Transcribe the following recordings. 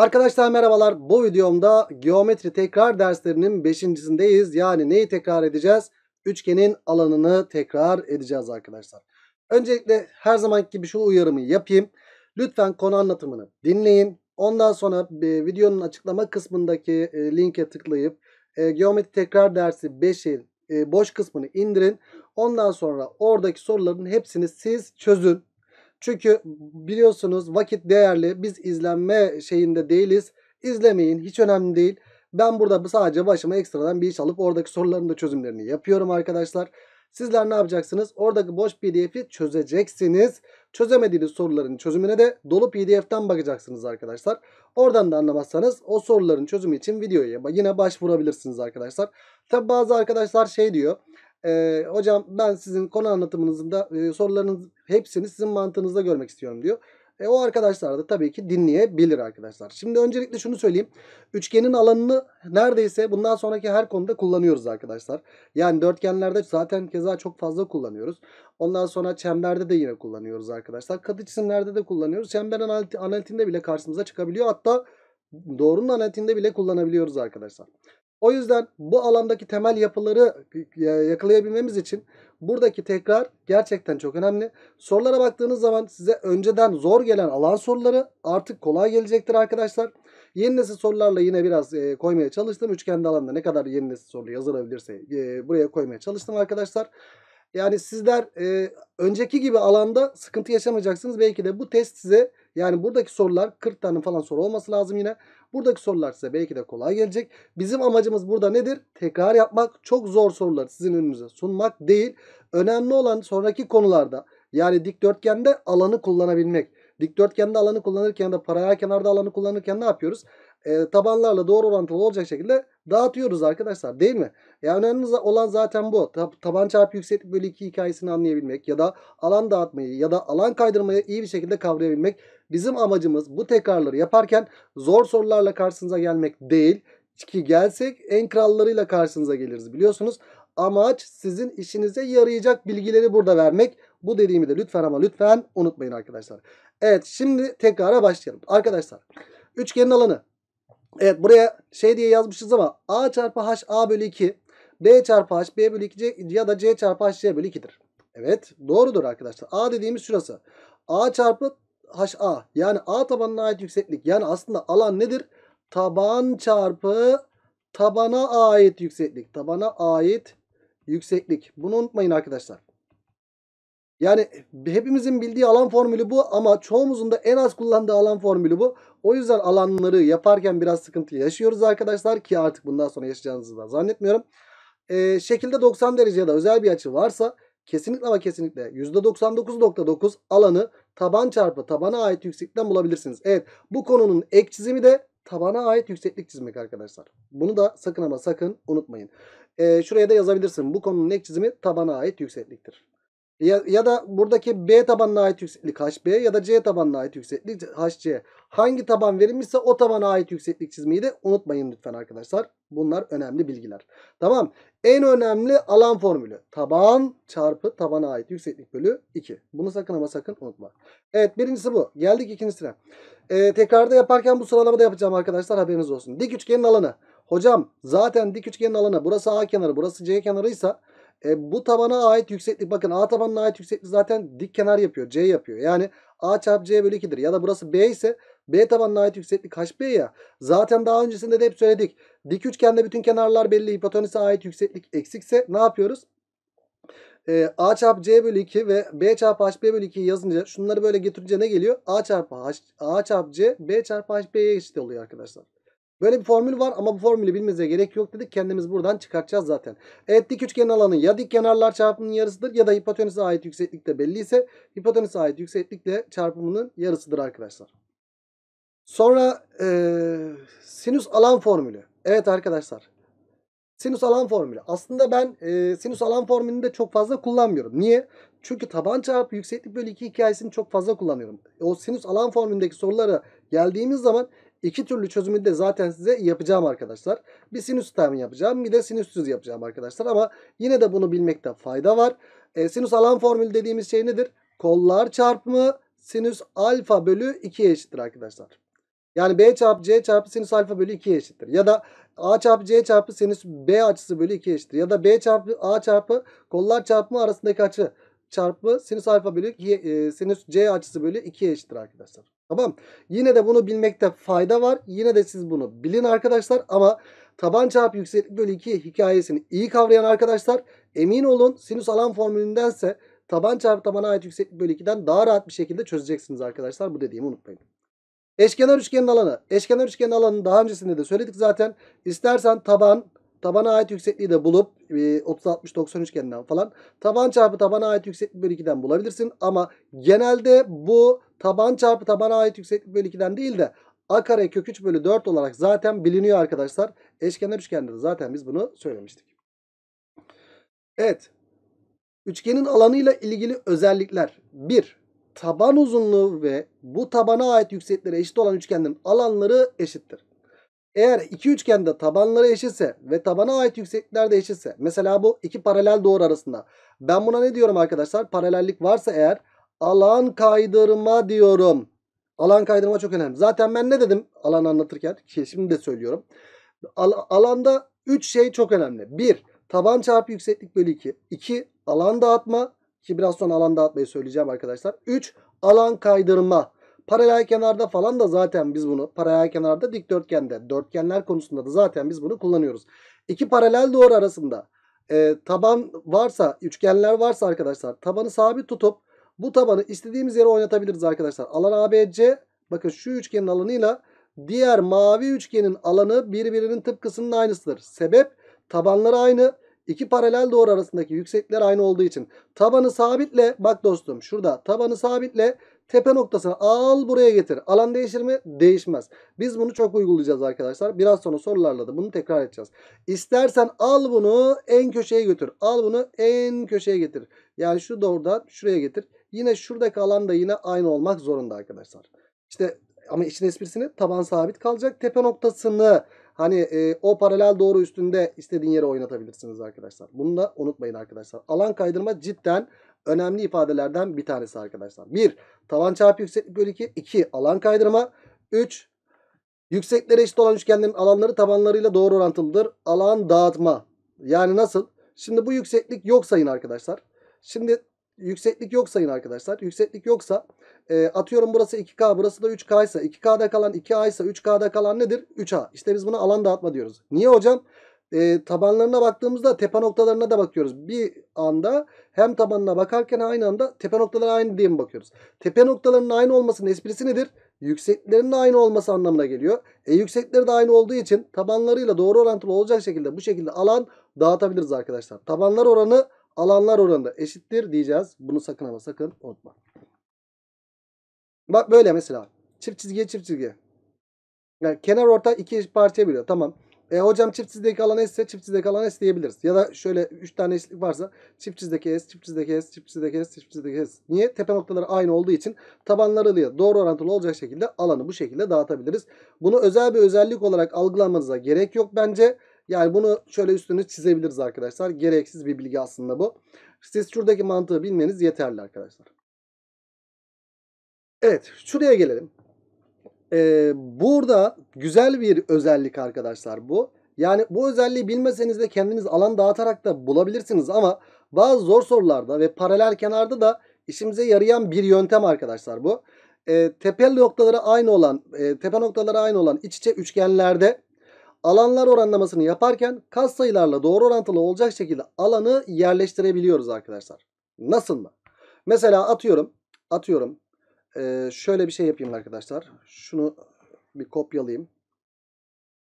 Arkadaşlar merhabalar. Bu videomda geometri tekrar derslerinin 5.sindeyiz. Yani neyi tekrar edeceğiz? Üçgenin alanını tekrar edeceğiz arkadaşlar. Öncelikle her zamanki gibi şu uyarımı yapayım. Lütfen konu anlatımını dinleyin. Ondan sonra videonun açıklama kısmındaki e, linke tıklayıp e, geometri tekrar dersi 5'in e, boş kısmını indirin. Ondan sonra oradaki soruların hepsini siz çözün. Çünkü biliyorsunuz vakit değerli. Biz izlenme şeyinde değiliz. İzlemeyin hiç önemli değil. Ben burada sadece başıma ekstradan bir iş alıp oradaki soruların da çözümlerini yapıyorum arkadaşlar. Sizler ne yapacaksınız? Oradaki boş pdf'i çözeceksiniz. Çözemediğiniz soruların çözümüne de dolu pdf'ten bakacaksınız arkadaşlar. Oradan da anlamazsanız o soruların çözümü için videoya yine başvurabilirsiniz arkadaşlar. Tabi bazı arkadaşlar şey diyor. E, hocam ben sizin konu anlatımınızda e, sorularınız hepsini sizin mantığınızda görmek istiyorum diyor. E, o arkadaşlar da tabii ki dinleyebilir arkadaşlar. Şimdi öncelikle şunu söyleyeyim. Üçgenin alanını neredeyse bundan sonraki her konuda kullanıyoruz arkadaşlar. Yani dörtgenlerde zaten keza çok fazla kullanıyoruz. Ondan sonra çemberde de yine kullanıyoruz arkadaşlar. Katı cisimlerde de kullanıyoruz. Çember analitinde bile karşımıza çıkabiliyor. Hatta doğrunun analitinde bile kullanabiliyoruz arkadaşlar. O yüzden bu alandaki temel yapıları e, yakalayabilmemiz için buradaki tekrar gerçekten çok önemli. Sorulara baktığınız zaman size önceden zor gelen alan soruları artık kolay gelecektir arkadaşlar. Yeni nesil sorularla yine biraz e, koymaya çalıştım. Üçgende alanda ne kadar yeni nesil soru yazılabilirse e, buraya koymaya çalıştım arkadaşlar. Yani sizler e, önceki gibi alanda sıkıntı yaşamayacaksınız. Belki de bu test size yani buradaki sorular 40 tane falan soru olması lazım yine. Buradaki sorular size belki de kolay gelecek. Bizim amacımız burada nedir? Tekrar yapmak, çok zor soruları sizin önünüze sunmak değil. Önemli olan sonraki konularda yani dikdörtgende alanı kullanabilmek. Dikdörtgende alanı kullanırken de paralel kenarda alanı kullanırken ne yapıyoruz? E, tabanlarla doğru orantılı olacak şekilde dağıtıyoruz arkadaşlar değil mi? Yani önemli olan zaten bu. Taban çarpı yükseklik bölü 2 hikayesini anlayabilmek ya da alan dağıtmayı ya da alan kaydırmayı iyi bir şekilde kavrayabilmek. Bizim amacımız bu tekrarları yaparken zor sorularla karşınıza gelmek değil. Ki gelsek en krallarıyla karşınıza geliriz biliyorsunuz. Amaç sizin işinize yarayacak bilgileri burada vermek. Bu dediğimi de lütfen ama lütfen unutmayın arkadaşlar. Evet şimdi tekrara başlayalım. Arkadaşlar üçgenin alanı Evet buraya şey diye yazmışız ama A çarpı H A bölü 2. B çarpı H B bölü 2 C, ya da C çarpı H C bölü 2'dir. Evet doğrudur arkadaşlar. A dediğimiz şurası. A çarpı a yani A tabanına ait yükseklik. Yani aslında alan nedir? Taban çarpı tabana ait yükseklik. Tabana ait yükseklik. Bunu unutmayın arkadaşlar. Yani hepimizin bildiği alan formülü bu ama çoğumuzun da en az kullandığı alan formülü bu. O yüzden alanları yaparken biraz sıkıntı yaşıyoruz arkadaşlar ki artık bundan sonra yaşayacağınızı da zannetmiyorum. Ee, şekilde 90 derece ya da özel bir açı varsa kesinlikle ama kesinlikle %99.9 alanı taban çarpı tabana ait yükseklikten bulabilirsiniz. Evet bu konunun ek çizimi de tabana ait yükseklik çizmek arkadaşlar. Bunu da sakın ama sakın unutmayın. Ee, şuraya da yazabilirsin. Bu konunun ek çizimi tabana ait yüksekliktir. Ya, ya da buradaki B tabanına ait yükseklik HB ya da C tabanına ait yükseklik HC. Hangi taban verilmişse o tabana ait yükseklik çizmeyi de unutmayın lütfen arkadaşlar. Bunlar önemli bilgiler. Tamam. En önemli alan formülü. Taban çarpı tabana ait yükseklik bölü 2. Bunu sakın ama sakın unutma. Evet birincisi bu. Geldik ikincisine. Ee, tekrarda yaparken bu sıralamada yapacağım arkadaşlar haberiniz olsun. Dik üçgenin alanı. Hocam zaten dik üçgenin alanı burası A kenarı burası C kenarıysa e, bu tabana ait yükseklik bakın A tabanına ait yükseklik zaten dik kenar yapıyor. C yapıyor. Yani A çarpı C bölü 2'dir. Ya da burası B ise B tabanına ait yükseklik HB ya. Zaten daha öncesinde de hep söyledik. Dik üçgende bütün kenarlar belli. Hipotenüse ait yükseklik eksikse ne yapıyoruz? E, A çarpı C bölü 2 ve B çarpı HB bölü 2'yi yazınca şunları böyle getirince ne geliyor? A çarpı, H, A çarpı C, B çarpı HB'ye eşit oluyor arkadaşlar. Böyle bir formül var ama bu formülü bilmenize gerek yok dedik. Kendimiz buradan çıkartacağız zaten. Evet dik üçgen alanı ya dik kenarlar çarpımının yarısıdır ya da hipotenüse ait yükseklik de belliyse hipotenüse ait yükseklik de çarpımının yarısıdır arkadaşlar. Sonra e, sinüs alan formülü. Evet arkadaşlar. Sinüs alan formülü. Aslında ben e, sinüs alan formülünü de çok fazla kullanmıyorum. Niye? Çünkü taban çarpı yükseklik bölü 2 hikayesini çok fazla kullanıyorum. O sinüs alan formülündeki sorulara geldiğimiz zaman İki türlü çözümü de zaten size yapacağım arkadaşlar. Bir sinüs termi yapacağım bir de sinüs düz yapacağım arkadaşlar. Ama yine de bunu bilmekte fayda var. E, sinüs alan formülü dediğimiz şey nedir? Kollar çarpımı sinüs alfa bölü 2'ye eşittir arkadaşlar. Yani B çarpı C çarpı sinüs alfa bölü 2'ye eşittir. Ya da A çarpı C çarpı sinüs B açısı bölü 2'ye eşittir. Ya da B çarpı A çarpı kollar çarpımı arasındaki açı çarpı sinüs alfa bölü 2, e, sinüs C açısı bölü 2'ye eşittir arkadaşlar. Tamam. Yine de bunu bilmekte fayda var. Yine de siz bunu bilin arkadaşlar. Ama taban çarpı yükseklik bölü 2 hikayesini iyi kavrayan arkadaşlar emin olun sinüs alan formülündense taban çarpı tabana ait yükseklik bölü 2'den daha rahat bir şekilde çözeceksiniz arkadaşlar. Bu dediğimi unutmayın. Eşkenar üçgenin alanı. Eşkenar üçgenin alanını daha öncesinde de söyledik zaten. İstersen taban Tabana ait yüksekliği de bulup 30-60-90 e, üçgeninden falan taban çarpı tabana ait yükseklik bölü 2'den bulabilirsin. Ama genelde bu taban çarpı tabana ait yükseklik bölü 2'den değil de a kare kök 3 bölü 4 olarak zaten biliniyor arkadaşlar. Eşkenar üçgende de zaten biz bunu söylemiştik. Evet. Üçgenin alanıyla ilgili özellikler. 1 taban uzunluğu ve bu tabana ait yüksekliklere eşit olan üçgenlerin alanları eşittir. Eğer iki üçgende tabanları eşitse ve tabana ait yükseklikler de eşitse. Mesela bu iki paralel doğru arasında. Ben buna ne diyorum arkadaşlar? Paralellik varsa eğer alan kaydırma diyorum. Alan kaydırma çok önemli. Zaten ben ne dedim alan anlatırken? şimdi de söylüyorum. Al alanda 3 şey çok önemli. 1. Taban çarpı yükseklik bölü 2. 2. Alan dağıtma. Ki biraz sonra alan dağıtmayı söyleyeceğim arkadaşlar. 3. Alan kaydırma. Paralel kenarda falan da zaten biz bunu paralel kenarda dikdörtgende dörtgenler konusunda da zaten biz bunu kullanıyoruz. İki paralel doğru arasında e, taban varsa üçgenler varsa arkadaşlar tabanı sabit tutup bu tabanı istediğimiz yere oynatabiliriz arkadaşlar. Alan ABC bakın şu üçgenin alanıyla diğer mavi üçgenin alanı birbirinin tıpkısının aynısıdır. Sebep tabanları aynı. iki paralel doğru arasındaki yüksekler aynı olduğu için tabanı sabitle bak dostum şurada tabanı sabitle tepe noktasını al buraya getir. Alan değişir mi? Değişmez. Biz bunu çok uygulayacağız arkadaşlar. Biraz sonra sorularla da bunu tekrar edeceğiz. İstersen al bunu en köşeye götür. Al bunu en köşeye getir. Yani şu doğrudan şuraya getir. Yine şuradaki alan da yine aynı olmak zorunda arkadaşlar. İşte ama işin esprisini taban sabit kalacak. Tepe noktasını hani e, o paralel doğru üstünde istediğin yere oynatabilirsiniz arkadaşlar. Bunu da unutmayın arkadaşlar. Alan kaydırma cidden önemli ifadelerden bir tanesi arkadaşlar. Bir, Tavan çarpı yükseklik bölü 2. 2. Alan kaydırma. 3. Yükseklere eşit olan üçgenlerin alanları tabanlarıyla doğru orantılıdır. Alan dağıtma. Yani nasıl? Şimdi bu yükseklik yok sayın arkadaşlar. Şimdi yükseklik yok sayın arkadaşlar. Yükseklik yoksa e, atıyorum burası 2K burası da 3K ise 2K'da kalan 2A ise 3K'da kalan nedir? 3A. İşte biz buna alan dağıtma diyoruz. Niye hocam? e, tabanlarına baktığımızda tepe noktalarına da bakıyoruz. Bir anda hem tabanına bakarken aynı anda tepe noktaları aynı diye mi bakıyoruz? Tepe noktalarının aynı olmasının esprisi nedir? Yükseklerinin aynı olması anlamına geliyor. E yüksekleri de aynı olduğu için tabanlarıyla doğru orantılı olacak şekilde bu şekilde alan dağıtabiliriz arkadaşlar. Tabanlar oranı alanlar oranında eşittir diyeceğiz. Bunu sakın ama sakın unutma. Bak böyle mesela. Çift çizgiye çift çizgiye. Yani kenar orta iki parçaya bölüyor. Tamam. E hocam çift çizdeki alan S ise çift çizdeki alan S diyebiliriz. Ya da şöyle 3 tane eşlik varsa çift çizdeki S, çift çizdeki S, çift çizdeki S, çift çizdeki S. Niye? Tepe noktaları aynı olduğu için tabanlarıyla doğru orantılı olacak şekilde alanı bu şekilde dağıtabiliriz. Bunu özel bir özellik olarak algılamanıza gerek yok bence. Yani bunu şöyle üstünü çizebiliriz arkadaşlar. Gereksiz bir bilgi aslında bu. Siz şuradaki mantığı bilmeniz yeterli arkadaşlar. Evet şuraya gelelim. Ee, burada güzel bir özellik arkadaşlar bu. Yani bu özelliği bilmeseniz de kendiniz alan dağıtarak da bulabilirsiniz ama bazı zor sorularda ve paralel kenarda da işimize yarayan bir yöntem arkadaşlar bu. E, tepe noktaları aynı olan, e, tepe noktaları aynı olan iç içe üçgenlerde alanlar oranlamasını yaparken kas sayılarla doğru orantılı olacak şekilde alanı yerleştirebiliyoruz arkadaşlar. Nasıl mı? Mesela atıyorum, atıyorum ee, şöyle bir şey yapayım arkadaşlar. Şunu bir kopyalayayım.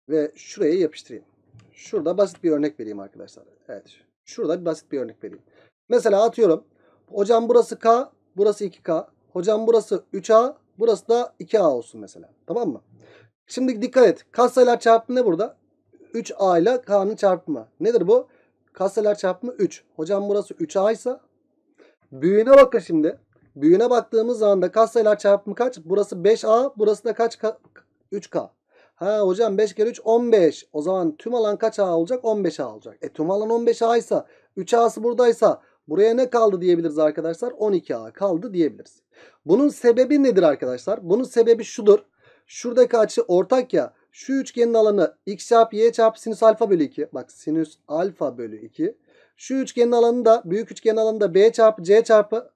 Ve şuraya yapıştırayım. Şurada basit bir örnek vereyim arkadaşlar. Evet. Şurada bir basit bir örnek vereyim. Mesela atıyorum. Hocam burası K. Burası 2K. Hocam burası 3A. Burası da 2A olsun mesela. Tamam mı? Şimdi dikkat et. Katsayılar çarpımı ne burada? 3A ile K'nın çarpımı. Nedir bu? Katsayılar çarpımı 3. Hocam burası 3A ise büyüğüne bakın şimdi. Büyüğüne baktığımız zaman da kaç çarpımı kaç? Burası 5A. Burası da kaç? 3K. Ha hocam 5 kere 3 15. O zaman tüm alan kaç A olacak? 15 A olacak. E tüm alan 15 A ise 3 A'sı buradaysa buraya ne kaldı diyebiliriz arkadaşlar? 12 A kaldı diyebiliriz. Bunun sebebi nedir arkadaşlar? Bunun sebebi şudur. Şuradaki açı ortak ya. Şu üçgenin alanı x çarp y çarp sinüs alfa bölü 2. Bak sinüs alfa bölü 2. Şu üçgenin alanı da büyük üçgenin alanı da b çarpı c çarpı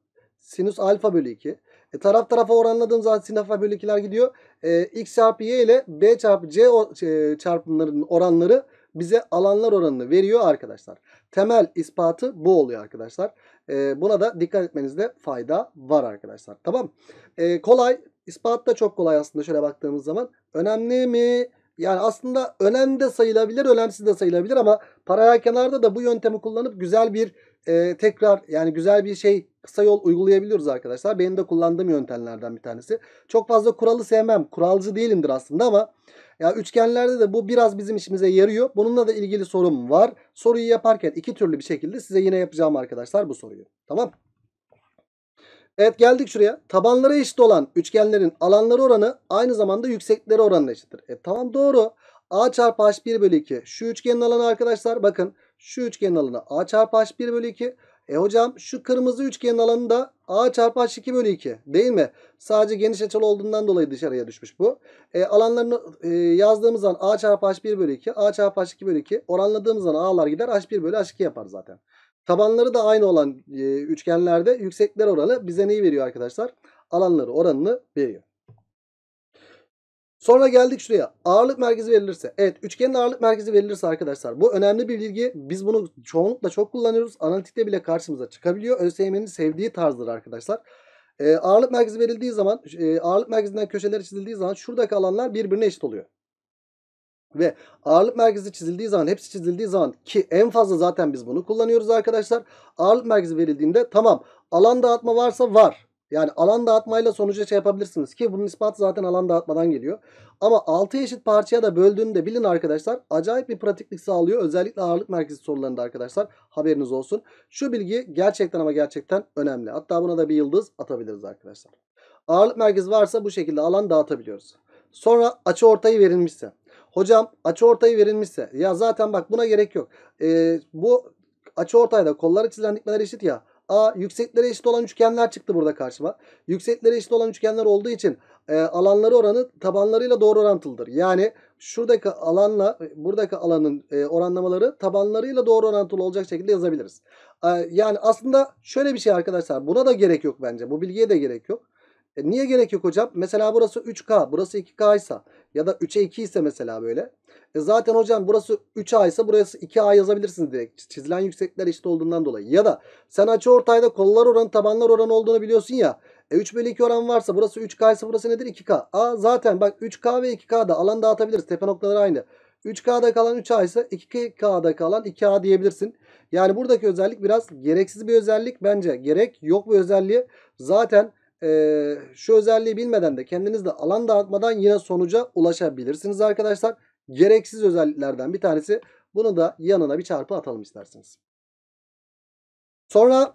sinüs alfa bölü 2. E, taraf tarafa oranladığım zaman sin alfa bölü 2'ler gidiyor. E, x çarpı y ile b çarpı c e, çarpımlarının oranları bize alanlar oranını veriyor arkadaşlar. Temel ispatı bu oluyor arkadaşlar. E, buna da dikkat etmenizde fayda var arkadaşlar. Tamam. E, kolay. Ispat da çok kolay aslında şöyle baktığımız zaman. Önemli mi? Yani aslında önemli de sayılabilir, önemsiz de sayılabilir ama paralel kenarda da bu yöntemi kullanıp güzel bir e, tekrar yani güzel bir şey kısa yol uygulayabiliyoruz arkadaşlar. Benim de kullandığım yöntemlerden bir tanesi. Çok fazla kuralı sevmem. Kuralcı değilimdir aslında ama ya üçgenlerde de bu biraz bizim işimize yarıyor. Bununla da ilgili sorum var. Soruyu yaparken iki türlü bir şekilde size yine yapacağım arkadaşlar bu soruyu. Tamam Evet geldik şuraya. Tabanları eşit olan üçgenlerin alanları oranı aynı zamanda yüksekleri oranına eşittir. E tamam doğru. A çarpı H1 bölü 2. Şu üçgenin alanı arkadaşlar bakın. Şu üçgenin alanı A çarpı H1 bölü 2. E hocam şu kırmızı üçgenin alanı da a çarpı h2 bölü 2 değil mi? Sadece geniş açılı olduğundan dolayı dışarıya düşmüş bu. E, alanlarını e, yazdığımız zaman a çarpı h1 bölü 2, a çarpı h2 bölü 2 oranladığımız zaman a'lar gider h1 bölü h2 yapar zaten. Tabanları da aynı olan e, üçgenlerde yüksekler oranı bize neyi veriyor arkadaşlar? Alanları oranını veriyor. Sonra geldik şuraya. Ağırlık merkezi verilirse. Evet üçgenin ağırlık merkezi verilirse arkadaşlar. Bu önemli bir bilgi. Biz bunu çoğunlukla çok kullanıyoruz. Analitikte bile karşımıza çıkabiliyor. ÖSYM'nin sevdiği tarzdır arkadaşlar. Ee, ağırlık merkezi verildiği zaman e, ağırlık merkezinden köşeler çizildiği zaman şuradaki alanlar birbirine eşit oluyor. Ve ağırlık merkezi çizildiği zaman hepsi çizildiği zaman ki en fazla zaten biz bunu kullanıyoruz arkadaşlar. Ağırlık merkezi verildiğinde tamam alan dağıtma varsa var. Yani alan dağıtmayla sonuca şey yapabilirsiniz ki bunun ispatı zaten alan dağıtmadan geliyor. Ama 6 eşit parçaya da böldüğünde bilin arkadaşlar acayip bir pratiklik sağlıyor. Özellikle ağırlık merkezi sorularında arkadaşlar haberiniz olsun. Şu bilgi gerçekten ama gerçekten önemli. Hatta buna da bir yıldız atabiliriz arkadaşlar. Ağırlık merkezi varsa bu şekilde alan dağıtabiliyoruz. Sonra açı ortayı verilmişse. Hocam açı ortayı verilmişse ya zaten bak buna gerek yok. Ee, bu açı ortayda kolları çizilen eşit ya. A yükseklere eşit olan üçgenler çıktı burada karşıma. Yükseklere eşit olan üçgenler olduğu için e, alanları oranı tabanlarıyla doğru orantılıdır. Yani şuradaki alanla buradaki alanın e, oranlamaları tabanlarıyla doğru orantılı olacak şekilde yazabiliriz. E, yani aslında şöyle bir şey arkadaşlar. Buna da gerek yok bence. Bu bilgiye de gerek yok. E niye gerek yok hocam? Mesela burası 3K, burası 2K ise ya da 3'e 2 ise mesela böyle. E zaten hocam burası 3A ise burası 2A yazabilirsiniz direkt. Çizilen yüksekler eşit olduğundan dolayı. Ya da sen açı ortayda kollar oranı, tabanlar oranı olduğunu biliyorsun ya. E 3 bölü 2 oran varsa burası 3K ise burası nedir? 2K. A zaten bak 3K ve 2K'da alan dağıtabiliriz. Tepe noktaları aynı. 3K'da kalan 3A ise 2K'da kalan 2A diyebilirsin. Yani buradaki özellik biraz gereksiz bir özellik bence. Gerek yok bu özelliğe. Zaten e, şu özelliği bilmeden de kendiniz de alan dağıtmadan yine sonuca ulaşabilirsiniz arkadaşlar. Gereksiz özelliklerden bir tanesi. Bunu da yanına bir çarpı atalım isterseniz. Sonra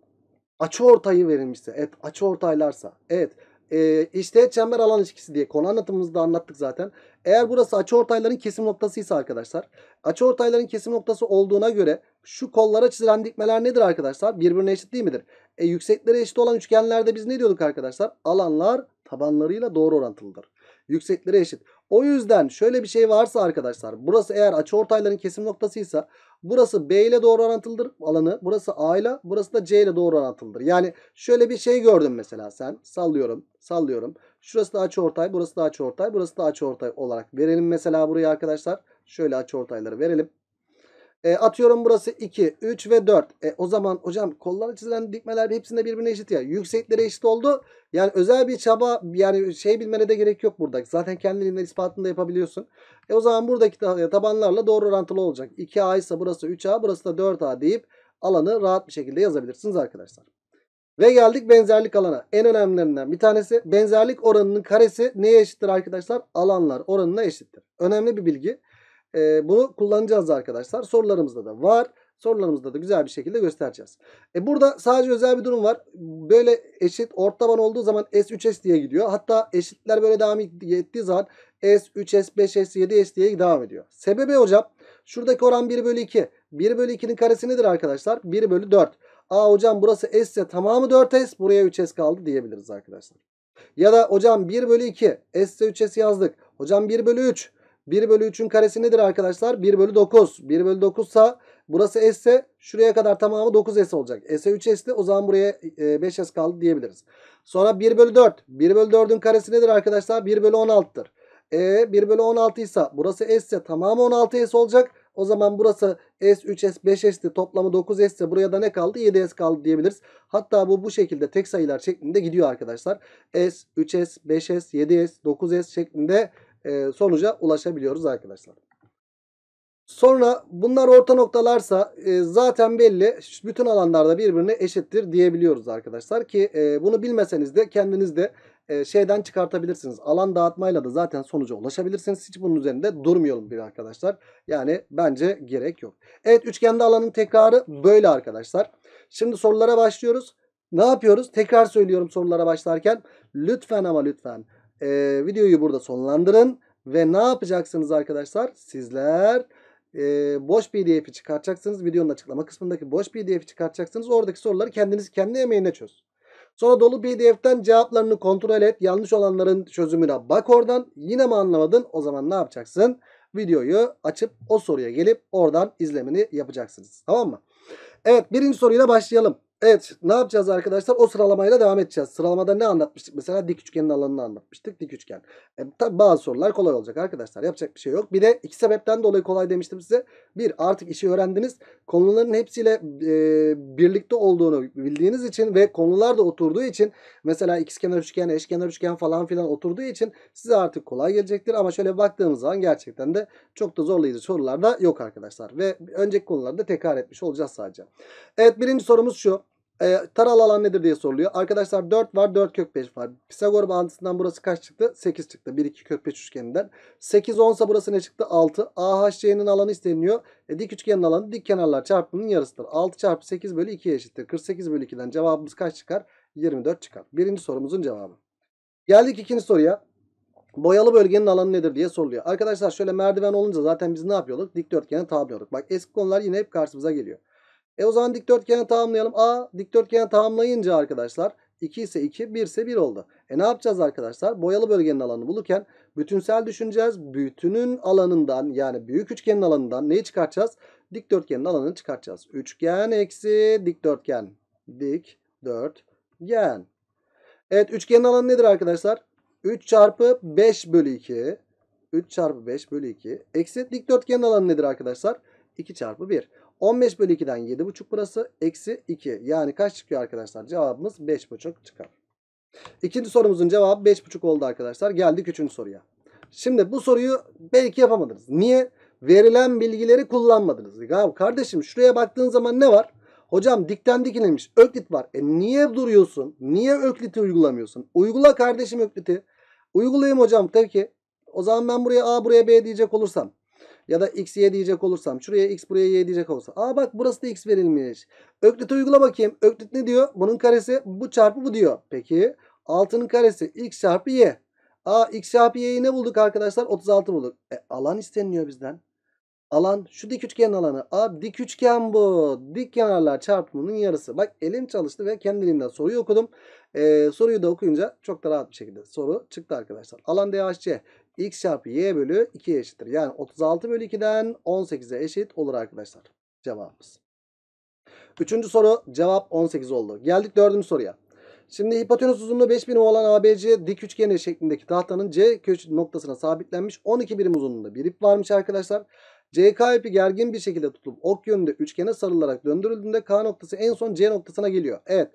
açı ortayı verilmişse, evet açı ortaylarsa, evet e, işte çember alan ilişkisi diye konu anlatımımızda anlattık zaten. Eğer burası açı ortayların kesim noktasıysa arkadaşlar, açı ortayların kesim noktası olduğuna göre şu kollara çizilen dikmeler nedir arkadaşlar? Birbirine eşit değil midir? E yüksekleri eşit olan üçgenlerde biz ne diyorduk arkadaşlar? Alanlar tabanlarıyla doğru orantılıdır. Yüksekleri eşit. O yüzden şöyle bir şey varsa arkadaşlar. Burası eğer açıortayların kesim noktasıysa burası B ile doğru orantılıdır alanı. Burası A ile burası da C ile doğru orantılıdır. Yani şöyle bir şey gördüm mesela sen. Sallıyorum. Sallıyorum. Şurası da açıortay, burası da açıortay, burası da açıortay olarak verelim mesela buraya arkadaşlar. Şöyle açıortayları verelim. E, atıyorum burası 2, 3 ve 4. E, o zaman hocam kollara çizilen dikmeler hepsinde birbirine eşit ya. Yüksekleri eşit oldu. Yani özel bir çaba yani şey bilmene de gerek yok burada. Zaten kendiliğinden ispatını da yapabiliyorsun. E o zaman buradaki tabanlarla doğru orantılı olacak. 2A ise burası 3A burası da 4A deyip alanı rahat bir şekilde yazabilirsiniz arkadaşlar. Ve geldik benzerlik alana. En önemlilerinden bir tanesi benzerlik oranının karesi neye eşittir arkadaşlar? Alanlar oranına eşittir. Önemli bir bilgi. E, bunu kullanacağız arkadaşlar. Sorularımızda da var. Sorularımızda da güzel bir şekilde göstereceğiz. E burada sadece özel bir durum var. Böyle eşit orta olduğu zaman S3S diye gidiyor. Hatta eşitler böyle devam ettiği zaman S3S 5S 7S diye devam ediyor. Sebebi hocam şuradaki oran 1 bölü 2. 1 bölü 2'nin karesi nedir arkadaşlar? 1 bölü 4. Aa hocam burası S ise tamamı 4S buraya 3S kaldı diyebiliriz arkadaşlar. Ya da hocam 1 bölü 2 S ise 3S yazdık. Hocam 1 bölü 3 1 bölü 3'ün karesi nedir arkadaşlar? 1 bölü 9. 1 bölü 9 sa burası S ise şuraya kadar tamamı 9S olacak. S'e 3S'ti o zaman buraya 5S e, kaldı diyebiliriz. Sonra 1 bölü 4. 1 bölü 4'ün karesi nedir arkadaşlar? 1 bölü 16'dır. E 1 bölü 16 ise burası S ise tamamı 16S olacak. O zaman burası S, 3S, 5S'ti. Toplamı 9S ise buraya da ne kaldı? 7S kaldı diyebiliriz. Hatta bu bu şekilde tek sayılar şeklinde gidiyor arkadaşlar. S, 3S, 5S, 7S, 9S şeklinde e, sonuca ulaşabiliyoruz arkadaşlar. Sonra bunlar orta noktalarsa e, zaten belli bütün alanlarda birbirine eşittir diyebiliyoruz arkadaşlar. Ki e, bunu bilmeseniz de kendiniz de e, şeyden çıkartabilirsiniz. Alan dağıtmayla da zaten sonuca ulaşabilirsiniz. Hiç bunun üzerinde durmayalım bir arkadaşlar. Yani bence gerek yok. Evet üçgende alanın tekrarı böyle arkadaşlar. Şimdi sorulara başlıyoruz. Ne yapıyoruz? Tekrar söylüyorum sorulara başlarken. Lütfen ama lütfen e, videoyu burada sonlandırın. Ve ne yapacaksınız arkadaşlar? Sizler e, boş pdf'i çıkartacaksınız. Videonun açıklama kısmındaki boş pdf'i çıkartacaksınız. Oradaki soruları kendiniz kendi emeğine çöz. Sonra dolu pdf'ten cevaplarını kontrol et. Yanlış olanların çözümüne bak oradan. Yine mi anlamadın? O zaman ne yapacaksın? Videoyu açıp o soruya gelip oradan izlemini yapacaksınız. Tamam mı? Evet birinci soruyla başlayalım. Evet ne yapacağız arkadaşlar? O sıralamayla devam edeceğiz. Sıralamada ne anlatmıştık? Mesela dik üçgenin alanını anlatmıştık. Dik üçgen. E, tabii bazı sorular kolay olacak arkadaşlar. Yapacak bir şey yok. Bir de iki sebepten dolayı kolay demiştim size. Bir artık işi öğrendiniz. Konuların hepsiyle e, birlikte olduğunu bildiğiniz için ve konular da oturduğu için mesela ikizkenar üçgen, eşkenar üçgen falan filan oturduğu için size artık kolay gelecektir. Ama şöyle baktığımız zaman gerçekten de çok da zorlayıcı sorular da yok arkadaşlar. Ve önceki konularda tekrar etmiş olacağız sadece. Evet birinci sorumuz şu. E, ee, taralı alan nedir diye soruluyor. Arkadaşlar 4 var 4 kök 5 var. Pisagor bağıntısından burası kaç çıktı? 8 çıktı. 1 2 kök 5 üçgeninden. 8 10 ise burası ne çıktı? 6. AHC'nin alanı isteniyor. E, dik üçgenin alanı dik kenarlar çarpımının yarısıdır. 6 çarpı 8 bölü 2 eşittir. 48 bölü 2'den cevabımız kaç çıkar? 24 çıkar. Birinci sorumuzun cevabı. Geldik ikinci soruya. Boyalı bölgenin alanı nedir diye soruluyor. Arkadaşlar şöyle merdiven olunca zaten biz ne yapıyorduk? Dikdörtgeni tamamlıyorduk. Bak eski konular yine hep karşımıza geliyor. E o zaman dikdörtgeni tamamlayalım. A dikdörtgeni tamamlayınca arkadaşlar 2 ise 2, 1 ise 1 oldu. E ne yapacağız arkadaşlar? Boyalı bölgenin alanını bulurken bütünsel düşüneceğiz. Bütünün alanından yani büyük üçgenin alanından neyi çıkartacağız? Dikdörtgenin alanını çıkartacağız. Üçgen eksi dikdörtgen. Dik, dört, gen. Evet üçgenin alanı nedir arkadaşlar? 3 çarpı 5 bölü 2. 3 çarpı 5 bölü 2. Eksi dikdörtgenin alanı nedir arkadaşlar? 2 çarpı 1. 15 bölü 2'den 7,5 burası. Eksi 2. Yani kaç çıkıyor arkadaşlar? Cevabımız 5,5 çıkar. İkinci sorumuzun cevabı 5,5 oldu arkadaşlar. Geldik üçüncü soruya. Şimdi bu soruyu belki yapamadınız. Niye? Verilen bilgileri kullanmadınız. Ya kardeşim şuraya baktığın zaman ne var? Hocam dikten dikilmiş öklit var. E niye duruyorsun? Niye ökliti uygulamıyorsun? Uygula kardeşim ökliti. Uygulayayım hocam tabii ki. O zaman ben buraya A buraya B diyecek olursam. Ya da x, y diyecek olursam. Şuraya x, buraya y diyecek olsa. Aa bak burası da x verilmiş. Öklit'e uygula bakayım. Öklit ne diyor? Bunun karesi bu çarpı bu diyor. Peki 6'nın karesi x çarpı y. Aa x çarpı y'yi ne bulduk arkadaşlar? 36 bulduk. E, alan isteniliyor bizden. Alan şu dik üçgenin alanı. Aa dik üçgen bu. Dik kenarlar çarpımının yarısı. Bak elim çalıştı ve kendiliğimden soruyu okudum. Ee, soruyu da okuyunca çok da rahat bir şekilde soru çıktı arkadaşlar. Alan DHC x çarpı y bölü 2'ye eşittir. Yani 36 bölü 2'den 18'e eşit olur arkadaşlar cevabımız. Üçüncü soru cevap 18 oldu. Geldik dördüncü soruya. Şimdi hipotenüs uzunluğu 5000 olan ABC dik üçgeni şeklindeki tahtanın C köşe noktasına sabitlenmiş 12 birim uzunluğunda bir ip varmış arkadaşlar. CK ipi gergin bir şekilde tutulup ok yönünde üçgene sarılarak döndürüldüğünde K noktası en son C noktasına geliyor. Evet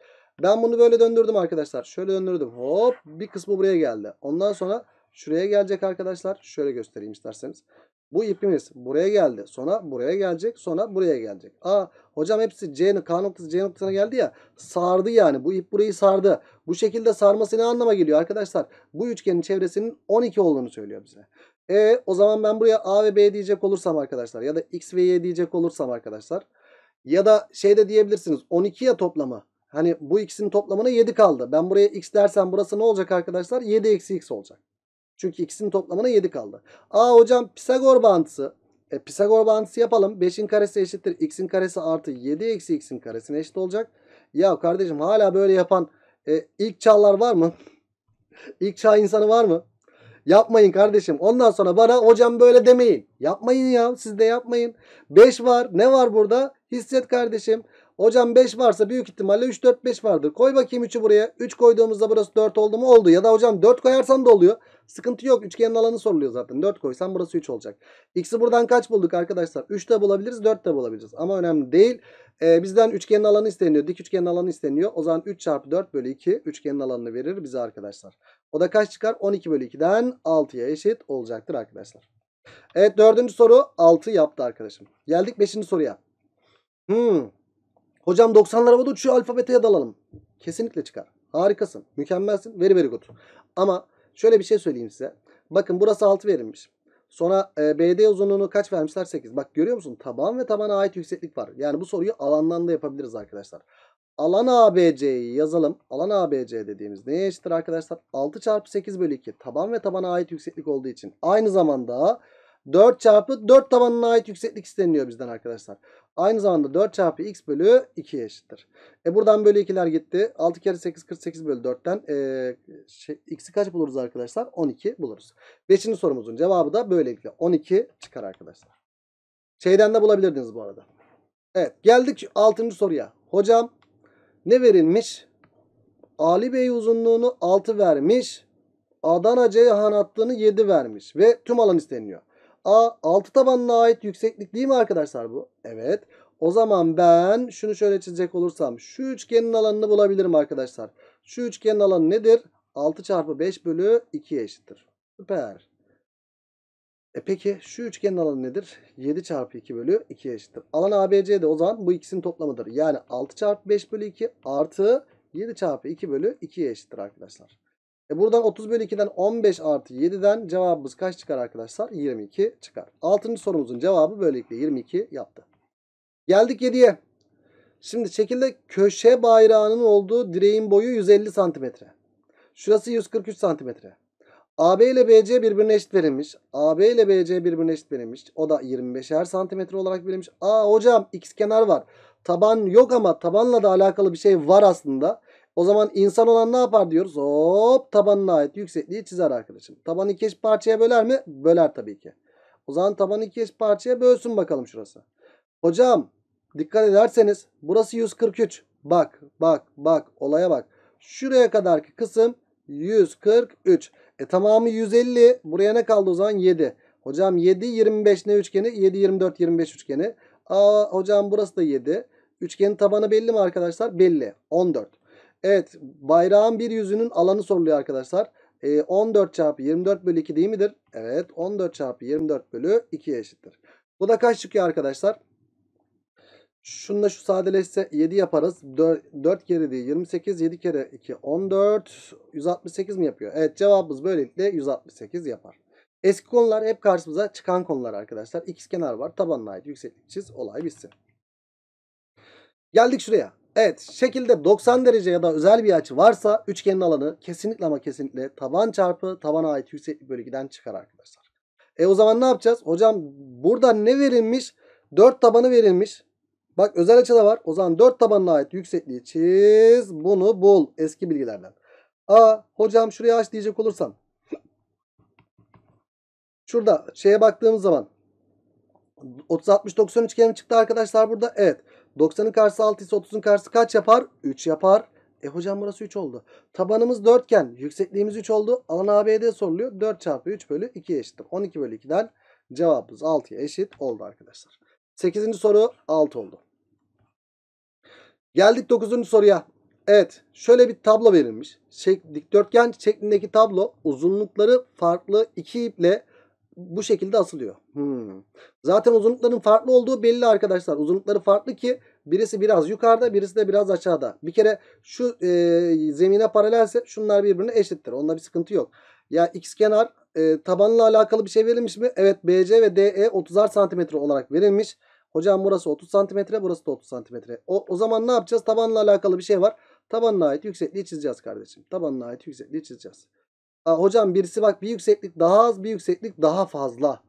ben bunu böyle döndürdüm arkadaşlar. Şöyle döndürdüm. Hop bir kısmı buraya geldi. Ondan sonra şuraya gelecek arkadaşlar. Şöyle göstereyim isterseniz. Bu ipimiz buraya geldi. Sonra buraya gelecek. Sonra buraya gelecek. Aa hocam hepsi C, K noktası C noktasına geldi ya. Sardı yani. Bu ip burayı sardı. Bu şekilde sarması ne anlama geliyor arkadaşlar? Bu üçgenin çevresinin 12 olduğunu söylüyor bize. E o zaman ben buraya A ve B diyecek olursam arkadaşlar. Ya da X ve Y diyecek olursam arkadaşlar. Ya da şey de diyebilirsiniz. 12 ya toplamı. Hani bu ikisinin toplamına 7 kaldı. Ben buraya X dersem burası ne olacak arkadaşlar? 7 eksi X olacak. Çünkü ikisinin toplamına 7 kaldı. Aa hocam Pisagor bağıntısı. E, Pisagor bağıntısı yapalım. 5'in karesi eşittir. X'in karesi artı 7 eksi X'in karesine eşit olacak. Ya kardeşim hala böyle yapan e, ilk çağlar var mı? İlk çağ insanı var mı? Yapmayın kardeşim. Ondan sonra bana hocam böyle demeyin. Yapmayın ya. Siz de yapmayın. 5 var. Ne var burada? Hisset kardeşim. Hocam 5 varsa büyük ihtimalle 3, 4, 5 vardır. Koy bakayım 3'ü buraya. 3 koyduğumuzda burası 4 oldu mu? Oldu. Ya da hocam 4 koyarsan da oluyor. Sıkıntı yok. Üçgenin alanı soruluyor zaten. 4 koysam burası 3 olacak. X'i buradan kaç bulduk arkadaşlar? 3 de bulabiliriz 4 de bulabiliriz. Ama önemli değil. Ee, bizden üçgenin alanı isteniyor. Dik üçgenin alanı isteniyor. O zaman 3 çarpı 4 bölü 2 üçgenin alanını verir bize arkadaşlar. O da kaç çıkar? 12 bölü 2'den 6'ya eşit olacaktır arkadaşlar. Evet dördüncü soru 6 yaptı arkadaşım. Geldik 5. soruya. Hmm. Hocam 90'lar havada uçuyor alfabeteye dalalım. Kesinlikle çıkar. Harikasın. Mükemmelsin. Very very good. Ama Şöyle bir şey söyleyeyim size. Bakın burası 6 verilmiş. Sonra e, BD uzunluğunu kaç vermişler? 8. Bak görüyor musun? Taban ve tabana ait yükseklik var. Yani bu soruyu alandan da yapabiliriz arkadaşlar. Alan ABC'yi yazalım. Alan ABC dediğimiz neye eşittir arkadaşlar? 6 çarpı 8 bölü 2. Taban ve tabana ait yükseklik olduğu için. Aynı zamanda 4 çarpı 4 tabanına ait yükseklik isteniyor bizden arkadaşlar. Aynı zamanda 4 çarpı x bölü 2'ye eşittir. E buradan bölü 2'ler gitti. 6 kere 8 48 bölü 4'ten e, şey, x'i kaç buluruz arkadaşlar? 12 buluruz. 5. sorumuzun cevabı da böylelikle 12 çıkar arkadaşlar. Şeyden de bulabilirdiniz bu arada. Evet geldik 6. soruya. Hocam ne verilmiş? Ali Bey uzunluğunu 6 vermiş. Adana Ceyhan hattını 7 vermiş. Ve tüm alan isteniyor. A 6 tabanına ait yükseklik değil mi arkadaşlar bu? Evet. O zaman ben şunu şöyle çizecek olursam şu üçgenin alanını bulabilirim arkadaşlar. Şu üçgenin alanı nedir? 6 çarpı 5 bölü 2'ye eşittir. Süper. E peki şu üçgenin alanı nedir? 7 çarpı 2 bölü 2'ye eşittir. Alan ABC'de o zaman bu ikisinin toplamıdır. Yani 6 çarpı 5 bölü 2 artı 7 çarpı 2 bölü 2'ye eşittir arkadaşlar. E buradan 30 bölü 2'den 15 artı 7'den cevabımız kaç çıkar arkadaşlar? 22 çıkar. 6. sorumuzun cevabı böylelikle 22 yaptı. Geldik 7'ye. Şimdi şekilde köşe bayrağının olduğu direğin boyu 150 santimetre. Şurası 143 santimetre. AB ile BC birbirine eşit verilmiş. AB ile BC birbirine eşit verilmiş. O da 25'er santimetre olarak verilmiş. Aa hocam x kenar var. Taban yok ama tabanla da alakalı bir şey var aslında. O zaman insan olan ne yapar diyoruz? Hop tabanına ait yüksekliği çizer arkadaşım. Taban iki eşit parçaya böler mi? Böler tabii ki. O zaman taban iki eşit parçaya bölsün bakalım şurası. Hocam dikkat ederseniz burası 143. Bak bak bak olaya bak. Şuraya kadarki kısım 143. E tamamı 150. Buraya ne kaldı o zaman? 7. Hocam 7 25 ne üçgeni? 7 24 25 üçgeni. Aa hocam burası da 7. Üçgenin tabanı belli mi arkadaşlar? Belli. 14. Evet bayrağın bir yüzünün alanı soruluyor arkadaşlar. E, ee, 14 çarpı 24 bölü 2 değil midir? Evet 14 çarpı 24 bölü 2'ye eşittir. Bu da kaç çıkıyor arkadaşlar? Şununla şu sadeleşse 7 yaparız. 4, 4 kere değil 28 7 kere 2 14 168 mi yapıyor? Evet cevabımız böylelikle 168 yapar. Eski konular hep karşımıza çıkan konular arkadaşlar. X kenar var tabanına ait yükseklik çiz olay bitsin. Geldik şuraya. Evet şekilde 90 derece ya da özel bir açı varsa üçgenin alanı kesinlikle ama kesinlikle taban çarpı tabana ait yükseklik bölü çıkar arkadaşlar. E o zaman ne yapacağız? Hocam burada ne verilmiş? 4 tabanı verilmiş. Bak özel açı da var. O zaman 4 tabanına ait yüksekliği çiz. Bunu bul eski bilgilerden. A hocam şuraya aç diyecek olursan, Şurada şeye baktığımız zaman 30 60 90 üçgeni çıktı arkadaşlar burada. Evet. 90'ın karşısı 6 ise 30'un karşısı kaç yapar? 3 yapar. E hocam burası 3 oldu. Tabanımız dörtgen. Yüksekliğimiz 3 oldu. Alan ABD soruluyor. 4 çarpı 3 bölü 2 eşittir. 12 bölü 2'den cevabımız 6'ya eşit oldu arkadaşlar. 8. soru 6 oldu. Geldik 9. soruya. Evet şöyle bir tablo verilmiş. Şek, dikdörtgen şeklindeki tablo uzunlukları farklı iki iple bu şekilde asılıyor. Hmm. Zaten uzunlukların farklı olduğu belli arkadaşlar. Uzunlukları farklı ki birisi biraz yukarıda birisi de biraz aşağıda. Bir kere şu e, zemine paralelse şunlar birbirine eşittir. Onda bir sıkıntı yok. Ya x kenar e, tabanla alakalı bir şey verilmiş mi? Evet BC ve DE 30'ar santimetre olarak verilmiş. Hocam burası 30 santimetre burası da 30 santimetre. O, o zaman ne yapacağız? Tabanla alakalı bir şey var. Tabanına ait yüksekliği çizeceğiz kardeşim. Tabanına ait yüksekliği çizeceğiz hocam birisi bak bir yükseklik daha az bir yükseklik daha fazla.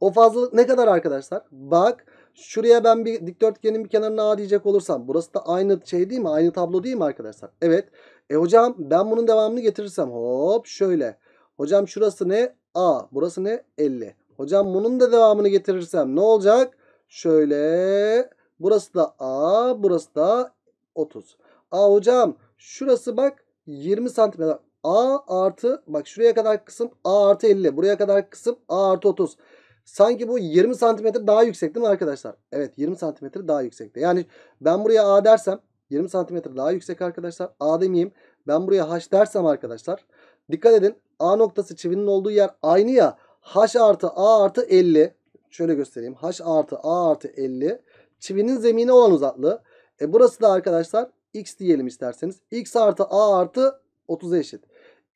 O fazlalık ne kadar arkadaşlar? Bak şuraya ben bir dikdörtgenin bir kenarına A diyecek olursam burası da aynı şey değil mi? Aynı tablo değil mi arkadaşlar? Evet. E hocam ben bunun devamını getirirsem hop şöyle. Hocam şurası ne? A. Burası ne? 50. Hocam bunun da devamını getirirsem ne olacak? Şöyle. Burası da A. Burası da 30. A hocam şurası bak 20 santimetre. A artı bak şuraya kadar kısım A artı 50. Buraya kadar kısım A artı 30. Sanki bu 20 santimetre daha yüksek değil mi arkadaşlar? Evet 20 santimetre daha yüksekte. Yani ben buraya A dersem 20 santimetre daha yüksek arkadaşlar. A demeyeyim. Ben buraya H dersem arkadaşlar. Dikkat edin. A noktası çivinin olduğu yer aynı ya. H artı A artı 50. Şöyle göstereyim. H artı A artı 50. Çivinin zemine olan uzaklığı. E burası da arkadaşlar X diyelim isterseniz. X artı A artı 30'a eşit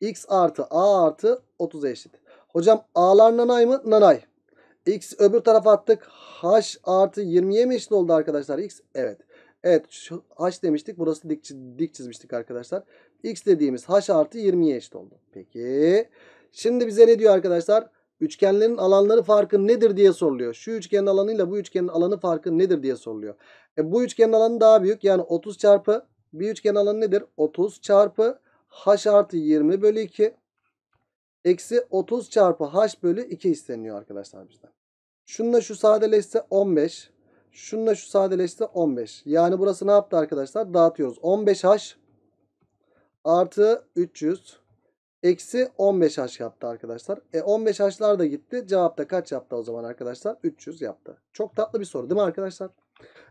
x artı a artı 30 eşit. Hocam a'lar nanay mı? Nanay. x öbür tarafa attık. h artı 20'ye mi eşit oldu arkadaşlar x? Evet. Evet şu h demiştik. Burası dik, dik çizmiştik arkadaşlar. x dediğimiz h artı 20'ye eşit oldu. Peki. Şimdi bize ne diyor arkadaşlar? Üçgenlerin alanları farkı nedir diye soruluyor. Şu üçgenin alanıyla bu üçgenin alanı farkı nedir diye soruluyor. E, bu üçgenin alanı daha büyük. Yani 30 çarpı bir üçgen alanı nedir? 30 çarpı h artı 20 bölü 2 eksi 30 çarpı h bölü 2 isteniyor arkadaşlar bizden. Şununla şu sadeleşse 15. Şununla şu sadeleşse 15. Yani burası ne yaptı arkadaşlar? Dağıtıyoruz. 15h artı 300 eksi 15h yaptı arkadaşlar. E 15h'lar da gitti. Cevap da kaç yaptı o zaman arkadaşlar? 300 yaptı. Çok tatlı bir soru değil mi arkadaşlar?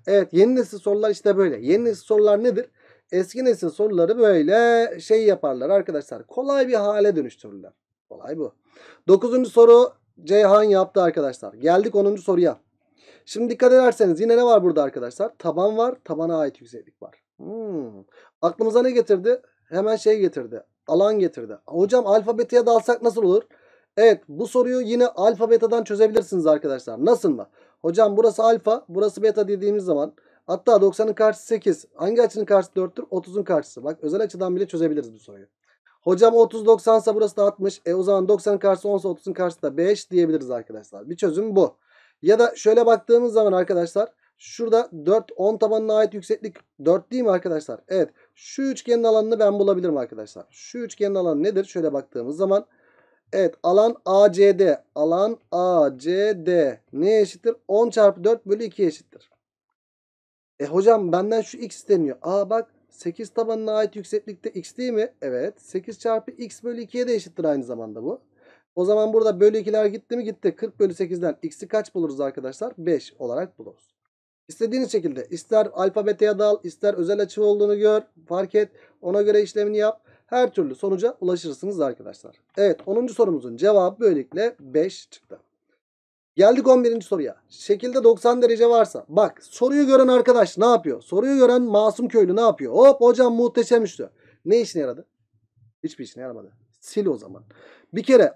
Evet yeni nesil sorular işte böyle. Yeni nesil sorular nedir? eski nesil soruları böyle şey yaparlar arkadaşlar. Kolay bir hale dönüştürürler. Kolay bu. Dokuzuncu soru Ceyhan yaptı arkadaşlar. Geldik onuncu soruya. Şimdi dikkat ederseniz yine ne var burada arkadaşlar? Taban var. Tabana ait yükseklik var. Hmm. Aklımıza ne getirdi? Hemen şey getirdi. Alan getirdi. Hocam alfabeteye dalsak nasıl olur? Evet bu soruyu yine alfa çözebilirsiniz arkadaşlar. Nasıl mı? Hocam burası alfa burası beta dediğimiz zaman Hatta 90'ın karşısı 8. Hangi açının karşısı 4'tür? 30'un karşısı. Bak özel açıdan bile çözebiliriz bu soruyu. Hocam 30 90 ise burası da 60. E o zaman 90'ın karşısı 10 30'un karşısı da 5 diyebiliriz arkadaşlar. Bir çözüm bu. Ya da şöyle baktığımız zaman arkadaşlar şurada 4 10 tabanına ait yükseklik 4 değil mi arkadaşlar? Evet. Şu üçgenin alanını ben bulabilirim arkadaşlar. Şu üçgenin alanı nedir? Şöyle baktığımız zaman Evet alan ACD. Alan ACD ne eşittir? 10 çarpı 4 bölü 2 eşittir. E hocam benden şu x isteniyor. Aa bak 8 tabanına ait yükseklikte x değil mi? Evet. 8 çarpı x bölü 2'ye de eşittir aynı zamanda bu. O zaman burada bölü 2'ler gitti mi gitti. 40 bölü 8'den x'i kaç buluruz arkadaşlar? 5 olarak buluruz. İstediğiniz şekilde ister alfabeteye dal ister özel açı olduğunu gör fark et ona göre işlemini yap. Her türlü sonuca ulaşırsınız arkadaşlar. Evet 10. sorumuzun cevabı böylelikle 5 çıktı. Geldik 11. soruya. Şekilde 90 derece varsa. Bak soruyu gören arkadaş ne yapıyor? Soruyu gören masum köylü ne yapıyor? Hop hocam muhteşem üçlü. Ne işine yaradı? Hiçbir işine yaramadı. Sil o zaman. Bir kere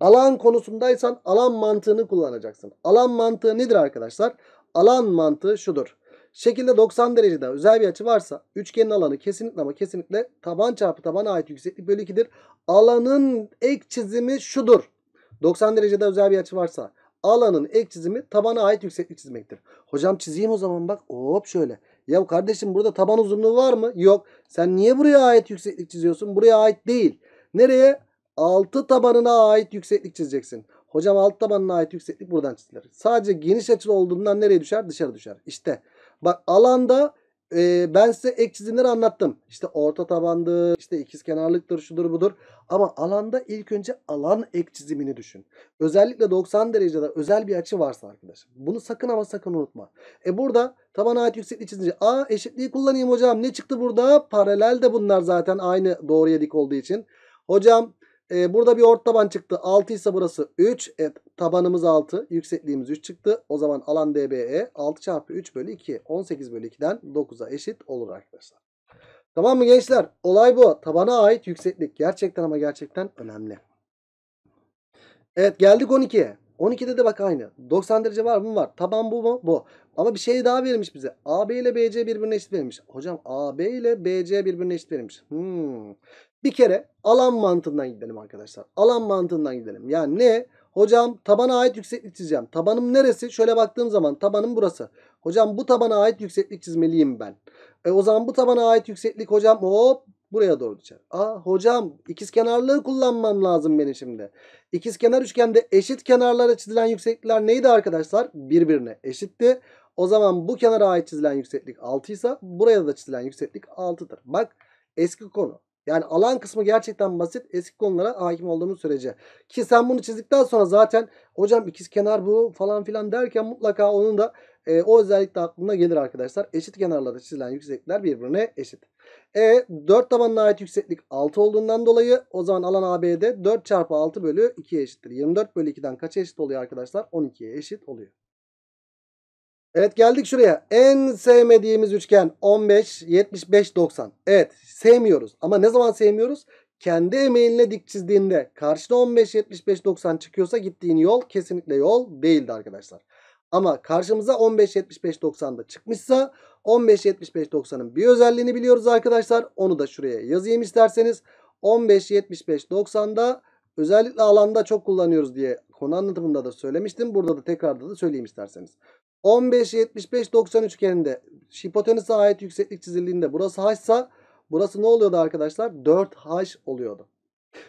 alan konusundaysan alan mantığını kullanacaksın. Alan mantığı nedir arkadaşlar? Alan mantığı şudur. Şekilde 90 derecede özel bir açı varsa üçgenin alanı kesinlikle ama kesinlikle taban çarpı tabana ait yükseklik bölü 2'dir. Alanın ek çizimi şudur. 90 derecede özel bir açı varsa alanın ek çizimi tabana ait yükseklik çizmektir. Hocam çizeyim o zaman bak. Hop şöyle. Ya kardeşim burada taban uzunluğu var mı? Yok. Sen niye buraya ait yükseklik çiziyorsun? Buraya ait değil. Nereye? Altı tabanına ait yükseklik çizeceksin. Hocam alt tabanına ait yükseklik buradan çizilir. Sadece geniş açılı olduğundan nereye düşer? Dışarı düşer. İşte bak alanda e, ben size ek çizimleri anlattım. İşte orta tabandır, işte ikiz kenarlıktır, şudur budur. Ama alanda ilk önce alan ek çizimini düşün. Özellikle 90 derecede özel bir açı varsa arkadaşım. Bunu sakın ama sakın unutma. E burada tabana ait yüksekliği çizince a eşitliği kullanayım hocam. Ne çıktı burada? Paralel de bunlar zaten aynı doğruya dik olduğu için. Hocam e, burada bir ort taban çıktı. 6 ise burası 3. E, tabanımız 6. Yüksekliğimiz 3 çıktı. O zaman alan DBE 6 çarpı 3 bölü 2. 18 bölü 2'den 9'a eşit olur arkadaşlar. Tamam mı gençler? Olay bu. Tabana ait yükseklik. Gerçekten ama gerçekten önemli. Evet geldik 12'ye. 12'de de bak aynı. 90 derece var mı? Var. Taban bu mu? Bu. Ama bir şey daha verilmiş bize. AB ile BC birbirine eşit verilmiş. Hocam AB ile BC birbirine eşit verilmiş. Hmm. Bir kere alan mantığından gidelim arkadaşlar. Alan mantığından gidelim. Yani ne? Hocam tabana ait yükseklik çizeceğim. Tabanım neresi? Şöyle baktığım zaman tabanım burası. Hocam bu tabana ait yükseklik çizmeliyim ben. E o zaman bu tabana ait yükseklik hocam hop buraya doğru düşer. Aa hocam ikiz kenarlığı kullanmam lazım benim şimdi. İkiz kenar üçgende eşit kenarlara çizilen yükseklikler neydi arkadaşlar? Birbirine eşitti. O zaman bu kenara ait çizilen yükseklik 6 ise buraya da çizilen yükseklik 6'dır. Bak eski konu yani alan kısmı gerçekten basit. Eski konulara hakim olduğumuz sürece. Ki sen bunu çizdikten sonra zaten hocam ikiz kenar bu falan filan derken mutlaka onun da e, o özellikle aklına gelir arkadaşlar. Eşit kenarlarda çizilen yükseklikler birbirine eşit. E 4 tabanına ait yükseklik 6 olduğundan dolayı o zaman alan ABD 4 çarpı 6 bölü 2 eşittir. 24 bölü 2'den kaç eşit oluyor arkadaşlar? 12'ye eşit oluyor. Evet geldik şuraya. En sevmediğimiz üçgen 15, 75, 90. Evet sevmiyoruz. Ama ne zaman sevmiyoruz? Kendi emeğinle dik çizdiğinde karşına 15, 75, 90 çıkıyorsa gittiğin yol kesinlikle yol değildi arkadaşlar. Ama karşımıza 15, 75, 90 da çıkmışsa 15, 75, 90'ın bir özelliğini biliyoruz arkadaşlar. Onu da şuraya yazayım isterseniz. 15, 75, 90'da özellikle alanda çok kullanıyoruz diye konu anlatımında da söylemiştim. Burada da tekrarda da söyleyeyim isterseniz. 15, 75, 90 üçgeninde hipotenüse ait yükseklik çizildiğinde burası h'sa burası ne oluyordu arkadaşlar? 4h oluyordu.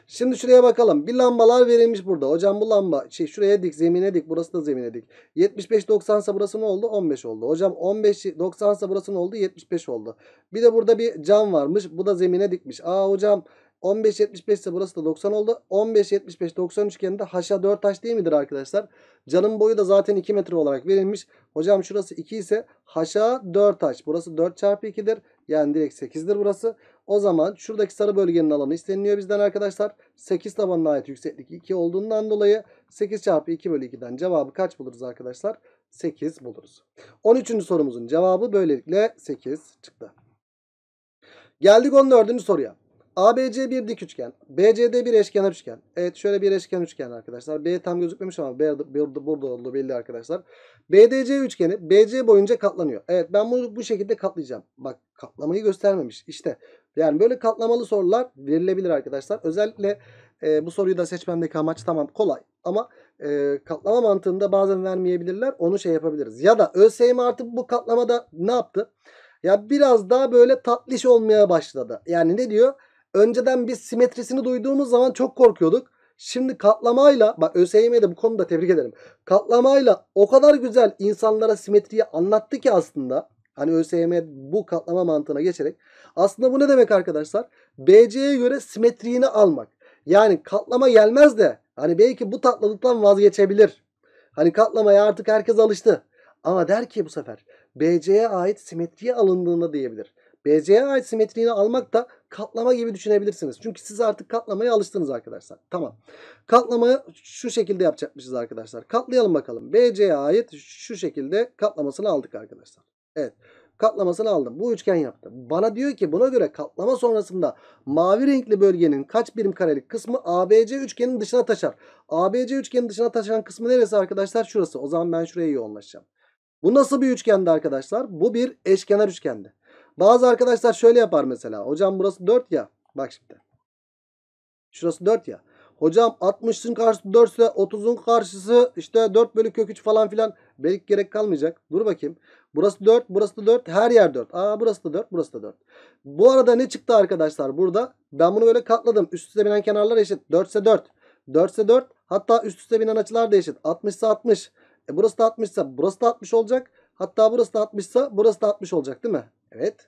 Şimdi şuraya bakalım. Bir lambalar verilmiş burada. Hocam bu lamba şey şuraya dik, zemine dik, burası da zemine dik. 75 90 ise burası ne oldu? 15 oldu. Hocam 15 90 ise burası ne oldu? 75 oldu. Bir de burada bir cam varmış. Bu da zemine dikmiş. Aa hocam 15.75 ise burası da 90 oldu. 15.75 90 üçgeninde haşa 4 haş değil midir arkadaşlar? Canın boyu da zaten 2 metre olarak verilmiş. Hocam şurası 2 ise haşa 4 haş. Burası 4 çarpı 2'dir. Yani direkt 8'dir burası. O zaman şuradaki sarı bölgenin alanı isteniliyor bizden arkadaşlar. 8 tabanına ait yükseklik 2 olduğundan dolayı 8 çarpı 2 bölü 2'den cevabı kaç buluruz arkadaşlar? 8 buluruz. 13. sorumuzun cevabı böylelikle 8 çıktı. Geldik 14. soruya. ABC bir dik üçgen. BCD bir eşkenar üçgen. Evet şöyle bir eşkenar üçgen arkadaşlar. B tam gözükmemiş ama B burada oldu belli arkadaşlar. BDC üçgeni BC boyunca katlanıyor. Evet ben bunu bu şekilde katlayacağım. Bak katlamayı göstermemiş. İşte yani böyle katlamalı sorular verilebilir arkadaşlar. Özellikle e, bu soruyu da seçmemdeki amaç tamam kolay. Ama e, katlama mantığında bazen vermeyebilirler. Onu şey yapabiliriz. Ya da ÖSYM artık bu katlamada ne yaptı? Ya biraz daha böyle tatlış olmaya başladı. Yani ne diyor? Önceden biz simetrisini duyduğumuz zaman çok korkuyorduk. Şimdi katlamayla bak ÖSYM'ye bu konuda tebrik ederim. Katlamayla o kadar güzel insanlara simetriyi anlattı ki aslında. Hani ÖSYM bu katlama mantığına geçerek. Aslında bu ne demek arkadaşlar? BC'ye göre simetriğini almak. Yani katlama gelmez de hani belki bu tatlılıktan vazgeçebilir. Hani katlamaya artık herkes alıştı. Ama der ki bu sefer BC'ye ait simetriye alındığında diyebilir. BC'ye ait simetriğini almak da katlama gibi düşünebilirsiniz. Çünkü siz artık katlamaya alıştınız arkadaşlar. Tamam. Katlamayı şu şekilde yapacakmışız arkadaşlar. Katlayalım bakalım. BC'ye ait şu şekilde katlamasını aldık arkadaşlar. Evet. Katlamasını aldım. Bu üçgen yaptı. Bana diyor ki buna göre katlama sonrasında mavi renkli bölgenin kaç birim karelik kısmı ABC üçgenin dışına taşar. ABC üçgenin dışına taşan kısmı neresi arkadaşlar? Şurası. O zaman ben şuraya yoğunlaşacağım. Bu nasıl bir üçgendi arkadaşlar? Bu bir eşkenar üçgendi. Bazı arkadaşlar şöyle yapar mesela. Hocam burası 4 ya. Bak şimdi. Şurası 4 ya. Hocam 60'ın karşısı 4 ise 30'un karşısı işte 4 bölü kök 3 falan filan. Belki gerek kalmayacak. Dur bakayım. Burası 4, burası da 4. Her yer 4. Aa burası da 4, burası da 4. Bu arada ne çıktı arkadaşlar burada? Ben bunu böyle katladım. Üst üste binen kenarlar eşit. 4 ise 4. 4 ise 4. Hatta üst üste binen açılar da eşit. 60 ise 60. E burası da 60 ise burası da 60 olacak. Hatta burası da 60 ise burası da 60 olacak değil mi? Evet.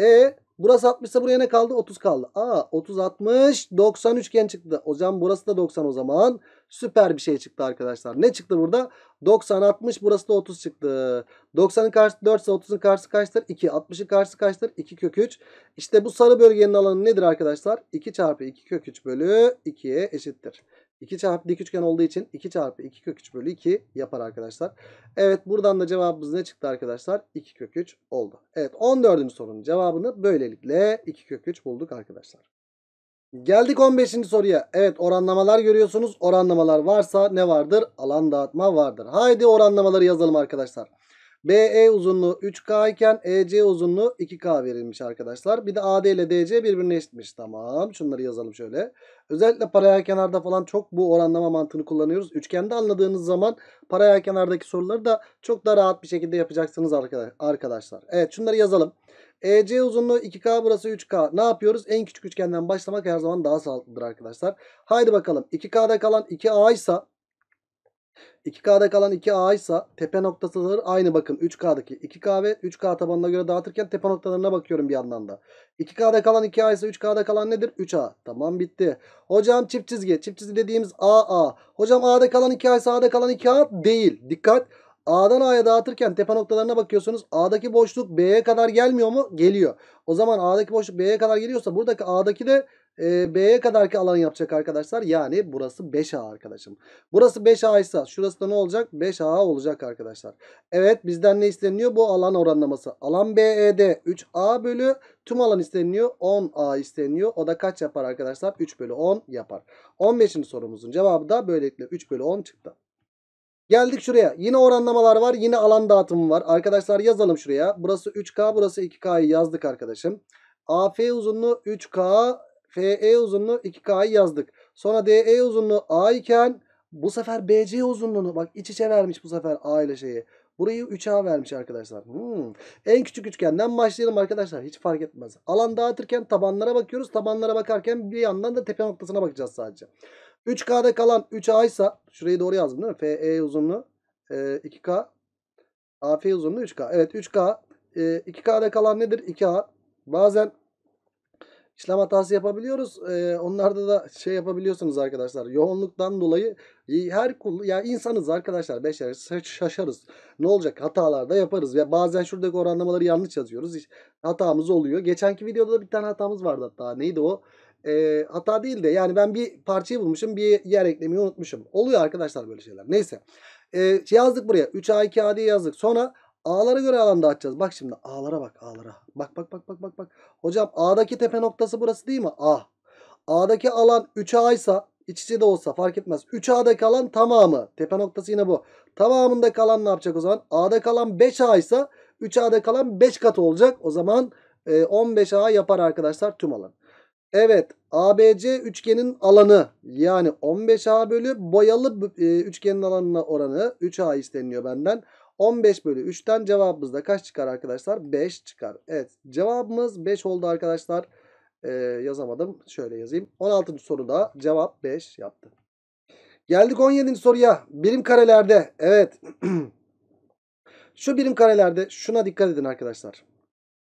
E burası 60 buraya ne kaldı? 30 kaldı. Aa 30 60 90 üçgen çıktı. Hocam burası da 90 o zaman. Süper bir şey çıktı arkadaşlar. Ne çıktı burada? 90 60 burası da 30 çıktı. 90'ın karşısı 4 ise 30'un karşısı kaçtır? 2. 60'ın karşısı kaçtır? 2 kök 3. İşte bu sarı bölgenin alanı nedir arkadaşlar? 2 çarpı 2 kök 3 bölü 2'ye eşittir. 2 çarpı dik üçgen olduğu için 2 çarpı 2 kök 3 bölü 2 yapar arkadaşlar. Evet buradan da cevabımız ne çıktı arkadaşlar? 2 kök 3 oldu. Evet 14. sorunun cevabını böylelikle 2 kök 3 bulduk arkadaşlar. Geldik 15. soruya. Evet oranlamalar görüyorsunuz. Oranlamalar varsa ne vardır? Alan dağıtma vardır. Haydi oranlamaları yazalım arkadaşlar. BE uzunluğu 3K iken EC uzunluğu 2K verilmiş arkadaşlar. Bir de AD ile DC birbirine eşitmiş. Tamam şunları yazalım şöyle. Özellikle paraya kenarda falan çok bu oranlama mantığını kullanıyoruz. Üçgende anladığınız zaman paraya kenardaki soruları da çok daha rahat bir şekilde yapacaksınız arkadaşlar. Evet şunları yazalım. EC uzunluğu 2K burası 3K. Ne yapıyoruz? En küçük üçgenden başlamak her zaman daha sağlıklıdır arkadaşlar. Haydi bakalım. 2K'da kalan 2A ise 2K'da kalan 2A ise tepe noktaları aynı bakın. 3K'daki 2K ve 3K tabanına göre dağıtırken tepe noktalarına bakıyorum bir yandan da. 2K'da kalan 2A ise 3K'da kalan nedir? 3A. Tamam bitti. Hocam çift çizgi. Çift çizgi dediğimiz AA. Hocam A'da kalan 2A ise A'da kalan 2A değil. Dikkat. A'dan A'ya dağıtırken tepe noktalarına bakıyorsunuz. A'daki boşluk B'ye kadar gelmiyor mu? Geliyor. O zaman A'daki boşluk B'ye kadar geliyorsa buradaki A'daki de e, B'ye kadarki alan yapacak arkadaşlar. Yani burası 5A arkadaşım. Burası 5A ise şurası da ne olacak? 5A olacak arkadaşlar. Evet bizden ne isteniyor? Bu alan oranlaması. Alan BE'de 3A bölü tüm alan isteniyor. 10A isteniyor. O da kaç yapar arkadaşlar? 3 bölü 10 yapar. 15. sorumuzun cevabı da böylelikle 3 bölü 10 çıktı. Geldik şuraya. Yine oranlamalar var. Yine alan dağıtımı var. Arkadaşlar yazalım şuraya. Burası 3K. Burası 2K'yı yazdık arkadaşım. AF uzunluğu 3K FE uzunluğu 2K'yı yazdık. Sonra DE uzunluğu A iken bu sefer BC uzunluğunu bak iç içe vermiş bu sefer A ile şeyi. Burayı 3A vermiş arkadaşlar. Hmm. En küçük üçgenden başlayalım arkadaşlar. Hiç fark etmez. Alan dağıtırken tabanlara bakıyoruz. Tabanlara bakarken bir yandan da tepe noktasına bakacağız sadece. 3K'da kalan 3A ise şurayı doğru yazdım değil mi? FE uzunluğu e, 2K. AF uzunluğu 3K. Evet 3K. E, 2K'da kalan nedir? 2A. Bazen işlem hatası yapabiliyoruz. Ee, onlarda da şey yapabiliyorsunuz arkadaşlar. Yoğunluktan dolayı her kul yani insanız arkadaşlar. Beşer şaşarız. Ne olacak? Hatalar da yaparız. Ve ya bazen şuradaki oranlamaları yanlış yazıyoruz. Hiç hatamız oluyor. Geçenki videoda da bir tane hatamız vardı hatta. Neydi o? E, hata değil de yani ben bir parçayı bulmuşum bir yer eklemeyi unutmuşum. Oluyor arkadaşlar böyle şeyler. Neyse. E, yazdık buraya. 3A 2A diye yazdık. Sonra A'lara göre alan dağıtacağız. Bak şimdi A'lara bak A'lara. Bak bak bak bak bak bak. Hocam A'daki tepe noktası burası değil mi? A. A'daki alan 3A ise iç içe de olsa fark etmez. 3A'da kalan tamamı. Tepe noktası yine bu. Tamamında kalan ne yapacak o zaman? A'da kalan 5A ise 3A'da kalan 5 kat olacak. O zaman 15A e, yapar arkadaşlar tüm alan. Evet ABC üçgenin alanı yani 15A bölü boyalı e, üçgenin alanına oranı 3A isteniyor benden. 15 bölü 3'ten cevabımızda kaç çıkar arkadaşlar? 5 çıkar. Evet cevabımız 5 oldu arkadaşlar. Ee, yazamadım. Şöyle yazayım. 16. soruda cevap 5 yaptı. Geldik 17. soruya. Birim karelerde. Evet. Şu birim karelerde şuna dikkat edin arkadaşlar.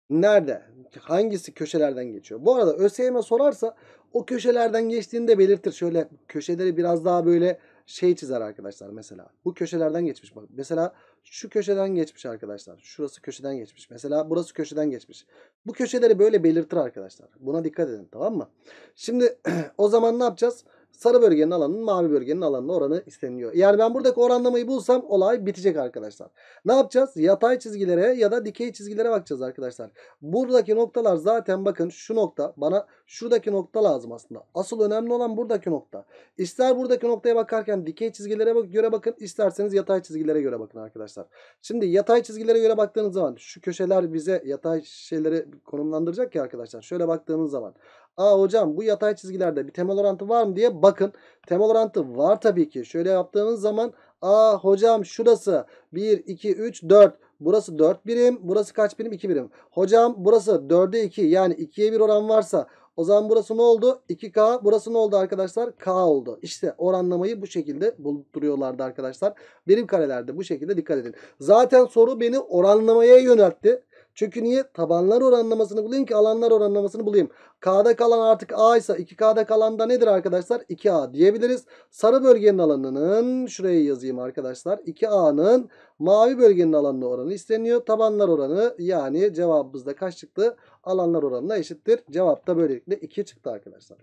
Nerede? Hangisi köşelerden geçiyor? Bu arada ÖSYM sorarsa o köşelerden geçtiğini de belirtir. Şöyle köşeleri biraz daha böyle şey çizer arkadaşlar mesela. Bu köşelerden geçmiş bak. Mesela şu köşeden geçmiş arkadaşlar. Şurası köşeden geçmiş. Mesela burası köşeden geçmiş. Bu köşeleri böyle belirtir arkadaşlar. Buna dikkat edin tamam mı? Şimdi o zaman ne yapacağız? sarı bölgenin alanının mavi bölgenin alanına oranı isteniliyor. Yani ben buradaki oranlamayı bulsam olay bitecek arkadaşlar. Ne yapacağız? Yatay çizgilere ya da dikey çizgilere bakacağız arkadaşlar. Buradaki noktalar zaten bakın şu nokta bana şuradaki nokta lazım aslında. Asıl önemli olan buradaki nokta. İster buradaki noktaya bakarken dikey çizgilere göre bakın isterseniz yatay çizgilere göre bakın arkadaşlar. Şimdi yatay çizgilere göre baktığınız zaman şu köşeler bize yatay şeyleri konumlandıracak ya arkadaşlar. Şöyle baktığınız zaman Aa hocam bu yatay çizgilerde bir temel orantı var mı diye bakın. Temel orantı var tabii ki. Şöyle yaptığımız zaman aa hocam şurası 1, 2, 3, 4. Burası 4 birim. Burası kaç birim? 2 birim. Hocam burası 4'e 2 yani 2'ye 1 oran varsa o zaman burası ne oldu? 2K. Burası ne oldu arkadaşlar? K oldu. İşte oranlamayı bu şekilde bulduruyorlardı arkadaşlar. Birim karelerde bu şekilde dikkat edin. Zaten soru beni oranlamaya yöneltti. Çünkü niye? Tabanlar oranlamasını bulayım ki alanlar oranlamasını bulayım. K'da kalan artık A ise 2K'da kalan da nedir arkadaşlar? 2A diyebiliriz. Sarı bölgenin alanının şuraya yazayım arkadaşlar. 2A'nın mavi bölgenin alanına oranı isteniyor. Tabanlar oranı yani cevabımızda kaç çıktı? Alanlar oranına eşittir. Cevap da böylelikle 2 çıktı arkadaşlar.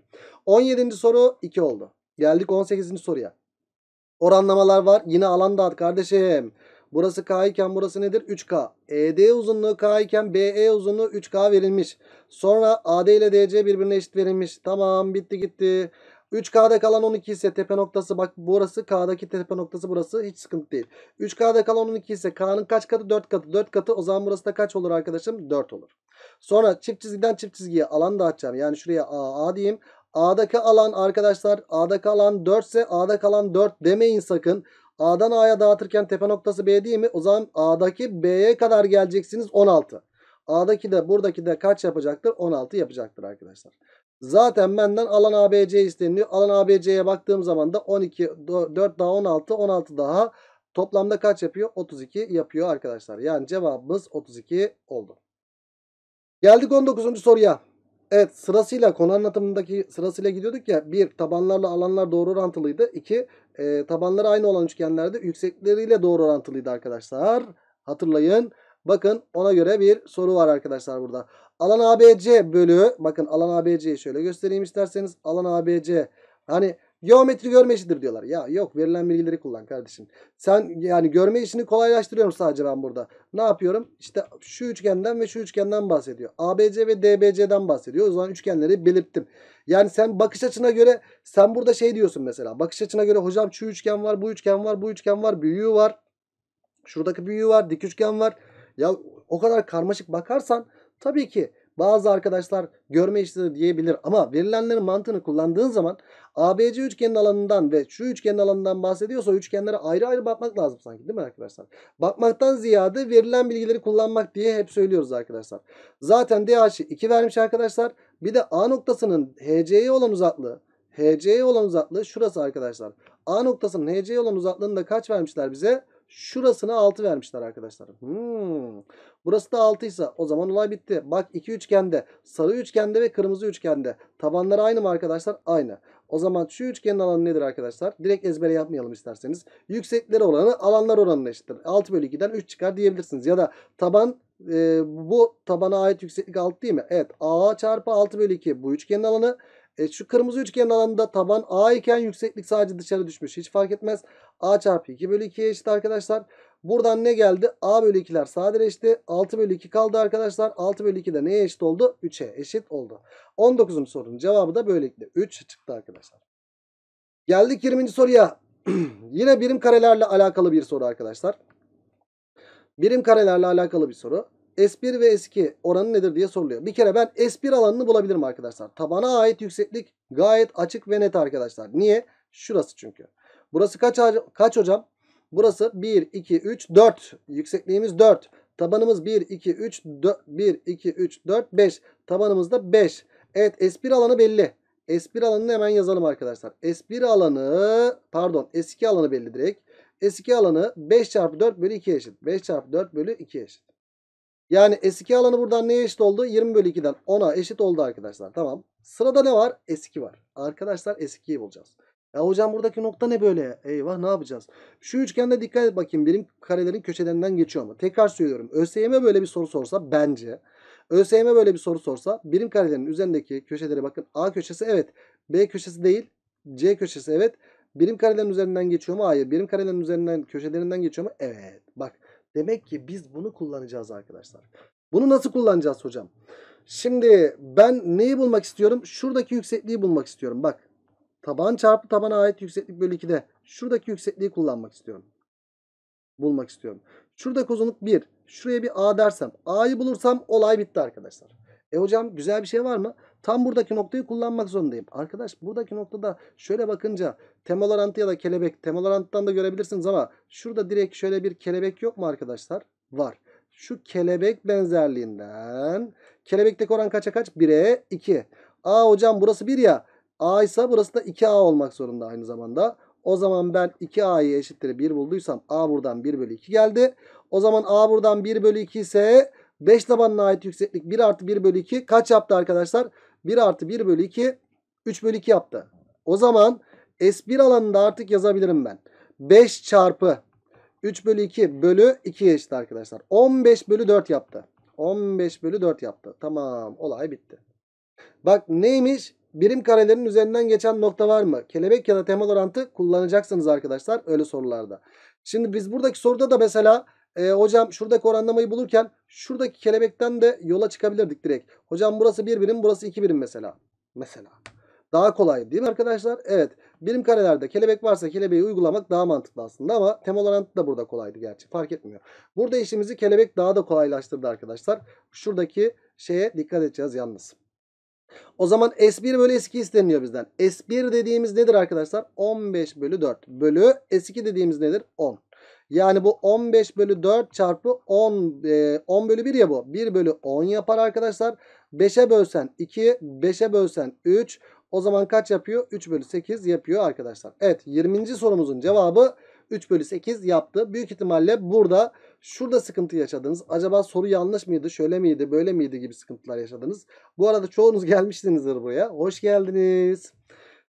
17. soru 2 oldu. Geldik 18. soruya. Oranlamalar var. Yine alan dağıt kardeşim. Burası K iken burası nedir? 3K. ED uzunluğu K iken BE uzunluğu 3K verilmiş. Sonra AD ile DC birbirine eşit verilmiş. Tamam bitti gitti. 3K'da kalan 12 ise tepe noktası bak burası K'daki tepe noktası burası hiç sıkıntı değil. 3K'da kalan 12 ise K'nın kaç katı? 4 katı. 4 katı o zaman burası da kaç olur arkadaşım? 4 olur. Sonra çift çizgiden çift çizgiye alan dağıtacağım. Yani şuraya A, A diyeyim. A'daki alan arkadaşlar A'daki alan 4 ise A'da kalan 4 demeyin sakın. A'dan A'ya dağıtırken tepe noktası B değil mi? O zaman A'daki B'ye kadar geleceksiniz 16. A'daki de buradaki de kaç yapacaktır? 16 yapacaktır arkadaşlar. Zaten benden alan ABC isteniyor. Alan ABC'ye baktığım zaman da 12, 4 daha 16, 16 daha toplamda kaç yapıyor? 32 yapıyor arkadaşlar. Yani cevabımız 32 oldu. Geldik 19. soruya. Evet sırasıyla konu anlatımındaki sırasıyla gidiyorduk ya. Bir tabanlarla alanlar doğru orantılıydı. İki e, tabanları aynı olan üçgenlerde yüksekleriyle doğru orantılıydı arkadaşlar. Hatırlayın. Bakın ona göre bir soru var arkadaşlar burada. Alan ABC bölü bakın alan ABC'yi şöyle göstereyim isterseniz. Alan ABC hani Geometri görme işidir diyorlar. Ya yok verilen bilgileri kullan kardeşim. Sen yani görme işini kolaylaştırıyorum sadece ben burada. Ne yapıyorum? İşte şu üçgenden ve şu üçgenden bahsediyor. ABC ve DBC'den bahsediyor. O zaman üçgenleri belirttim. Yani sen bakış açına göre sen burada şey diyorsun mesela. Bakış açına göre hocam şu üçgen var, bu üçgen var, bu üçgen var, büyüğü var. Şuradaki büyüğü var, dik üçgen var. Ya o kadar karmaşık bakarsan tabii ki bazı arkadaşlar görme işleri diyebilir ama verilenlerin mantığını kullandığın zaman ABC üçgenin alanından ve şu üçgenin alanından bahsediyorsa üçgenlere ayrı ayrı bakmak lazım sanki değil mi arkadaşlar? Bakmaktan ziyade verilen bilgileri kullanmak diye hep söylüyoruz arkadaşlar. Zaten DH'i 2 vermiş arkadaşlar. Bir de A noktasının HC'ye olan uzaklığı HC'ye olan uzaklığı şurası arkadaşlar. A noktasının HC'ye olan uzaklığını da kaç vermişler bize? Şurasına 6 vermişler arkadaşlar. Hmm. Burası da 6 ise o zaman olay bitti. Bak iki üçgende, sarı üçgende ve kırmızı üçgende. Tabanları aynı mı arkadaşlar? Aynı. O zaman şu üçgenin alanı nedir arkadaşlar? Direkt ezbere yapmayalım isterseniz. Yüksekleri oranı alanlar oranına eşittir. 6 bölü 2'den 3 çıkar diyebilirsiniz. Ya da taban e, bu tabana ait yükseklik 6 değil mi? Evet. A çarpı 6 bölü 2 bu üçgenin alanı. E, şu kırmızı üçgenin alanında taban A iken yükseklik sadece dışarı düşmüş. Hiç fark etmez. A çarpı 2 bölü 2'ye eşit arkadaşlar. Buradan ne geldi? A bölü 2'ler sadeleşti. 6 bölü 2 kaldı arkadaşlar. 6 bölü 2 de neye eşit oldu? 3'e eşit oldu. 19. sorunun cevabı da böylelikle 3 çıktı arkadaşlar. Geldik 20. soruya. Yine birim karelerle alakalı bir soru arkadaşlar. Birim karelerle alakalı bir soru. S1 ve S2 oranı nedir diye soruluyor. Bir kere ben S1 alanını bulabilirim arkadaşlar. Tabana ait yükseklik gayet açık ve net arkadaşlar. Niye? Şurası çünkü. Burası kaç, kaç hocam? Burası 1, 2, 3, 4. Yüksekliğimiz 4. Tabanımız 1, 2, 3, 4, 1, 2, 3, 4, 5. Tabanımız da 5. Evet S1 alanı belli. S1 alanını hemen yazalım arkadaşlar. S1 alanı pardon S2 alanı belli direkt. S2 alanı 5 çarpı 4 bölü 2 eşit. 5 çarpı 4 bölü 2 eşit. Yani S2 alanı buradan neye eşit oldu? 20 bölü 2'den 10'a eşit oldu arkadaşlar. Tamam. Sırada ne var? S2 var. Arkadaşlar S2'yi bulacağız. Ya hocam buradaki nokta ne böyle? Eyvah ne yapacağız? Şu üçgende dikkat et bakayım. Benim karelerin köşelerinden geçiyor mu? Tekrar söylüyorum. ÖSYM böyle bir soru sorsa bence. ÖSYM böyle bir soru sorsa birim karelerin üzerindeki köşeleri bakın. A köşesi evet. B köşesi değil. C köşesi evet. Birim karelerin üzerinden geçiyor mu? Hayır. Birim karelerin üzerinden köşelerinden geçiyor mu? Evet. Bak Demek ki biz bunu kullanacağız arkadaşlar. Bunu nasıl kullanacağız hocam? Şimdi ben neyi bulmak istiyorum? Şuradaki yüksekliği bulmak istiyorum. Bak taban çarpı tabana ait yükseklik bölü 2'de şuradaki yüksekliği kullanmak istiyorum. Bulmak istiyorum. Şurada uzunluk 1. Şuraya bir A dersem A'yı bulursam olay bitti arkadaşlar. E hocam güzel bir şey var mı? Tam buradaki noktayı kullanmak zorundayım. Arkadaş buradaki noktada şöyle bakınca temolarantı ya da kelebek temolaranttan da görebilirsiniz ama şurada direkt şöyle bir kelebek yok mu arkadaşlar? Var. Şu kelebek benzerliğinden kelebekteki oran kaça kaç? 1'e 2. A hocam burası 1 ya. A ise burası da 2A olmak zorunda aynı zamanda. O zaman ben 2A'yı eşittir 1 bulduysam A buradan 1 bölü 2 geldi. O zaman A buradan 1 bölü 2 ise 5 tabanına ait yükseklik 1 artı 1 bölü 2 kaç yaptı arkadaşlar? 1 artı 1 bölü 2 3 bölü 2 yaptı. O zaman S1 alanında artık yazabilirim ben. 5 çarpı 3 bölü 2 bölü 2'ye eşit arkadaşlar. 15 bölü 4 yaptı. 15 bölü 4 yaptı. Tamam olay bitti. Bak neymiş? Birim karelerin üzerinden geçen nokta var mı? Kelebek ya da temel orantı kullanacaksınız arkadaşlar öyle sorularda. Şimdi biz buradaki soruda da mesela e, hocam şuradaki oranlamayı bulurken şuradaki kelebekten de yola çıkabilirdik direkt. Hocam burası bir birim burası iki birim mesela. Mesela. Daha kolay değil mi arkadaşlar? Evet. Birim karelerde kelebek varsa kelebeği uygulamak daha mantıklı aslında ama tem olarak da burada kolaydı gerçi. Fark etmiyor. Burada işimizi kelebek daha da kolaylaştırdı arkadaşlar. Şuradaki şeye dikkat edeceğiz yalnız. O zaman S1 bölü S2 isteniyor bizden. S1 dediğimiz nedir arkadaşlar? 15 bölü 4 bölü S2 dediğimiz nedir? 10. Yani bu 15 bölü 4 çarpı 10, e, 10 bölü 1 ya bu. 1 bölü 10 yapar arkadaşlar. 5'e bölsen 2, 5'e bölsen 3. O zaman kaç yapıyor? 3 bölü 8 yapıyor arkadaşlar. Evet 20. sorumuzun cevabı 3 bölü 8 yaptı. Büyük ihtimalle burada şurada sıkıntı yaşadınız. Acaba soru yanlış mıydı? Şöyle miydi? Böyle miydi? gibi sıkıntılar yaşadınız. Bu arada çoğunuz gelmişsinizdir buraya. Hoş geldiniz.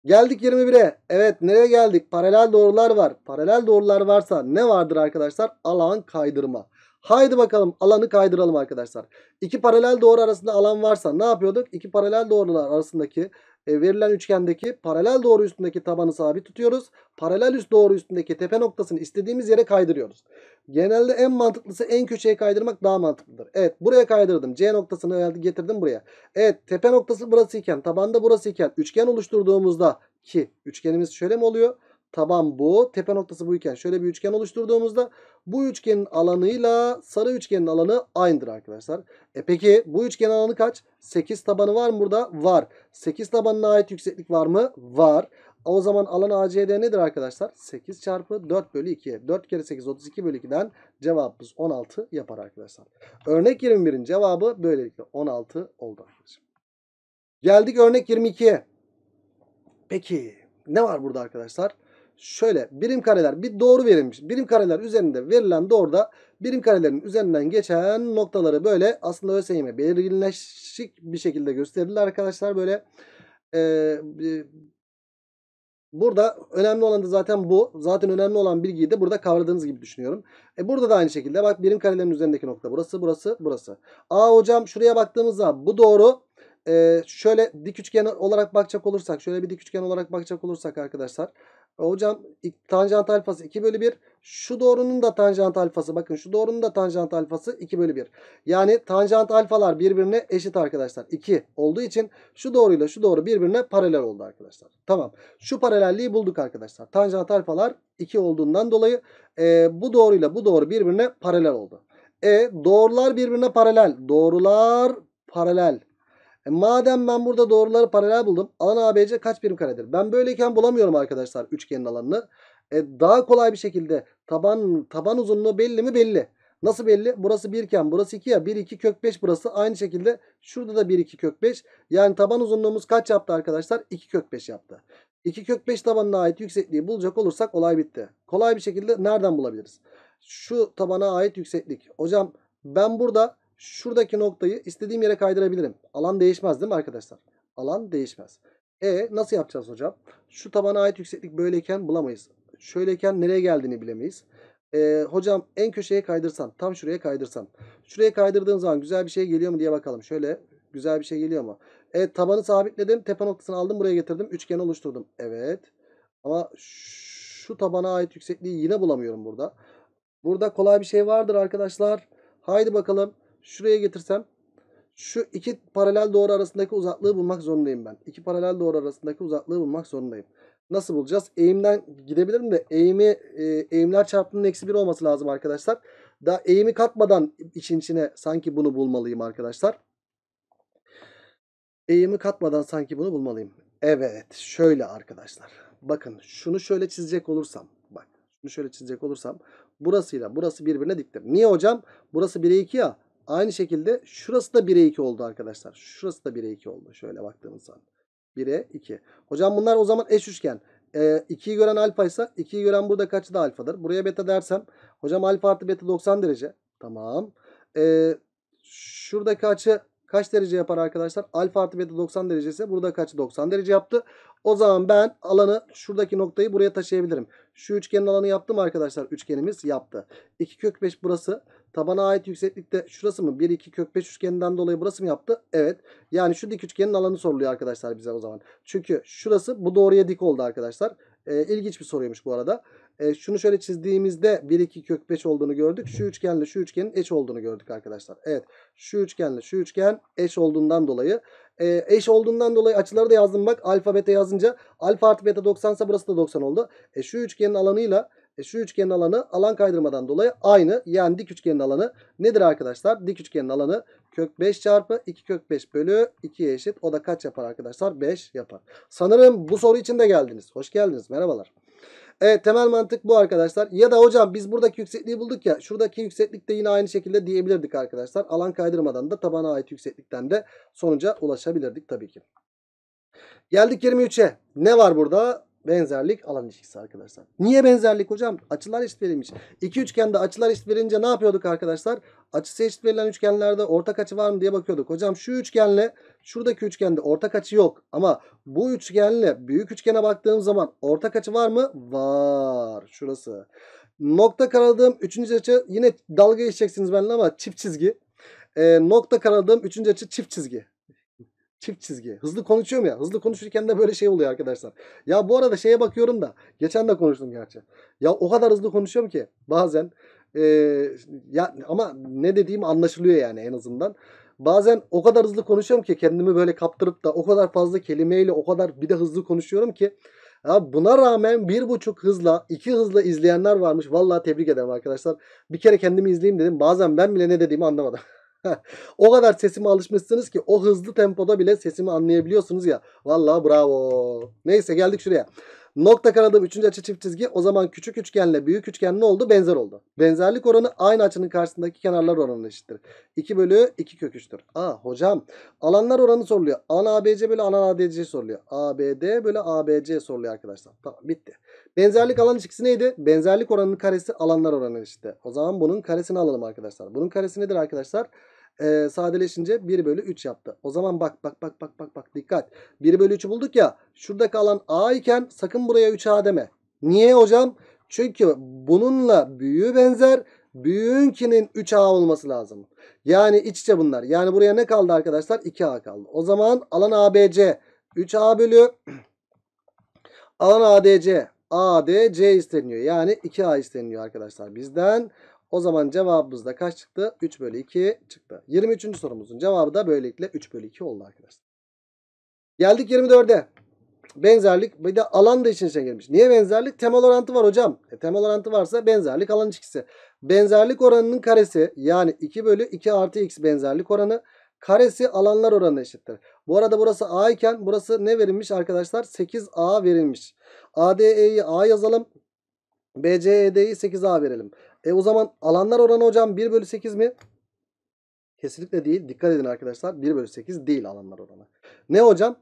Geldik 21'e. Evet nereye geldik? Paralel doğrular var. Paralel doğrular varsa ne vardır arkadaşlar? Alan kaydırma. Haydi bakalım alanı kaydıralım arkadaşlar. İki paralel doğru arasında alan varsa ne yapıyorduk? İki paralel doğrular arasındaki e, verilen üçgendeki paralel doğru üstündeki tabanı sabit tutuyoruz. Paralel üst doğru üstündeki tepe noktasını istediğimiz yere kaydırıyoruz. Genelde en mantıklısı en köşeye kaydırmak daha mantıklıdır. Evet buraya kaydırdım. C noktasını getirdim buraya. Evet tepe noktası burası iken tabanda burası iken üçgen oluşturduğumuzda ki üçgenimiz şöyle mi oluyor? taban bu. Tepe noktası bu iken şöyle bir üçgen oluşturduğumuzda bu üçgenin alanıyla sarı üçgenin alanı aynıdır arkadaşlar. E peki bu üçgenin alanı kaç? 8 tabanı var mı burada? Var. 8 tabanına ait yükseklik var mı? Var. O zaman alan ACD nedir arkadaşlar? 8 çarpı 4 bölü 2. 4 kere 8 32 bölü 2'den cevabımız 16 yapar arkadaşlar. Örnek 21'in cevabı böylelikle 16 oldu arkadaşlar. Geldik örnek 22'ye. Peki ne var burada arkadaşlar? şöyle birim kareler bir doğru verilmiş. Birim kareler üzerinde verilen doğruda birim karelerin üzerinden geçen noktaları böyle aslında ÖSYM belirginleşik bir şekilde gösterildi arkadaşlar. Böyle e, e, burada önemli olan da zaten bu. Zaten önemli olan bilgiyi de burada kavradığınız gibi düşünüyorum. E burada da aynı şekilde bak birim karelerin üzerindeki nokta burası burası burası. Aa hocam şuraya baktığımızda bu doğru e, şöyle dik üçgen olarak bakacak olursak şöyle bir dik üçgen olarak bakacak olursak arkadaşlar. Hocam tanjant alfası 2 bölü 1. Şu doğrunun da tanjant alfası bakın şu doğrunun da tanjant alfası 2 bölü 1. Yani tanjant alfalar birbirine eşit arkadaşlar. 2 olduğu için şu doğruyla şu doğru birbirine paralel oldu arkadaşlar. Tamam şu paralelliği bulduk arkadaşlar. Tanjant alfalar 2 olduğundan dolayı e, bu doğruyla bu doğru birbirine paralel oldu. E doğrular birbirine paralel. Doğrular paralel. E madem ben burada doğruları paralel buldum. Alan ABC kaç birim karedir? Ben böyleyken bulamıyorum arkadaşlar üçgenin alanını. E daha kolay bir şekilde taban taban uzunluğu belli mi? Belli. Nasıl belli? Burası 1 iken burası 2 ya. 1 2 kök 5 burası. Aynı şekilde şurada da 1 2 kök 5. Yani taban uzunluğumuz kaç yaptı arkadaşlar? 2 kök 5 yaptı. 2 kök 5 tabanına ait yüksekliği bulacak olursak olay bitti. Kolay bir şekilde nereden bulabiliriz? Şu tabana ait yükseklik. Hocam ben burada şuradaki noktayı istediğim yere kaydırabilirim. Alan değişmez değil mi arkadaşlar? Alan değişmez. E nasıl yapacağız hocam? Şu tabana ait yükseklik böyleyken bulamayız. Şöyleyken nereye geldiğini bilemeyiz. E, hocam en köşeye kaydırsan, tam şuraya kaydırsan. Şuraya kaydırdığın zaman güzel bir şey geliyor mu diye bakalım. Şöyle güzel bir şey geliyor mu? Evet tabanı sabitledim. Tepe noktasını aldım buraya getirdim. üçgeni oluşturdum. Evet. Ama şu tabana ait yüksekliği yine bulamıyorum burada. Burada kolay bir şey vardır arkadaşlar. Haydi bakalım. Şuraya getirsem şu iki paralel doğru arasındaki uzaklığı bulmak zorundayım ben. İki paralel doğru arasındaki uzaklığı bulmak zorundayım. Nasıl bulacağız? Eğimden gidebilirim de eğimi e, eğimler çarpımının eksi 1 olması lazım arkadaşlar. Da eğimi katmadan için içine sanki bunu bulmalıyım arkadaşlar. Eğimi katmadan sanki bunu bulmalıyım. Evet şöyle arkadaşlar. Bakın şunu şöyle çizecek olursam. Bak şunu şöyle çizecek olursam. Burasıyla burası birbirine diktir. Niye hocam? Burası 1'e 2 ya. Aynı şekilde şurası da 1'e 2 oldu arkadaşlar. Şurası da 1'e 2 oldu. Şöyle baktığımız zaman. 1'e 2. Hocam bunlar o zaman eş üçgen. E, ee, 2'yi gören alfa ise 2'yi gören burada kaçı da alfadır. Buraya beta dersem hocam alfa artı beta 90 derece. Tamam. E, ee, şuradaki açı kaç derece yapar arkadaşlar? Alfa artı beta 90 derece burada kaçı 90 derece yaptı. O zaman ben alanı şuradaki noktayı buraya taşıyabilirim. Şu üçgenin alanı yaptım arkadaşlar? Üçgenimiz yaptı. 2 kök 5 burası. Tabana ait yükseklikte şurası mı? 1, 2 kök 5 üçgeninden dolayı burası mı yaptı? Evet. Yani şu dik üçgenin alanı soruluyor arkadaşlar bize o zaman. Çünkü şurası bu doğruya dik oldu arkadaşlar. E, ilginç bir soruymuş bu arada. E, şunu şöyle çizdiğimizde 1, 2 kök 5 olduğunu gördük. Şu üçgenle şu üçgenin eş olduğunu gördük arkadaşlar. Evet. Şu üçgenle şu üçgen eş olduğundan dolayı e, eş olduğundan dolayı açıları da yazdım bak. Alfa beta yazınca alfa artı beta 90 ise burası da 90 oldu. E, şu üçgenin alanıyla e şu üçgenin alanı alan kaydırmadan dolayı aynı. Yani dik üçgenin alanı nedir arkadaşlar? Dik üçgenin alanı kök 5 çarpı 2 kök 5 bölü 2'ye eşit. O da kaç yapar arkadaşlar? 5 yapar. Sanırım bu soru için de geldiniz. Hoş geldiniz. Merhabalar. Evet temel mantık bu arkadaşlar. Ya da hocam biz buradaki yüksekliği bulduk ya. Şuradaki yükseklik de yine aynı şekilde diyebilirdik arkadaşlar. Alan kaydırmadan da tabana ait yükseklikten de sonuca ulaşabilirdik tabii ki. Geldik 23'e. Ne var burada? Benzerlik alan ilişkisi arkadaşlar. Niye benzerlik hocam? Açılar eşit verilmiş. İki üçgende açılar eşit verince ne yapıyorduk arkadaşlar? Açısı eşit verilen üçgenlerde ortak açı var mı diye bakıyorduk. Hocam şu üçgenle şuradaki üçgende ortak açı yok. Ama bu üçgenle büyük üçgene baktığım zaman ortak açı var mı? Var. Şurası. Nokta karaladığım üçüncü açı yine dalga geçeceksiniz benimle ama çift çizgi. E, nokta karaladığım üçüncü açı çift çizgi. Çift çizgi. Hızlı konuşuyorum ya. Hızlı konuşurken de böyle şey oluyor arkadaşlar. Ya bu arada şeye bakıyorum da. Geçen de konuştum gerçi. Ya o kadar hızlı konuşuyorum ki bazen. E, ya ama ne dediğim anlaşılıyor yani en azından. Bazen o kadar hızlı konuşuyorum ki kendimi böyle kaptırıp da o kadar fazla kelimeyle o kadar bir de hızlı konuşuyorum ki ya buna rağmen bir buçuk hızla iki hızla izleyenler varmış. Vallahi tebrik ederim arkadaşlar. Bir kere kendimi izleyeyim dedim. Bazen ben bile ne dediğimi anlamadım. o kadar sesime alışmışsınız ki o hızlı tempoda bile sesimi anlayabiliyorsunuz ya. Vallahi bravo. Neyse geldik şuraya. Nokta kanadım 3. açı çift çizgi. O zaman küçük üçgenle büyük üçgen ne oldu? Benzer oldu. Benzerlik oranı aynı açının karşısındaki kenarlar oranı eşittir. 2 bölü 2 kök 3'tür. Aa hocam alanlar oranı soruluyor. Alan ABC bölü alan ADC soruluyor. ABD bölü ABC soruluyor arkadaşlar. Tamam bitti. Benzerlik alan ilişkisi neydi? Benzerlik oranının karesi alanlar oranı eşittir. O zaman bunun karesini alalım arkadaşlar. Bunun karesi nedir arkadaşlar? Arkadaşlar e, sadeleşince 1 bölü 3 yaptı. O zaman bak bak bak bak bak bak dikkat. 1 bölü 3'ü bulduk ya. Şurada kalan A iken sakın buraya 3A deme. Niye hocam? Çünkü bununla büyüğü benzer. Büyüğünkinin 3A olması lazım. Yani iç içe bunlar. Yani buraya ne kaldı arkadaşlar? 2A kaldı. O zaman alan ABC 3A bölü alan ADC ADC isteniyor. Yani 2A isteniyor arkadaşlar bizden. O zaman cevabımız da kaç çıktı? 3 bölü 2 çıktı. 23. sorumuzun cevabı da böylelikle 3 bölü 2 oldu arkadaşlar. Geldik 24'e. Benzerlik bir de alan da içine gelmiş. Niye benzerlik? Temel orantı var hocam. E, temel orantı varsa benzerlik alan ilişkisi. Benzerlik oranının karesi yani 2 bölü 2 artı x benzerlik oranı karesi alanlar oranı eşittir. Bu arada burası a iken burası ne verilmiş arkadaşlar? 8a verilmiş. ADE'yi a yazalım. BCED'yi 8a verelim. E o zaman alanlar oranı hocam 1 bölü 8 mi? Kesinlikle değil. Dikkat edin arkadaşlar. 1 bölü 8 değil alanlar oranı. Ne hocam?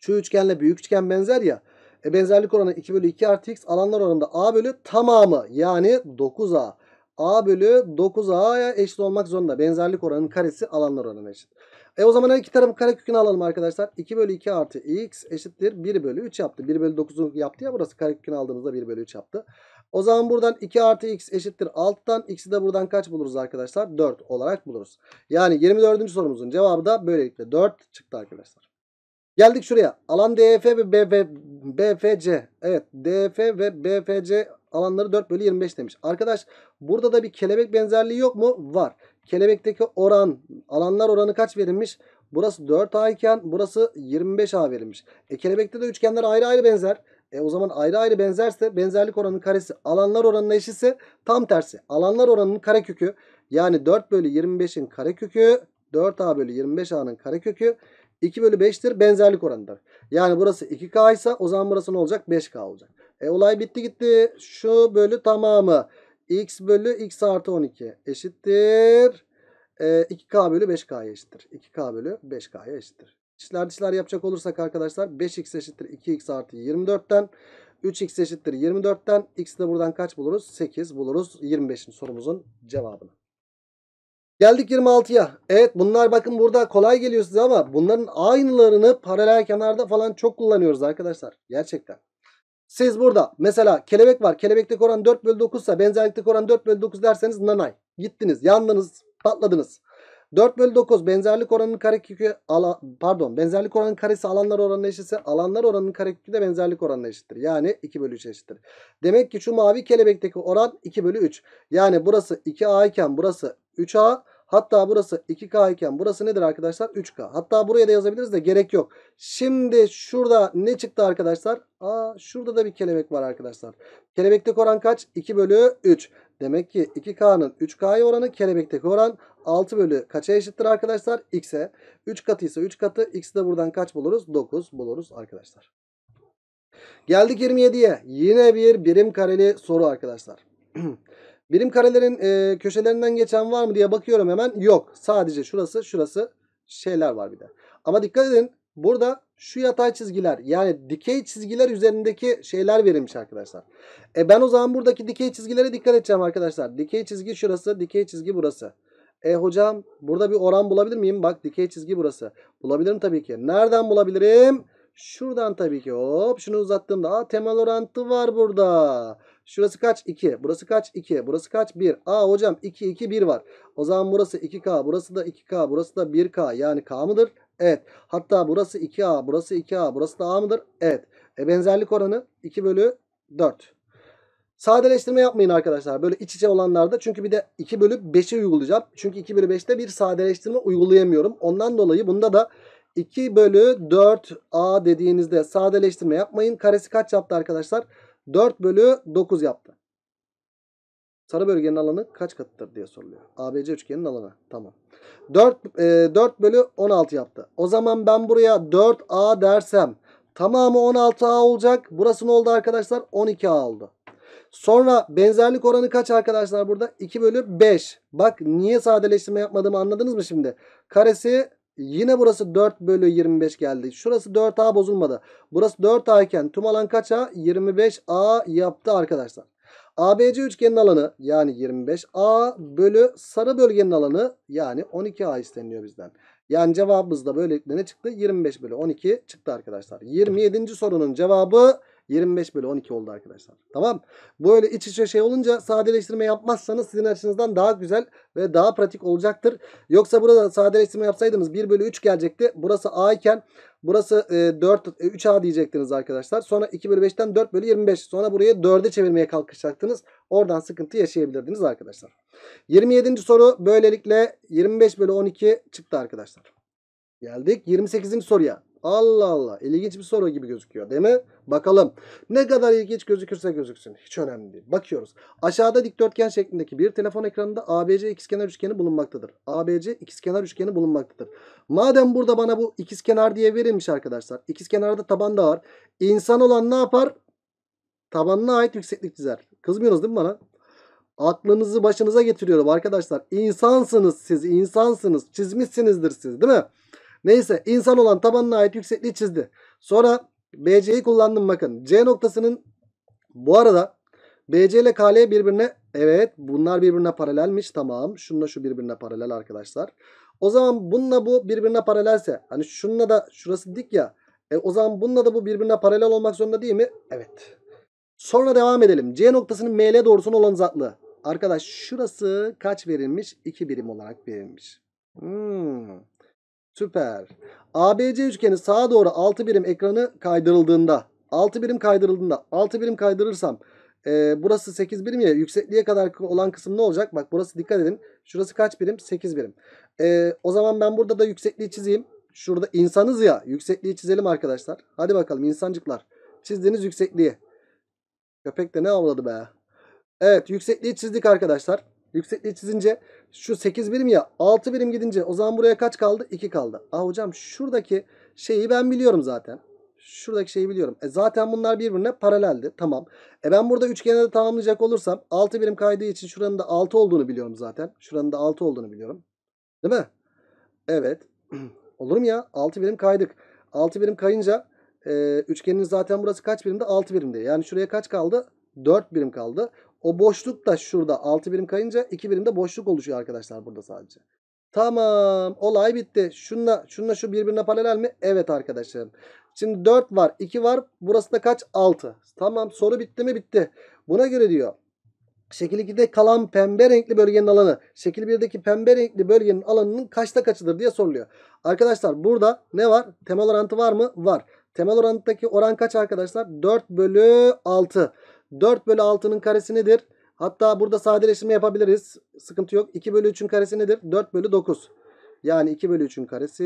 Şu üçgenle büyük üçgen benzer ya. E benzerlik oranı 2 bölü 2 artı x. Alanlar oranında a bölü tamamı. Yani 9a. a bölü 9a'ya eşit olmak zorunda. Benzerlik oranının karesi alanlar oranına eşit. E o zaman her iki tarafın karekökünü alalım arkadaşlar. 2 bölü 2 artı x eşittir 1 bölü 3 yaptı. 1 bölü 9'u yaptı ya burası kare karekökünü aldığımızda 1 bölü 3 yaptı. O zaman buradan 2 artı x eşittir 6'dan. X'i de buradan kaç buluruz arkadaşlar? 4 olarak buluruz. Yani 24. sorumuzun cevabı da böylelikle 4 çıktı arkadaşlar. Geldik şuraya. Alan DF ve BFC. Evet DF ve BFC alanları 4 bölü 25 demiş. Arkadaş burada da bir kelebek benzerliği yok mu? Var. Kelebekteki oran, alanlar oranı kaç verilmiş? Burası 4A iken burası 25A verilmiş. E kelebekte de üçgenler ayrı ayrı benzer. E o zaman ayrı ayrı benzerse benzerlik oranının karesi alanlar oranına eşitse tam tersi. Alanlar oranının karekökü yani 4 bölü 25'in karekökü 4a bölü 25a'nın karekökü 2 bölü 5'tir benzerlik oranıdır. Yani burası 2k ise o zaman burası ne olacak? 5k olacak. E olay bitti gitti. Şu bölü tamamı x bölü x artı 12 eşittir. E, 2k bölü 5k'ya eşittir. 2k bölü 5k'ya eşittir. İçler dışlar yapacak olursak arkadaşlar 5x eşittir 2x artı 24'ten 3x eşittir 24'ten x de buradan kaç buluruz? 8 buluruz 25'in sorumuzun cevabını. Geldik 26'ya. Evet bunlar bakın burada kolay geliyor size ama bunların aynılarını paralel kenarda falan çok kullanıyoruz arkadaşlar. Gerçekten. Siz burada mesela kelebek var. Kelebekteki oran 4 bölü 9 ise benzerlikteki oran 4 bölü 9 derseniz nanay. Gittiniz yandınız patladınız. 4 bölü 9 benzerlik oranının karekökü ala, pardon benzerlik oranının karesi alanlar oranına eşitse alanlar oranının karekökü de benzerlik oranına eşittir. Yani 2 bölü 3 eşittir. Demek ki şu mavi kelebekteki oran 2 bölü 3. Yani burası 2A iken burası 3A. Hatta burası 2K iken burası nedir arkadaşlar? 3K. Hatta buraya da yazabiliriz de gerek yok. Şimdi şurada ne çıktı arkadaşlar? Aa şurada da bir kelebek var arkadaşlar. Kelebekteki oran kaç? 2 bölü 3. Demek ki 2K'nın 3K'ya oranı kelebekteki oran 6 bölü kaça eşittir arkadaşlar? X'e. 3 ise 3 katı. X'i de buradan kaç buluruz? 9 buluruz arkadaşlar. Geldik 27'ye. Yine bir birim kareli soru arkadaşlar. birim karelerin e, köşelerinden geçen var mı diye bakıyorum hemen. Yok. Sadece şurası şurası şeyler var bir de. Ama dikkat edin. Burada şu yatay çizgiler yani dikey çizgiler üzerindeki şeyler verilmiş arkadaşlar. E ben o zaman buradaki dikey çizgilere dikkat edeceğim arkadaşlar. Dikey çizgi şurası, dikey çizgi burası. E hocam burada bir oran bulabilir miyim? Bak dikey çizgi burası. Bulabilirim tabii ki. Nereden bulabilirim? Şuradan tabii ki. Hop şunu uzattığımda aa, temel orantı var burada. Şurası kaç? 2. Burası kaç? 2. Burası kaç? 1. Aa hocam 2, 2, 1 var. O zaman burası 2K. Burası da 2K. Burası da 1K. Yani K mıdır? Evet. Hatta burası 2A, burası 2A, burası da A mıdır? Evet. E benzerlik oranı 2 bölü 4. Sadeleştirme yapmayın arkadaşlar. Böyle iç içe olanlarda. Çünkü bir de 2 bölü 5'i uygulayacağım. Çünkü 2 bölü 5'te bir sadeleştirme uygulayamıyorum. Ondan dolayı bunda da 2 bölü 4A dediğinizde sadeleştirme yapmayın. Karesi kaç yaptı arkadaşlar? 4 bölü 9 yaptı. Sarı bölgenin alanı kaç katıdır diye soruluyor. ABC üçgenin alanı. Tamam. 4, e, 4 bölü 16 yaptı. O zaman ben buraya 4A dersem tamamı 16A olacak. Burası ne oldu arkadaşlar? 12A oldu. Sonra benzerlik oranı kaç arkadaşlar burada? 2 bölü 5. Bak niye sadeleştirme yapmadığımı anladınız mı şimdi? Karesi yine burası 4 bölü 25 geldi. Şurası 4A bozulmadı. Burası 4A iken tüm alan kaç A? 25A yaptı arkadaşlar. ABC üçgenin alanı yani 25A bölü sarı bölgenin alanı yani 12A isteniliyor bizden. Yani cevabımız da böylelikle ne çıktı? 25 bölü 12 çıktı arkadaşlar. 27. sorunun cevabı 25 bölü 12 oldu arkadaşlar. Tamam. Böyle iç içe şey olunca sadeleştirme yapmazsanız sizin açınızdan daha güzel ve daha pratik olacaktır. Yoksa burada sadeleştirme yapsaydınız 1 bölü 3 gelecekti. Burası A iken burası 4, e, 3A e, diyecektiniz arkadaşlar. Sonra 2 bölü 5'ten 4 bölü 25. Sonra burayı 4'e çevirmeye kalkışacaktınız. Oradan sıkıntı yaşayabilirdiniz arkadaşlar. 27. soru böylelikle 25 bölü 12 çıktı arkadaşlar. Geldik 28. soruya. Allah Allah. İlginç bir soru gibi gözüküyor değil mi? Bakalım. Ne kadar ilginç gözükürse gözüksün. Hiç önemli değil. Bakıyoruz. Aşağıda dikdörtgen şeklindeki bir telefon ekranında ABC ikizkenar üçgeni bulunmaktadır. ABC ikizkenar üçgeni bulunmaktadır. Madem burada bana bu ikizkenar diye verilmiş arkadaşlar. İkizkenarda taban da var. İnsan olan ne yapar? Tabanına ait yükseklik çizer. Kızmıyorsunuz değil mi bana? Aklınızı başınıza getiriyorum arkadaşlar. İnsansınız siz, insansınız. Çizmişsinizdir siz değil mi? Neyse insan olan tabanına ait yüksekliği çizdi. Sonra BC'yi kullandım bakın. C noktasının bu arada BC ile KL birbirine evet bunlar birbirine paralelmiş. Tamam şununla şu birbirine paralel arkadaşlar. O zaman bununla bu birbirine paralelse hani şununla da şurası dik ya. E, o zaman bununla da bu birbirine paralel olmak zorunda değil mi? Evet. Sonra devam edelim. C noktasının ML doğrusuna olan uzaklığı. Arkadaş şurası kaç verilmiş? 2 birim olarak verilmiş. Hmm. Süper. ABC üçgeni sağa doğru 6 birim ekranı kaydırıldığında 6 birim kaydırıldığında 6 birim kaydırırsam e, burası 8 birim ya yüksekliğe kadar olan kısım ne olacak? Bak burası dikkat edin. Şurası kaç birim? 8 birim. E, o zaman ben burada da yüksekliği çizeyim. Şurada insanız ya yüksekliği çizelim arkadaşlar. Hadi bakalım insancıklar. Çizdiğiniz yüksekliği. Köpek de ne avladı be. Evet yüksekliği çizdik arkadaşlar. Yüksekliği çizince şu 8 birim ya 6 birim gidince o zaman buraya kaç kaldı? 2 kaldı. Aa ah hocam şuradaki şeyi ben biliyorum zaten. Şuradaki şeyi biliyorum. E zaten bunlar birbirine paraleldi. Tamam. E ben burada üçgeni de tamamlayacak olursam 6 birim kaydığı için şuranın da 6 olduğunu biliyorum zaten. Şuranın da 6 olduğunu biliyorum. Değil mi? Evet. Olur mu ya? 6 birim kaydık. 6 birim kayınca e, üçgenin zaten burası kaç birimde? 6 birimde. Yani şuraya kaç kaldı? 4 birim kaldı. O boşluk da şurada 6 birim kayınca 2 birimde boşluk oluşuyor arkadaşlar burada sadece. Tamam olay bitti. Şunla, şunla şu birbirine paralel mi? Evet arkadaşlarım. Şimdi 4 var 2 var. Burası da kaç? 6. Tamam soru bitti mi? Bitti. Buna göre diyor. Şekil 2'de kalan pembe renkli bölgenin alanı. Şekil 1'deki pembe renkli bölgenin alanının kaçta kaçıdır diye soruluyor. Arkadaşlar burada ne var? Temel orantı var mı? Var. Temel orantıdaki oran kaç arkadaşlar? 4 bölü 6. 4 bölü 6'nın karesi nedir? Hatta burada sadeleştirme yapabiliriz. Sıkıntı yok. 2 bölü 3'ün karesi nedir? 4 bölü 9. Yani 2 bölü 3'ün karesi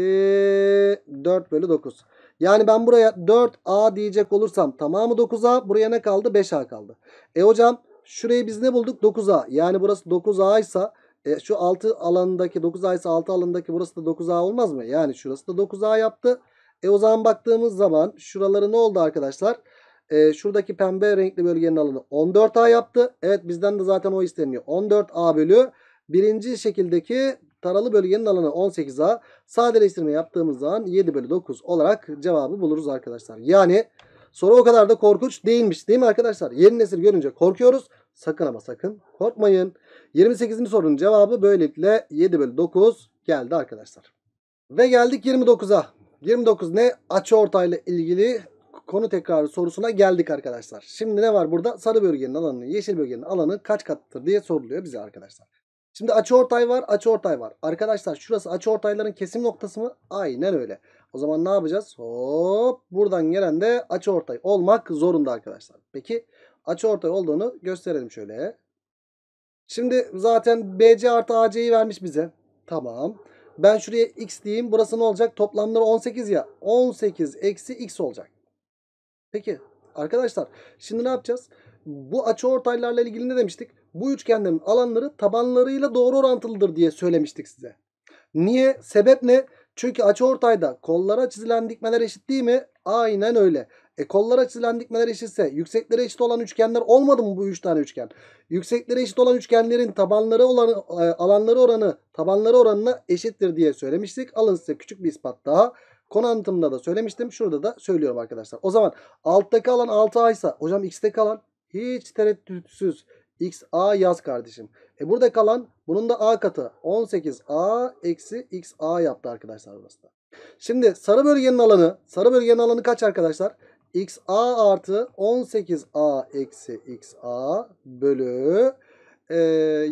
4 bölü 9. Yani ben buraya 4A diyecek olursam tamamı 9A. Buraya ne kaldı? 5A kaldı. E hocam şurayı biz ne bulduk? 9A. Yani burası 9A ise e, şu 6 alanındaki 9A ise 6 alanındaki burası da 9A olmaz mı? Yani şurası da 9A yaptı. E o zaman baktığımız zaman şuraları ne oldu arkadaşlar? Arkadaşlar e, şuradaki pembe renkli bölgenin alanı 14A yaptı. Evet bizden de zaten o isteniyor. 14A bölü birinci şekildeki taralı bölgenin alanı 18A. Sadeleştirme yaptığımız zaman 7 bölü 9 olarak cevabı buluruz arkadaşlar. Yani soru o kadar da korkunç değilmiş değil mi arkadaşlar? Yeni nesil görünce korkuyoruz. Sakın ama sakın korkmayın. 28. sorunun cevabı böylelikle 7 bölü 9 geldi arkadaşlar. Ve geldik 29'a. 29 ne? Açı ortayla ilgili konu tekrarı sorusuna geldik arkadaşlar. Şimdi ne var burada? Sarı bölgenin alanı, yeşil bölgenin alanı kaç kattır diye soruluyor bize arkadaşlar. Şimdi açıortay var, açıortay var. Arkadaşlar şurası açıortayların kesim noktası mı? Aynen öyle. O zaman ne yapacağız? Hop buradan gelen de açıortay olmak zorunda arkadaşlar. Peki açıortay olduğunu gösterelim şöyle. Şimdi zaten BC artı AC'yi vermiş bize. Tamam. Ben şuraya x diyeyim. Burası ne olacak? Toplamları 18 ya. 18 eksi x olacak. Peki arkadaşlar şimdi ne yapacağız? Bu açı ortaylarla ilgili ne demiştik? Bu üçgenlerin alanları tabanlarıyla doğru orantılıdır diye söylemiştik size. Niye? Sebep ne? Çünkü açı ortayda kollara çizilen dikmeler eşit değil mi? Aynen öyle. E kollara çizilen dikmeler eşitse yüksekleri eşit olan üçgenler olmadı mı bu üç tane üçgen? Yüksekleri eşit olan üçgenlerin tabanları olan e, alanları oranı tabanları oranına eşittir diye söylemiştik. Alın size küçük bir ispat daha. Konu anlatımında da söylemiştim. Şurada da söylüyorum arkadaşlar. O zaman alttaki alan 6A ise hocam x'te kalan hiç tereddütsüz xa yaz kardeşim. E burada kalan bunun da a katı 18 a eksi xa yaptı arkadaşlar burası da. Şimdi sarı bölgenin alanı sarı bölgenin alanı kaç arkadaşlar? xa artı 18 a eksi xa bölü e,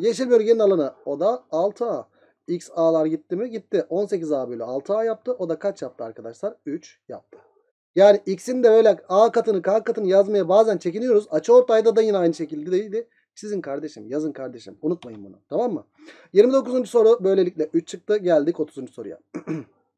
yeşil bölgenin alanı o da 6 a. X A'lar gitti mi? Gitti. 18 A bölü 6 A yaptı. O da kaç yaptı arkadaşlar? 3 yaptı. Yani X'in de böyle A katını K katını yazmaya bazen çekiniyoruz. Açı ortayda da yine aynı şekilde değildi. Sizin kardeşim yazın kardeşim. Unutmayın bunu. Tamam mı? 29. soru böylelikle 3 çıktı. Geldik 30. soruya.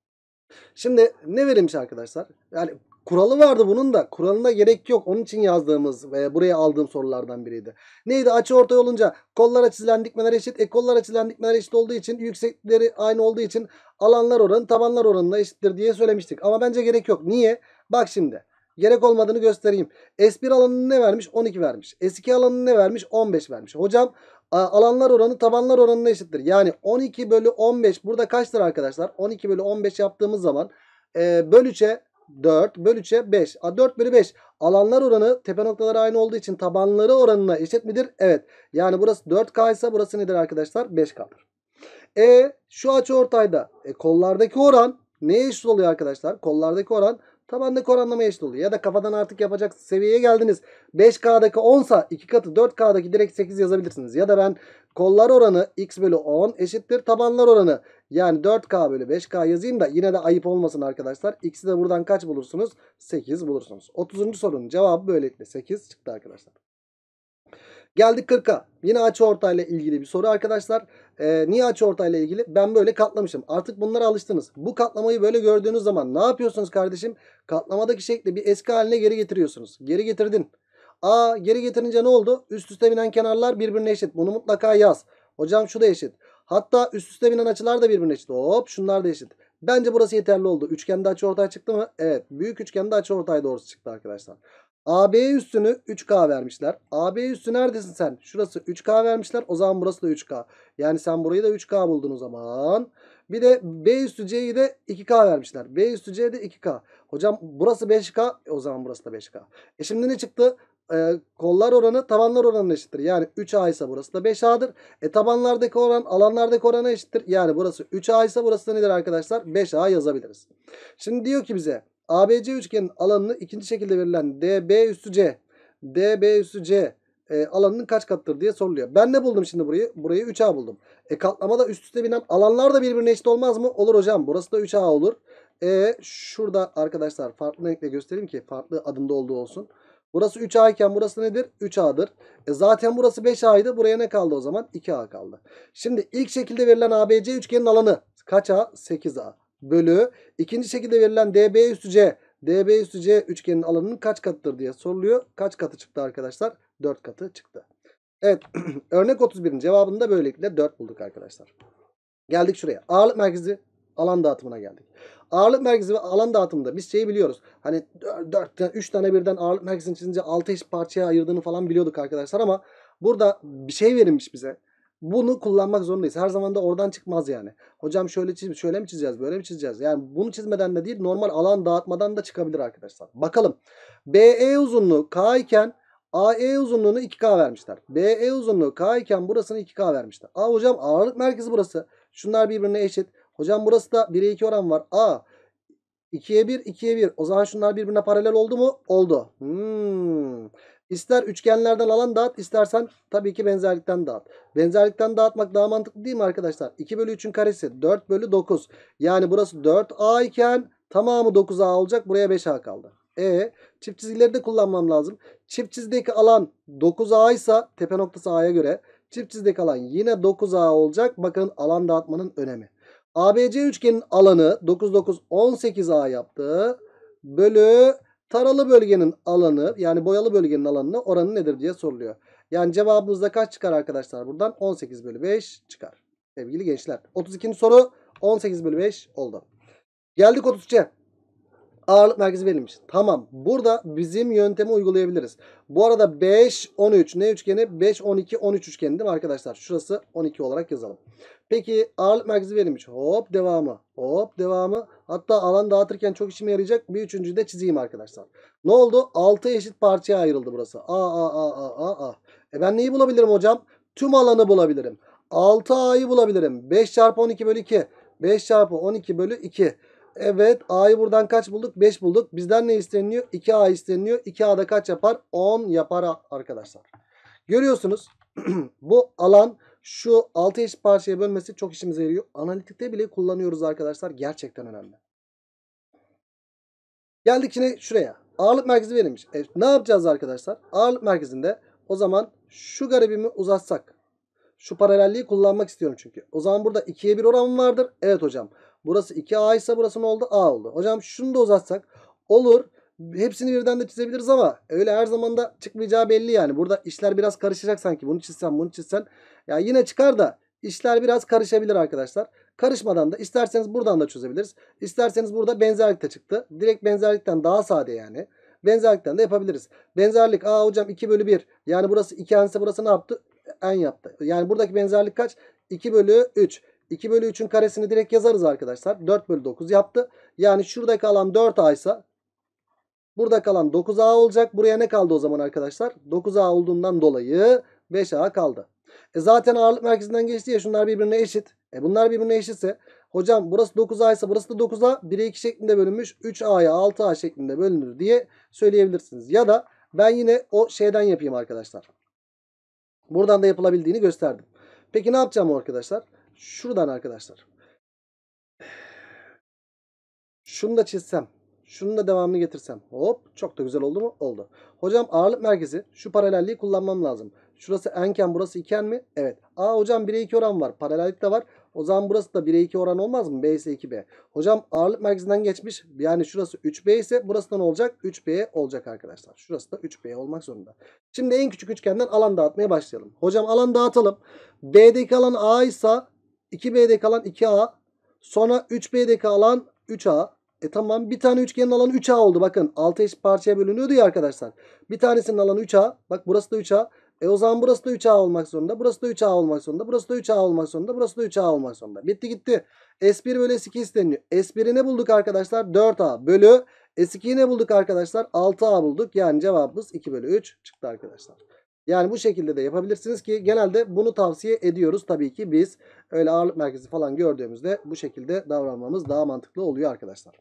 Şimdi ne verilmiş arkadaşlar? Yani Kuralı vardı bunun da. Kuralına gerek yok. Onun için yazdığımız ve buraya aldığım sorulardan biriydi. Neydi? Açı ortay olunca kollara çizilen dikmeler eşit. E kollara çizilen dikmeler eşit olduğu için yüksekleri aynı olduğu için alanlar oranı tabanlar oranına eşittir diye söylemiştik. Ama bence gerek yok. Niye? Bak şimdi. Gerek olmadığını göstereyim. S1 alanını ne vermiş? 12 vermiş. S2 alanını ne vermiş? 15 vermiş. Hocam alanlar oranı tabanlar oranına eşittir. Yani 12 bölü 15 burada kaçtır arkadaşlar? 12 bölü 15 yaptığımız zaman e, bölüçe 4 bölü 3'e 5. A, 4 bölü 5. Alanlar oranı tepe noktaları aynı olduğu için tabanları oranına eşit midir? Evet. Yani burası 4K ise burası nedir arkadaşlar? 5K'dır. E şu açı ortayda. E, kollardaki oran neye eşit oluyor arkadaşlar? Kollardaki oran tabandaki oranlama eşit oluyor. Ya da kafadan artık yapacak seviyeye geldiniz. 5K'daki 10 sa 2 katı 4K'daki direkt 8 yazabilirsiniz. Ya da ben kollar oranı x bölü 10 eşittir tabanlar oranı. Yani 4K bölü 5K yazayım da yine de ayıp olmasın arkadaşlar. X'i de buradan kaç bulursunuz? 8 bulursunuz. 30. sorunun cevabı böylelikle 8 çıktı arkadaşlar. Geldik 40'a. Yine açı ortayla ilgili bir soru arkadaşlar. Ee, niye açı ortayla ilgili? Ben böyle katlamışım. Artık bunlara alıştınız. Bu katlamayı böyle gördüğünüz zaman ne yapıyorsunuz kardeşim? Katlamadaki şekli bir eski haline geri getiriyorsunuz. Geri getirdin. Aa geri getirince ne oldu? Üst üste binen kenarlar birbirine eşit. Bunu mutlaka yaz. Hocam şu da eşit. Hatta üst üste binen açılar da birbirine eşit. Hop şunlar da eşit. Bence burası yeterli oldu. Üçgende açı ortay çıktı mı? Evet. Büyük üçgende açı ortay doğrusu çıktı arkadaşlar. AB üstünü 3K vermişler. AB üstü neredesin sen? Şurası 3K vermişler. O zaman burası da 3K. Yani sen burayı da 3K buldun o zaman. Bir de B üstü C'yi de 2K vermişler. B üstü C de 2K. Hocam burası 5K. O zaman burası da 5K. E şimdi ne çıktı? e, kollar oranı tabanlar oranı eşittir. Yani 3A ise burası da 5A'dır. E tabanlardaki oran alanlardaki oranı eşittir. Yani burası 3A ise burası da nedir arkadaşlar? 5A yazabiliriz. Şimdi diyor ki bize ABC üçgenin alanını ikinci şekilde verilen DB üstü C, DB üstü C e, alanının kaç kattır diye soruluyor. Ben ne buldum şimdi burayı? Burayı 3A buldum. E katlamada üst üste binen alanlar da birbirine eşit olmaz mı? Olur hocam. Burası da 3A olur. E şurada arkadaşlar farklı renkle göstereyim ki farklı adımda olduğu olsun. Burası 3A iken burası nedir? 3A'dır. E zaten burası 5A'ydı. Buraya ne kaldı o zaman? 2A kaldı. Şimdi ilk şekilde verilen ABC üçgenin alanı kaç A? 8A bölü ikinci şekilde verilen DB üstü C. DB üstü C üçgenin alanının kaç katıdır diye soruluyor. Kaç katı çıktı arkadaşlar? 4 katı çıktı. Evet örnek 31'in cevabını da böylelikle 4 bulduk arkadaşlar. Geldik şuraya. Ağırlık merkezi alan dağıtımına geldik. Ağırlık merkezi ve alan dağıtımında biz şeyi biliyoruz. Hani 4 3 tane birden ağırlık merkezini çizince 6 eş parçaya ayırdığını falan biliyorduk arkadaşlar ama burada bir şey verilmiş bize. Bunu kullanmak zorundayız. Her zaman da oradan çıkmaz yani. Hocam şöyle çiz, şöyle mi çizeceğiz, böyle mi çizeceğiz? Yani bunu çizmeden de değil, normal alan dağıtmadan da çıkabilir arkadaşlar. Bakalım. BE uzunluğu K iken AE uzunluğunu 2K vermişler. BE uzunluğu K iken burasını 2K vermişler. A hocam ağırlık merkezi burası. Şunlar birbirine eşit. Hocam burası da 1'e 2 oran var. A 2'ye 1, 2'ye 1. O zaman şunlar birbirine paralel oldu mu? Oldu. Hmm. İster üçgenlerden alan dağıt istersen tabii ki benzerlikten dağıt. Benzerlikten dağıtmak daha mantıklı değil mi arkadaşlar? 2 bölü 3'ün karesi 4 bölü 9. Yani burası 4A iken tamamı 9A olacak. Buraya 5A kaldı. E çift çizgileri de kullanmam lazım. Çift çizdeki alan 9A ise tepe noktası A'ya göre çift çizdeki alan yine 9A olacak. Bakın alan dağıtmanın önemi. ABC üçgenin alanı 9 9 18A yaptı. Bölü Taralı bölgenin alanı yani boyalı bölgenin alanını oranı nedir diye soruluyor. Yani cevabımızda kaç çıkar arkadaşlar buradan? 18 bölü 5 çıkar. Sevgili gençler. 32. soru 18 bölü 5 oldu. Geldik 33'e. Ağırlık merkezi verilmiş. Tamam. Burada bizim yöntemi uygulayabiliriz. Bu arada 5, 13 ne üçgeni? 5, 12, 13 üçgeni değil mi arkadaşlar? Şurası 12 olarak yazalım. Peki ağırlık merkezi verilmiş. Hop devamı. Hop devamı. Hatta alan dağıtırken çok işime yarayacak. Bir üçüncü de çizeyim arkadaşlar. Ne oldu? 6 eşit parçaya ayrıldı burası. A, A, A, A, A, A. E ben neyi bulabilirim hocam? Tüm alanı bulabilirim. 6A'yı bulabilirim. 5 çarpı 12 bölü 2. 5 çarpı 12 bölü 2. Evet A'yı buradan kaç bulduk? 5 bulduk. Bizden ne isteniyor? 2A isteniyor. 2A'da kaç yapar? 10 yapar arkadaşlar. Görüyorsunuz bu alan şu 6 eşit parçaya bölmesi çok işimize yarıyor. Analitikte bile kullanıyoruz arkadaşlar. Gerçekten önemli. Geldik yine şuraya. Ağırlık merkezi verilmiş. E, ne yapacağız arkadaşlar? Ağırlık merkezinde o zaman şu garibimi uzatsak. Şu paralelliği kullanmak istiyorum çünkü. O zaman burada 2'ye 1 oranım vardır. Evet hocam. Burası 2A ise burası ne oldu? A oldu. Hocam şunu da uzatsak olur. Hepsini birden de çizebiliriz ama öyle her zaman da çıkmayacağı belli yani. Burada işler biraz karışacak sanki. Bunu çizsen bunu çizsen. Ya yine çıkar da işler biraz karışabilir arkadaşlar. Karışmadan da isterseniz buradan da çözebiliriz. İsterseniz burada benzerlik de çıktı. Direkt benzerlikten daha sade yani. Benzerlikten de yapabiliriz. Benzerlik aa hocam 2 bölü 1. Yani burası 2 ise burası ne yaptı? En yaptı. Yani buradaki benzerlik kaç? 2 bölü 3. 2 bölü 3'ün karesini direkt yazarız arkadaşlar. 4 bölü 9 yaptı. Yani şurada kalan 4A ise burada kalan 9A olacak. Buraya ne kaldı o zaman arkadaşlar? 9A olduğundan dolayı 5A kaldı. E zaten ağırlık merkezinden geçti ya şunlar birbirine eşit. E bunlar birbirine eşitse hocam burası 9A ise burası da 9A 1'e 2 şeklinde bölünmüş 3A'ya 6A şeklinde bölünür diye söyleyebilirsiniz. Ya da ben yine o şeyden yapayım arkadaşlar. Buradan da yapılabildiğini gösterdim. Peki ne yapacağım arkadaşlar? Şuradan arkadaşlar. Şunu da çizsem. Şunu da devamını getirsem. Hop çok da güzel oldu mu? Oldu. Hocam ağırlık merkezi. Şu paralelliği kullanmam lazım. Şurası enken burası iken mi? Evet. Aa hocam 1'e 2 oran var. Paralellik de var. O zaman burası da 1'e 2 oran olmaz mı? B ise 2B. Hocam ağırlık merkezinden geçmiş. Yani şurası 3B ise burası da ne olacak? 3B olacak arkadaşlar. Şurası da 3B olmak zorunda. Şimdi en küçük üçgenden alan dağıtmaya başlayalım. Hocam alan dağıtalım. B'deki alan A ise 2B'de kalan 2A. Sonra 3B'de kalan 3A. E tamam bir tane üçgenin alanı 3A oldu. Bakın 6 eşit parçaya bölünüyordu ya arkadaşlar. Bir tanesinin alanı 3A. Bak burası da 3A. E o zaman burası da 3A olmak zorunda. Burası da 3A olmak zorunda. Burası da 3A olmak zorunda. Burası da 3A olmak zorunda. Bitti gitti. S1 bölü S2 isteniyor. S1'i ne bulduk arkadaşlar? 4A bölü S2'yi ne bulduk arkadaşlar? 6A bulduk. Yani cevabımız 2 bölü 3 çıktı arkadaşlar. Yani bu şekilde de yapabilirsiniz ki genelde bunu tavsiye ediyoruz. Tabii ki biz öyle ağırlık merkezi falan gördüğümüzde bu şekilde davranmamız daha mantıklı oluyor arkadaşlar.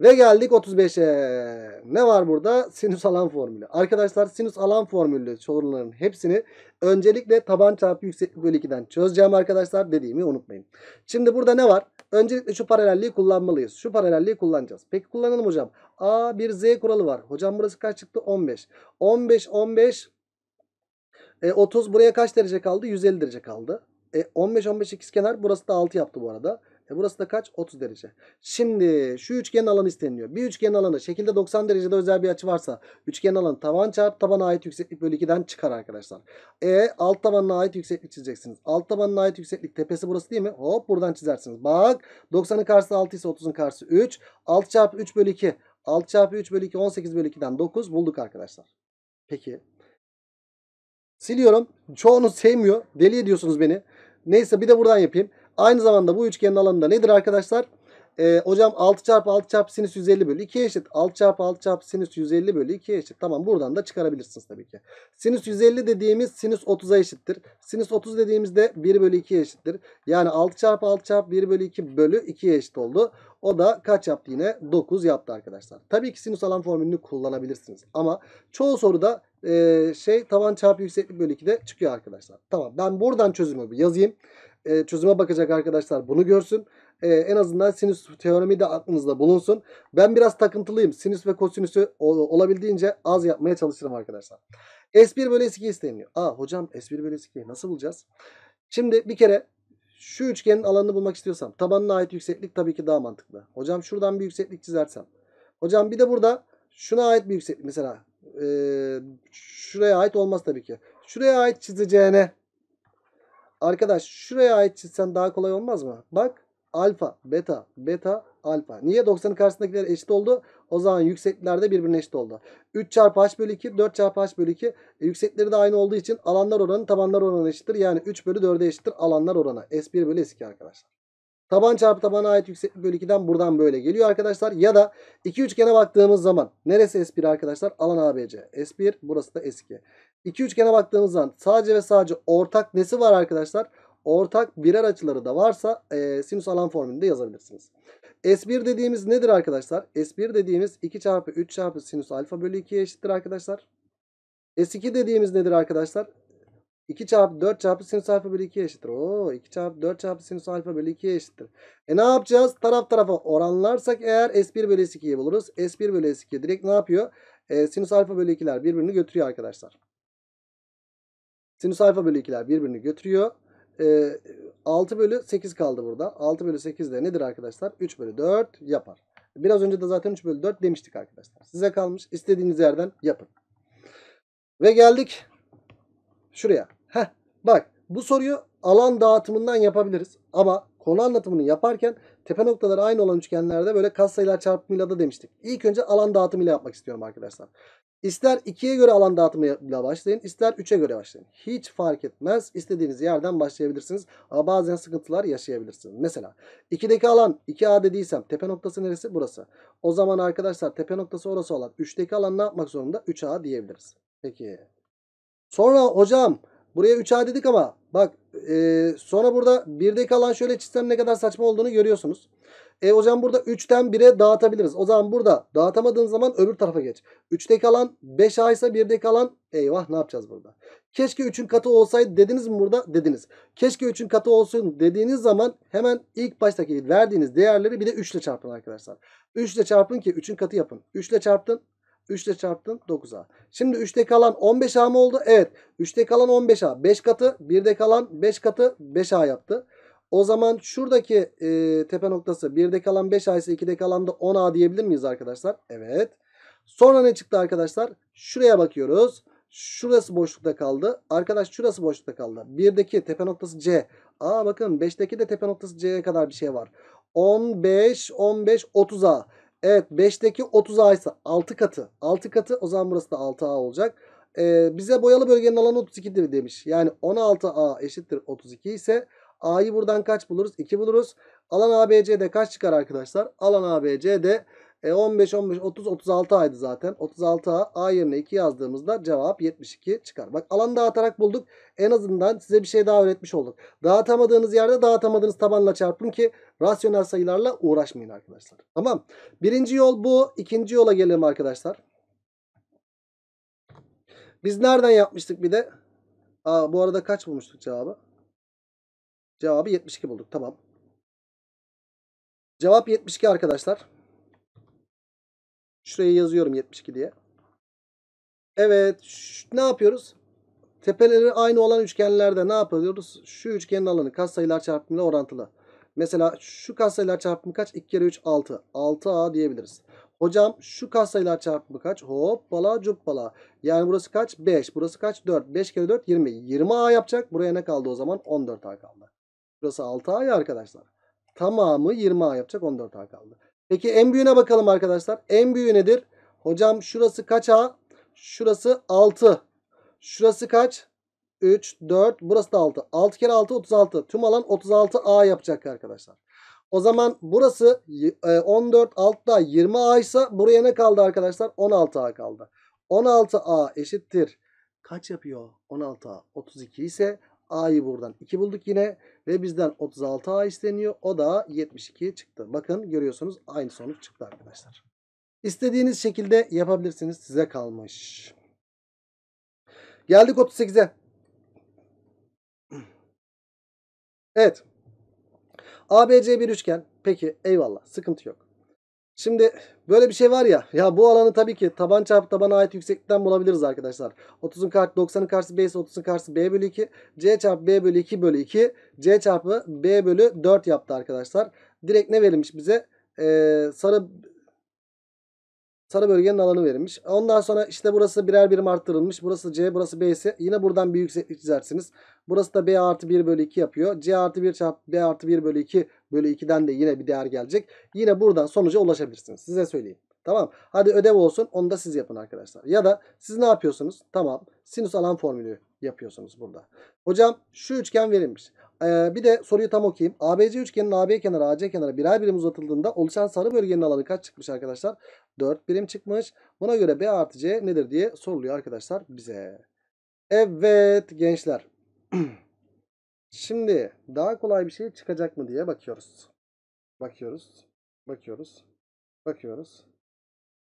Ve geldik 35'e. Ne var burada? Sinüs alan formülü. Arkadaşlar sinüs alan formülü soruların hepsini öncelikle taban çarpı yükseklik bölü 2'den çözeceğim arkadaşlar dediğimi unutmayın. Şimdi burada ne var? Öncelikle şu paralelliği kullanmalıyız. Şu paralelliği kullanacağız. Peki kullanalım hocam. A bir Z kuralı var. Hocam burası kaç çıktı? 15. 15 15 e, 30 buraya kaç derece kaldı? 150 derece kaldı. E, 15 15 ikizkenar burası da 6 yaptı bu arada. E burası da kaç? 30 derece. Şimdi şu üçgen alanı isteniyor. Bir üçgen alanı şekilde 90 derecede özel bir açı varsa üçgen alanı tavan çarp tabana ait yükseklik bölü 2'den çıkar arkadaşlar. E alt tabanına ait yükseklik çizeceksiniz. Alt tabanına ait yükseklik tepesi burası değil mi? Hop buradan çizersiniz. Bak 90'ın karşısı 6 ise 30'un karşısı 3. 6 çarpı 3 bölü 2. 6 çarpı 3 bölü 2 18 bölü 2'den 9 bulduk arkadaşlar. Peki Siliyorum. Çoğunuz sevmiyor. Deli ediyorsunuz beni. Neyse bir de buradan yapayım. Aynı zamanda bu üçgenin alanı nedir arkadaşlar? Ee, hocam 6 çarpı 6 çarpı sinüs 150 bölü 2 eşit. 6 çarpı 6 çarpı sinüs 150 bölü 2 eşit. Tamam buradan da çıkarabilirsiniz tabii ki. Sinüs 150 dediğimiz sinüs 30'a eşittir. Sinüs 30 dediğimizde 1 bölü 2 eşittir. Yani 6 çarpı 6 çarpı 1 bölü 2 bölü 2 eşit oldu. O da kaç yaptı yine? 9 yaptı arkadaşlar. Tabii ki sinüs alan formülünü kullanabilirsiniz. Ama çoğu soruda e, şey taban çarpı yükseklik bölü 2'de çıkıyor arkadaşlar. Tamam ben buradan çözümü yazayım. E, çözüme bakacak arkadaşlar bunu görsün. E, en azından sinüs teoremi de aklınızda bulunsun. Ben biraz takıntılıyım. Sinüs ve kosinüsü olabildiğince az yapmaya çalışırım arkadaşlar. S1 bölü S2 isteniyor. Aa hocam S1 bölü S2'yi nasıl bulacağız? Şimdi bir kere şu üçgenin alanını bulmak istiyorsam tabanına ait yükseklik tabii ki daha mantıklı. Hocam şuradan bir yükseklik çizersem. Hocam bir de burada şuna ait bir yükseklik mesela ee, şuraya ait olmaz tabii ki. Şuraya ait çizeceğine arkadaş şuraya ait çizsen daha kolay olmaz mı? Bak alfa, beta, beta, alfa. Niye 90'ın karşısındakiler eşit oldu? O zaman yükseklerde birbirine eşit oldu. 3 çarpı h bölü 2, 4 çarpı h bölü 2. E, yüksekleri de aynı olduğu için alanlar oranı tabanlar oranı eşittir. Yani 3 bölü 4'e eşittir alanlar oranı. S1 bölü S2 arkadaşlar. Taban çarpı tabana ait yükseklik bölü 2'den buradan böyle geliyor arkadaşlar. Ya da iki üçgene baktığımız zaman neresi S1 arkadaşlar? Alan ABC. S1 burası da S2. İki üçgene baktığımız zaman sadece ve sadece ortak nesi var arkadaşlar? Ortak birer açıları da varsa e, sinüs alan formülünü de yazabilirsiniz. S1 dediğimiz nedir arkadaşlar? S1 dediğimiz 2 çarpı 3 çarpı sinüs alfa bölü 2'ye eşittir arkadaşlar. S2 dediğimiz nedir arkadaşlar? 2 çarpı 4 çarpı sinüs alfa bölü 2 eşittir. Oo 2 çarpı 4 çarpı sinüs alfa bölü 2 eşittir. E ne yapacağız? Taraf tarafa oranlarsak eğer S1 bölü S2'yi buluruz. S1 bölü S2 direkt ne yapıyor? E, sinüs alfa bölü 2'ler birbirini götürüyor arkadaşlar. Sinüs alfa bölü 2'ler birbirini götürüyor. E, 6 bölü 8 kaldı burada. 6 bölü 8 de nedir arkadaşlar? 3 bölü 4 yapar. Biraz önce de zaten 3 bölü 4 demiştik arkadaşlar. Size kalmış. İstediğiniz yerden yapın. Ve geldik şuraya. Bak bu soruyu alan dağıtımından yapabiliriz. Ama konu anlatımını yaparken tepe noktaları aynı olan üçgenlerde böyle kas sayılar çarpımıyla da demiştik. İlk önce alan dağıtımıyla yapmak istiyorum arkadaşlar. İster 2'ye göre alan dağıtımıyla başlayın, ister 3'e göre başlayın. Hiç fark etmez. istediğiniz yerden başlayabilirsiniz. Ama bazen sıkıntılar yaşayabilirsiniz. Mesela 2'deki alan 2A dediysem tepe noktası neresi? Burası. O zaman arkadaşlar tepe noktası orası olan 3'teki alan ne yapmak zorunda? 3A diyebiliriz. Peki. Sonra hocam Buraya 3A dedik ama bak e, sonra burada 1'deki alan şöyle çizsem ne kadar saçma olduğunu görüyorsunuz. E o zaman burada 3'ten 1'e dağıtabiliriz. O zaman burada dağıtamadığın zaman öbür tarafa geç. 3'teki alan 5A ise 1'deki alan eyvah ne yapacağız burada? Keşke 3'ün katı olsaydı dediniz mi burada? Dediniz. Keşke 3'ün katı olsun dediğiniz zaman hemen ilk baştaki verdiğiniz değerleri bir de 3 ile çarpın arkadaşlar. 3 ile çarpın ki 3'ün katı yapın. 3 ile çarptın 3 ile çarptın 9A. Şimdi 3'te kalan 15A mı oldu? Evet. 3'te kalan 15A. 5 katı. 1'de kalan 5 katı 5A yaptı. O zaman şuradaki e, tepe noktası 1'de kalan 5A ise 2'de kalan da 10A diyebilir miyiz arkadaşlar? Evet. Sonra ne çıktı arkadaşlar? Şuraya bakıyoruz. Şurası boşlukta kaldı. Arkadaş şurası boşlukta kaldı. 1'deki tepe noktası C. Aa bakın 5'teki de tepe noktası C'ye kadar bir şey var. 15, 15, 30A. Evet 5'teki 30A ise 6 katı. 6 katı o zaman burası da 6A olacak. Ee, bize boyalı bölgenin alanı 32 demiş. Yani 16A eşittir 32 ise A'yı buradan kaç buluruz? 2 buluruz. Alan ABC'de kaç çıkar arkadaşlar? Alan ABC'de e 15, 15, 30, 36 aydı zaten. 36'a A yerine 2 yazdığımızda cevap 72 çıkar. Bak alan dağıtarak bulduk. En azından size bir şey daha öğretmiş olduk. Dağıtamadığınız yerde dağıtamadığınız tabanla çarpın ki rasyonel sayılarla uğraşmayın arkadaşlar. Tamam. Birinci yol bu. İkinci yola gelelim arkadaşlar. Biz nereden yapmıştık bir de? Aa, bu arada kaç bulmuştuk cevabı? Cevabı 72 bulduk. Tamam. Cevap 72 arkadaşlar. Şuraya yazıyorum 72 diye. Evet. Ne yapıyoruz? Tepeleri aynı olan üçgenlerde ne yapıyoruz? Şu üçgenin alanı katsayılar çarpımıyla orantılı. Mesela şu sayılar çarpımı kaç? 2 kere 3 6. 6A diyebiliriz. Hocam şu sayılar çarpımı kaç? Hoppala cuppala. Yani burası kaç? 5. Burası kaç? 4. 5 kere 4 20. 20A yapacak. Buraya ne kaldı o zaman? 14A kaldı. Burası 6A ya arkadaşlar. Tamamı 20A yapacak. 14A kaldı. Peki en büyüğüne bakalım arkadaşlar. En büyüğü nedir? Hocam şurası kaç A? Şurası 6. Şurası kaç? 3, 4. Burası da 6. 6 kere 6 36. Tüm alan 36 A yapacak arkadaşlar. O zaman burası 14 altta 20 A ise buraya ne kaldı arkadaşlar? 16 A kaldı. 16A eşittir. Kaç yapıyor? 16A 32 ise A'yı buradan 2 bulduk yine. Ve bizden 36A isteniyor. O da 72 çıktı. Bakın görüyorsunuz aynı sonuç çıktı arkadaşlar. İstediğiniz şekilde yapabilirsiniz. Size kalmış. Geldik 38'e. Evet. ABC bir üçgen. Peki eyvallah. Sıkıntı yok. Şimdi böyle bir şey var ya. Ya bu alanı tabii ki taban çarpı tabana ait yükseklikten bulabiliriz arkadaşlar. 30'un karşı 90'ın karşısı B ise 30'un karşısı B bölü 2. C çarpı B bölü 2 bölü 2. C çarpı B bölü 4 yaptı arkadaşlar. Direkt ne verilmiş bize? Ee, sarı Sarı bölgenin alanı verilmiş. Ondan sonra işte burası birer birim arttırılmış. Burası C, burası B ise yine buradan bir yükseklik çizersiniz. Burası da B artı 1 bölü 2 yapıyor. C artı 1 çarp B artı 1 bölü 2 bölü 2'den de yine bir değer gelecek. Yine buradan sonuca ulaşabilirsiniz. Size söyleyeyim. Tamam. Hadi ödev olsun. Onu da siz yapın arkadaşlar. Ya da siz ne yapıyorsunuz? Tamam. Sinüs alan formülü yapıyorsunuz burada. Hocam şu üçgen verilmiş. Ee, bir de soruyu tam okuyayım. ABC üçgenin AB kenarı AC kenarı birer birim uzatıldığında oluşan sarı bölgenin alanı kaç çıkmış arkadaşlar? 4 birim çıkmış. Buna göre B artı C nedir diye soruluyor arkadaşlar bize. Evet gençler. Şimdi daha kolay bir şey çıkacak mı diye bakıyoruz. Bakıyoruz. Bakıyoruz. Bakıyoruz.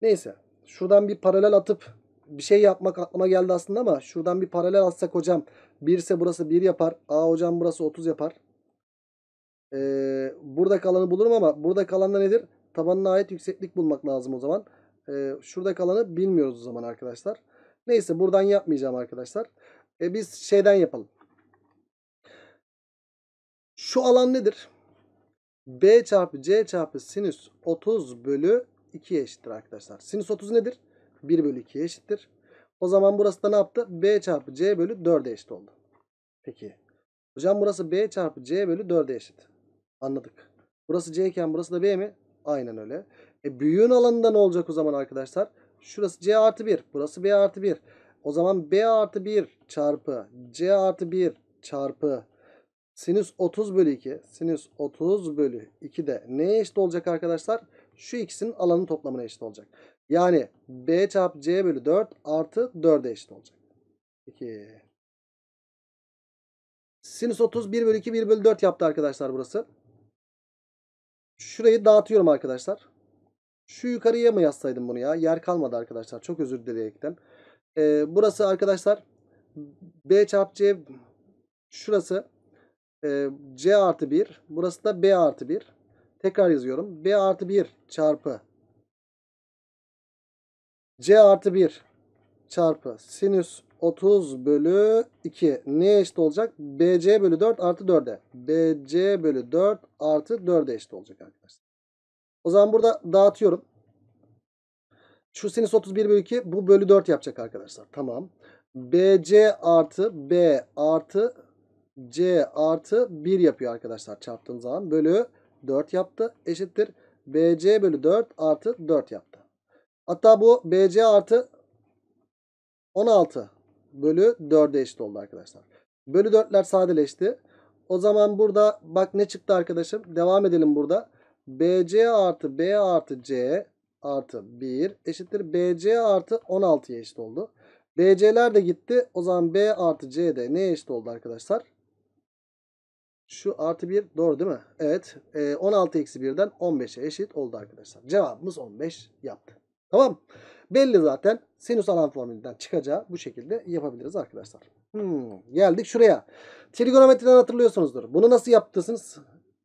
Neyse. Şuradan bir paralel atıp bir şey yapmak aklıma geldi aslında ama şuradan bir paralel atsak hocam. 1 ise burası 1 yapar. A hocam burası 30 yapar. Ee, burada kalanı bulurum ama burada kalan da nedir? Tabanına ait yükseklik bulmak lazım o zaman. Ee, şurada kalanı bilmiyoruz o zaman arkadaşlar. Neyse buradan yapmayacağım arkadaşlar. E, biz şeyden yapalım. Şu alan nedir? B çarpı C çarpı sinüs 30 bölü 2 eşittir arkadaşlar. Sinüs 30 nedir? 1 bölü 2 eşittir. O zaman burası da ne yaptı? B çarpı C bölü 4'e eşit oldu. Peki. Hocam burası B çarpı C bölü 4'e eşit. Anladık. Burası C iken burası da B mi? Aynen öyle. E, büyüğün alanında ne olacak o zaman arkadaşlar? Şurası C artı 1. Burası B artı 1. O zaman B artı 1 çarpı C artı 1 çarpı sinüs 30 bölü 2. Sinüs 30 bölü 2 de neye eşit olacak arkadaşlar? Şu ikisinin alanı toplamına eşit olacak. Yani B çarpı C bölü 4 artı 4'e eşit olacak. 2. Sinüs 30 1 bölü 2 1 bölü 4 yaptı arkadaşlar burası. Şurayı dağıtıyorum arkadaşlar. Şu yukarıya mı yazsaydım bunu ya? Yer kalmadı arkadaşlar. Çok özür dileyekten. Ee, burası arkadaşlar B çarpı C şurası e, C artı 1. Burası da B artı 1. Tekrar yazıyorum. B artı 1 çarpı C artı 1 çarpı sinüs 30 bölü 2 neye eşit olacak? BC bölü 4 artı 4'e. BC bölü 4 artı 4'e eşit olacak arkadaşlar. O zaman burada dağıtıyorum. Şu sinüs 31 bölü 2 bu bölü 4 yapacak arkadaşlar. Tamam. BC artı B artı C artı 1 yapıyor arkadaşlar çarptığım zaman. Bölü 4 yaptı. Eşittir. BC bölü 4 artı 4 yaptı. Hatta bu BC artı 16 bölü 4'e eşit oldu arkadaşlar. Bölü 4'ler sadeleşti. O zaman burada bak ne çıktı arkadaşım. Devam edelim burada. BC artı B artı C artı 1 eşittir. BC artı 16'ya eşit oldu. BC'ler de gitti. O zaman B artı C de neye eşit oldu arkadaşlar? Şu artı 1 doğru değil mi? Evet. 16 ee, eksi 1'den 15'e eşit oldu arkadaşlar. Cevabımız 15 yaptı. Tamam. Belli zaten. Sinüs alan formülünden çıkacağı bu şekilde yapabiliriz arkadaşlar. Hmm, geldik şuraya. Trigonometriden hatırlıyorsunuzdur. Bunu nasıl yaptınız?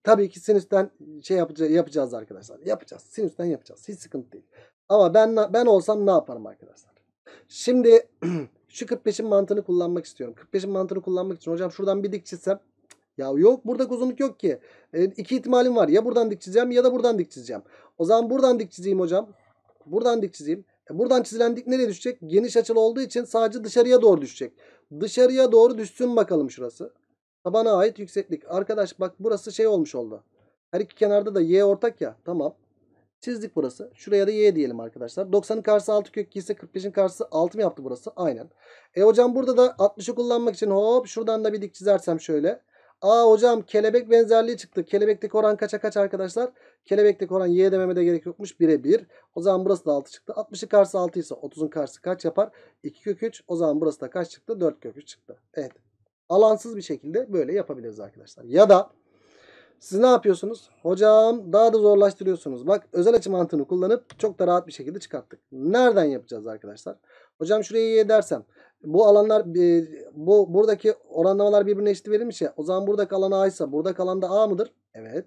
Tabii ki sinüsten şey yapacağız, yapacağız arkadaşlar. Yapacağız. Sinüsten yapacağız. Hiç sıkıntı değil. Ama ben ben olsam ne yaparım arkadaşlar? Şimdi şu 45'in mantığını kullanmak istiyorum. 45'in mantığını kullanmak için hocam şuradan bir dik çizsem. Ya yok burada uzunluk yok ki. E, iki ihtimalim var. Ya buradan dik çizeceğim ya da buradan dik çizeceğim. O zaman buradan dik çizeyim hocam. Buradan dik çizeyim. E buradan çizilen dik nereye düşecek? Geniş açılı olduğu için sadece dışarıya doğru düşecek. Dışarıya doğru düşsün bakalım şurası. Tabana ait yükseklik. Arkadaş bak burası şey olmuş oldu. Her iki kenarda da y ortak ya. Tamam. Çizdik burası. Şuraya da y diyelim arkadaşlar. 90'ın karşısı 6 kök 2 ise 45'in karşısı 6 mı yaptı burası? Aynen. E hocam burada da 60'ı kullanmak için hop şuradan da bir dik çizersem şöyle. Aa hocam kelebek benzerliği çıktı. Kelebekteki oran kaça kaç arkadaşlar? Kelebekteki oran y dememe de gerek yokmuş. 1'e 1. O zaman burası da 6 çıktı. 60'ın karşısı 6 ise 30'un karşısı kaç yapar? 2 kök 3. O zaman burası da kaç çıktı? 4 kök 3 çıktı. Evet. Alansız bir şekilde böyle yapabiliriz arkadaşlar. Ya da siz ne yapıyorsunuz? Hocam daha da zorlaştırıyorsunuz. Bak özel açı mantığını kullanıp çok da rahat bir şekilde çıkarttık. Nereden yapacağız arkadaşlar? Hocam şuraya y dersem bu alanlar e, bu buradaki oranlamalar birbirine eşit verilmiş ya. O zaman buradaki alan A ise burada kalan da A mıdır? Evet.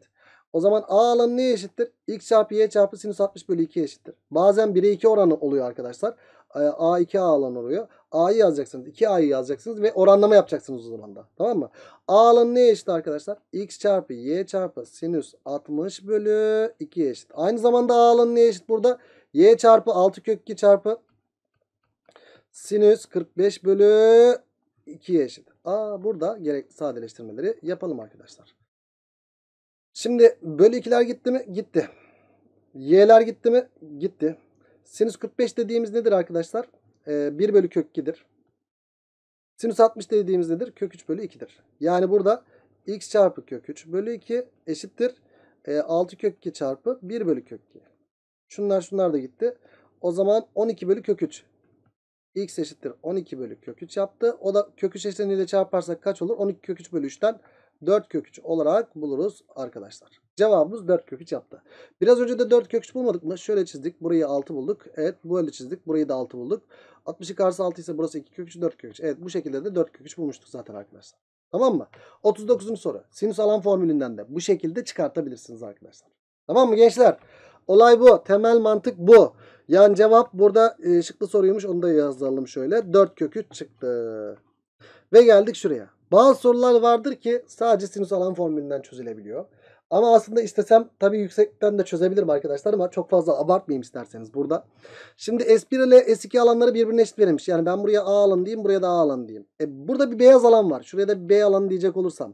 O zaman A alanı neye eşittir? X çarpı Y çarpı sinüs 60 bölü 2 eşittir. Bazen 1'e 2 oranı oluyor arkadaşlar. E, A 2A alanı oluyor. A'yı yazacaksınız. 2A'yı yazacaksınız ve oranlama yapacaksınız o zaman da. Tamam mı? A alanı neye eşit arkadaşlar? X çarpı Y çarpı sinüs 60 bölü 2 eşit. Aynı zamanda A alanı neye eşit burada? Y çarpı 6 kök 2 çarpı Sinüs 45 bölü 2'ye eşit. Aa, burada gerek sadeleştirmeleri yapalım arkadaşlar. Şimdi bölü 2'ler gitti mi? Gitti. Y'ler gitti mi? Gitti. Sinüs 45 dediğimiz nedir arkadaşlar? Ee, 1 bölü kök 2'dir. Sinüs 60 dediğimiz nedir? Kök 3 bölü 2'dir. Yani burada x çarpı kök 3 bölü 2 eşittir. E, ee, 6 kök 2 çarpı 1 bölü kök 2. Şunlar şunlar da gitti. O zaman 12 bölü kök 3 x eşittir 12 bölü kök 3 yaptı. O da kök 3 eşleniyle çarparsak kaç olur? 12 kök 3 bölü 3'ten 4 kök 3 olarak buluruz arkadaşlar. Cevabımız 4 kök 3 yaptı. Biraz önce de 4 kök 3 bulmadık mı? Şöyle çizdik. Burayı 6 bulduk. Evet böyle çizdik. Burayı da 6 bulduk. 62 karşısı 6 ise burası 2 kök 3 4 kök 3. Evet bu şekilde de 4 kök 3 bulmuştuk zaten arkadaşlar. Tamam mı? 39. soru. Sinüs alan formülünden de bu şekilde çıkartabilirsiniz arkadaşlar. Tamam mı gençler? Olay bu. Temel mantık bu. Yani cevap burada e, şıklı soruymuş. Onu da yazalım şöyle. 4 kökü çıktı. Ve geldik şuraya. Bazı sorular vardır ki sadece sinüs alan formülünden çözülebiliyor. Ama aslında istesem tabii yüksekten de çözebilirim arkadaşlar ama çok fazla abartmayayım isterseniz burada. Şimdi S1 ile S2 alanları birbirine eşit verilmiş. Yani ben buraya A alanı diyeyim buraya da A alanı diyeyim. E, burada bir beyaz alan var. Şuraya da bir B alanı diyecek olursam.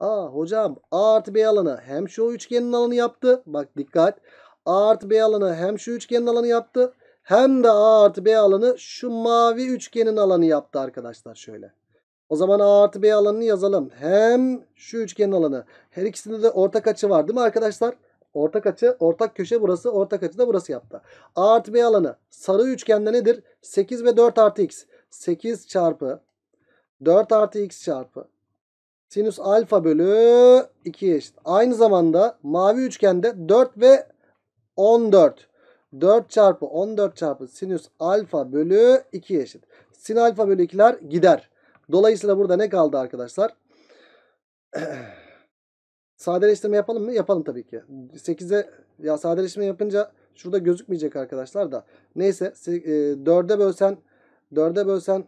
A hocam A artı B alanı hem şu üçgenin alanı yaptı. Bak dikkat. A artı B alanı hem şu üçgenin alanı yaptı. Hem de A artı B alanı şu mavi üçgenin alanı yaptı arkadaşlar şöyle. O zaman A artı B alanını yazalım. Hem şu üçgenin alanı. Her ikisinde de ortak açı var değil mi arkadaşlar? Ortak açı, ortak köşe burası, ortak açı da burası yaptı. A artı B alanı sarı üçgende nedir? 8 ve 4 artı x. 8 çarpı 4 artı x çarpı sinüs alfa bölü 2 eşit. Aynı zamanda mavi üçgende 4 ve 14. 4 çarpı 14 çarpı sinüs alfa bölü 2 eşit. Sin alfa bölü 2'ler gider. Dolayısıyla burada ne kaldı arkadaşlar? sadeleştirme yapalım mı? Yapalım tabii ki. 8'e ya sadeleştirme yapınca şurada gözükmeyecek arkadaşlar da. Neyse 4'e e, bölsen 4'e bölsen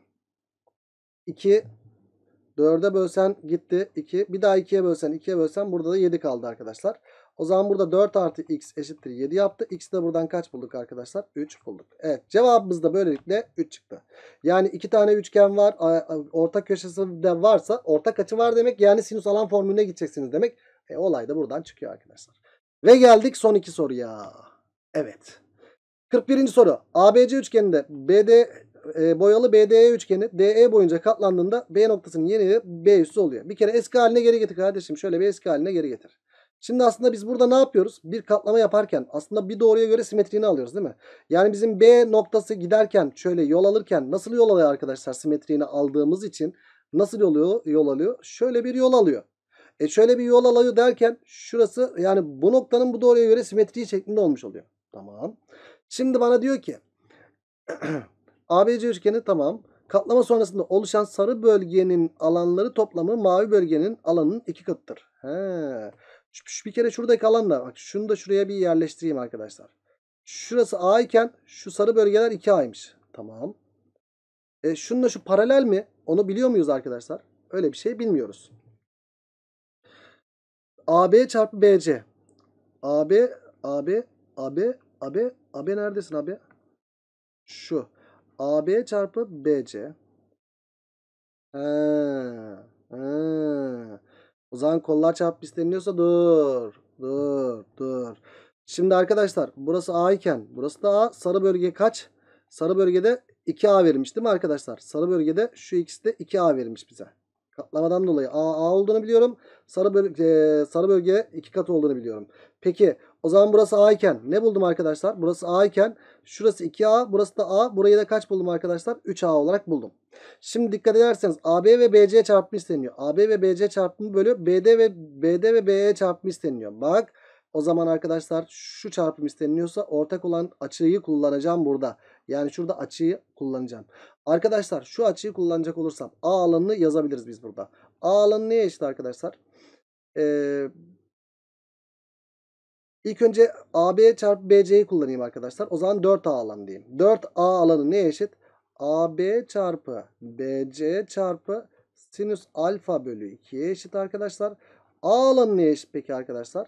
2 4'e bölsen gitti 2. Bir daha 2'ye bölsen 2'ye bölsen burada da 7 kaldı arkadaşlar. O zaman burada 4 artı x eşittir 7 yaptı. X'i de buradan kaç bulduk arkadaşlar? 3 bulduk. Evet cevabımız da böylelikle 3 çıktı. Yani iki tane üçgen var. Ortak köşesi de varsa ortak açı var demek. Yani sinüs alan formülüne gideceksiniz demek. E, olay da buradan çıkıyor arkadaşlar. Ve geldik son iki soruya. Evet. 41. soru. ABC üçgeninde BD e, boyalı BDE üçgeni DE boyunca katlandığında B noktasının yeni B üssü oluyor. Bir kere eski haline geri getir kardeşim. Şöyle bir eski haline geri getir. Şimdi aslında biz burada ne yapıyoruz? Bir katlama yaparken aslında bir doğruya göre simetriğini alıyoruz değil mi? Yani bizim B noktası giderken şöyle yol alırken nasıl yol alıyor arkadaşlar simetriğini aldığımız için nasıl yol, yol alıyor? Şöyle bir yol alıyor. E şöyle bir yol alıyor derken şurası yani bu noktanın bu doğruya göre simetriği şeklinde olmuş oluyor. Tamam. Şimdi bana diyor ki ABC üçgeni tamam. Katlama sonrasında oluşan sarı bölgenin alanları toplamı mavi bölgenin alanının iki katıdır. He. Bir kere şuradaki alanla bak şunu da şuraya bir yerleştireyim arkadaşlar. Şurası A iken şu sarı bölgeler 2A'ymış. Tamam. E, şununla şu paralel mi? Onu biliyor muyuz arkadaşlar? Öyle bir şey bilmiyoruz. AB çarpı BC. AB, AB, AB, AB, AB neredesin AB? Şu. AB çarpı BC. Ha, ha. O zaman kollar çarpıp isteniyorsa dur. Dur. Dur. Şimdi arkadaşlar burası A iken burası da A. Sarı bölge kaç? Sarı bölgede 2A verilmiş değil mi arkadaşlar? Sarı bölgede şu ikisi de 2A verilmiş bize. Katlamadan dolayı A, A olduğunu biliyorum. Sarı, bölge, sarı bölge iki kat olduğunu biliyorum. Peki o zaman burası A iken ne buldum arkadaşlar? Burası A iken şurası 2A burası da A. Burayı da kaç buldum arkadaşlar? 3A olarak buldum. Şimdi dikkat ederseniz AB ve BC çarpımı isteniyor. AB ve BC çarpımı bölü BD ve BD ve BE çarpımı isteniyor. Bak o zaman arkadaşlar şu çarpım isteniyorsa ortak olan açıyı kullanacağım burada. Yani şurada açıyı kullanacağım. Arkadaşlar şu açıyı kullanacak olursam A alanını yazabiliriz biz burada. A alanı neye eşit arkadaşlar? Ee, İlk önce AB çarpı BC'yi kullanayım arkadaşlar. O zaman 4A alan diyeyim. 4A alanı ne eşit? AB çarpı BC çarpı sinüs alfa bölü 2'ye eşit arkadaşlar. A alanı ne eşit peki arkadaşlar?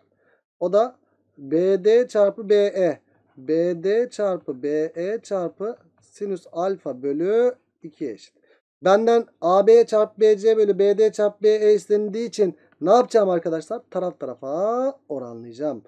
O da BD çarpı BE. BD çarpı BE çarpı sinüs alfa bölü 2'ye eşit. Benden AB çarpı BC bölü BD çarpı BE istendiği için ne yapacağım arkadaşlar? Taraf tarafa oranlayacağım.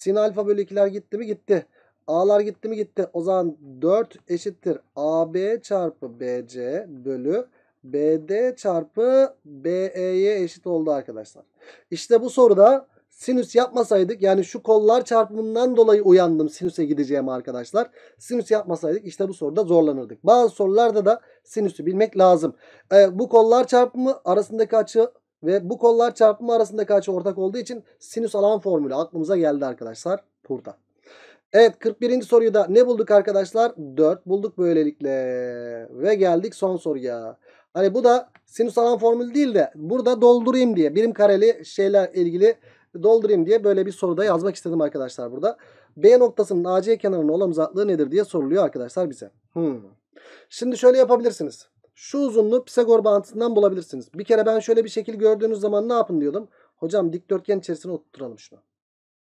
Sin alfa bölü 2'ler gitti mi? Gitti. A'lar gitti mi? Gitti. O zaman 4 eşittir. AB çarpı BC bölü BD çarpı BE'ye eşit oldu arkadaşlar. İşte bu soruda sinüs yapmasaydık yani şu kollar çarpımından dolayı uyandım sinüse gideceğim arkadaşlar. Sinüs yapmasaydık işte bu soruda zorlanırdık. Bazı sorularda da sinüsü bilmek lazım. Ee, bu kollar çarpımı arasındaki açı ve bu kollar çarpımı arasındaki açı ortak olduğu için sinüs alan formülü aklımıza geldi arkadaşlar burada. Evet 41. soruyu da ne bulduk arkadaşlar? 4 bulduk böylelikle. Ve geldik son soruya. Hani bu da sinüs alan formülü değil de burada doldurayım diye birim kareli şeyler ilgili doldurayım diye böyle bir soruda yazmak istedim arkadaşlar burada. B noktasının AC kenarının olan uzaklığı nedir diye soruluyor arkadaşlar bize. Hmm. Şimdi şöyle yapabilirsiniz şu uzunluğu Pisagor bağıntısından bulabilirsiniz. Bir kere ben şöyle bir şekil gördüğünüz zaman ne yapın diyordum. Hocam dikdörtgen içerisine oturtturalım şunu.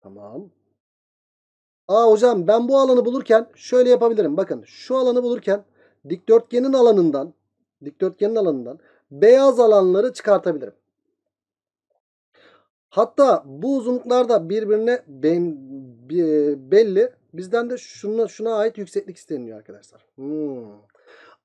Tamam. Aa hocam ben bu alanı bulurken şöyle yapabilirim. Bakın şu alanı bulurken dikdörtgenin alanından dikdörtgenin alanından beyaz alanları çıkartabilirim. Hatta bu uzunluklar da birbirine ben, belli. Bizden de şuna, şuna ait yükseklik isteniyor arkadaşlar. Hmm.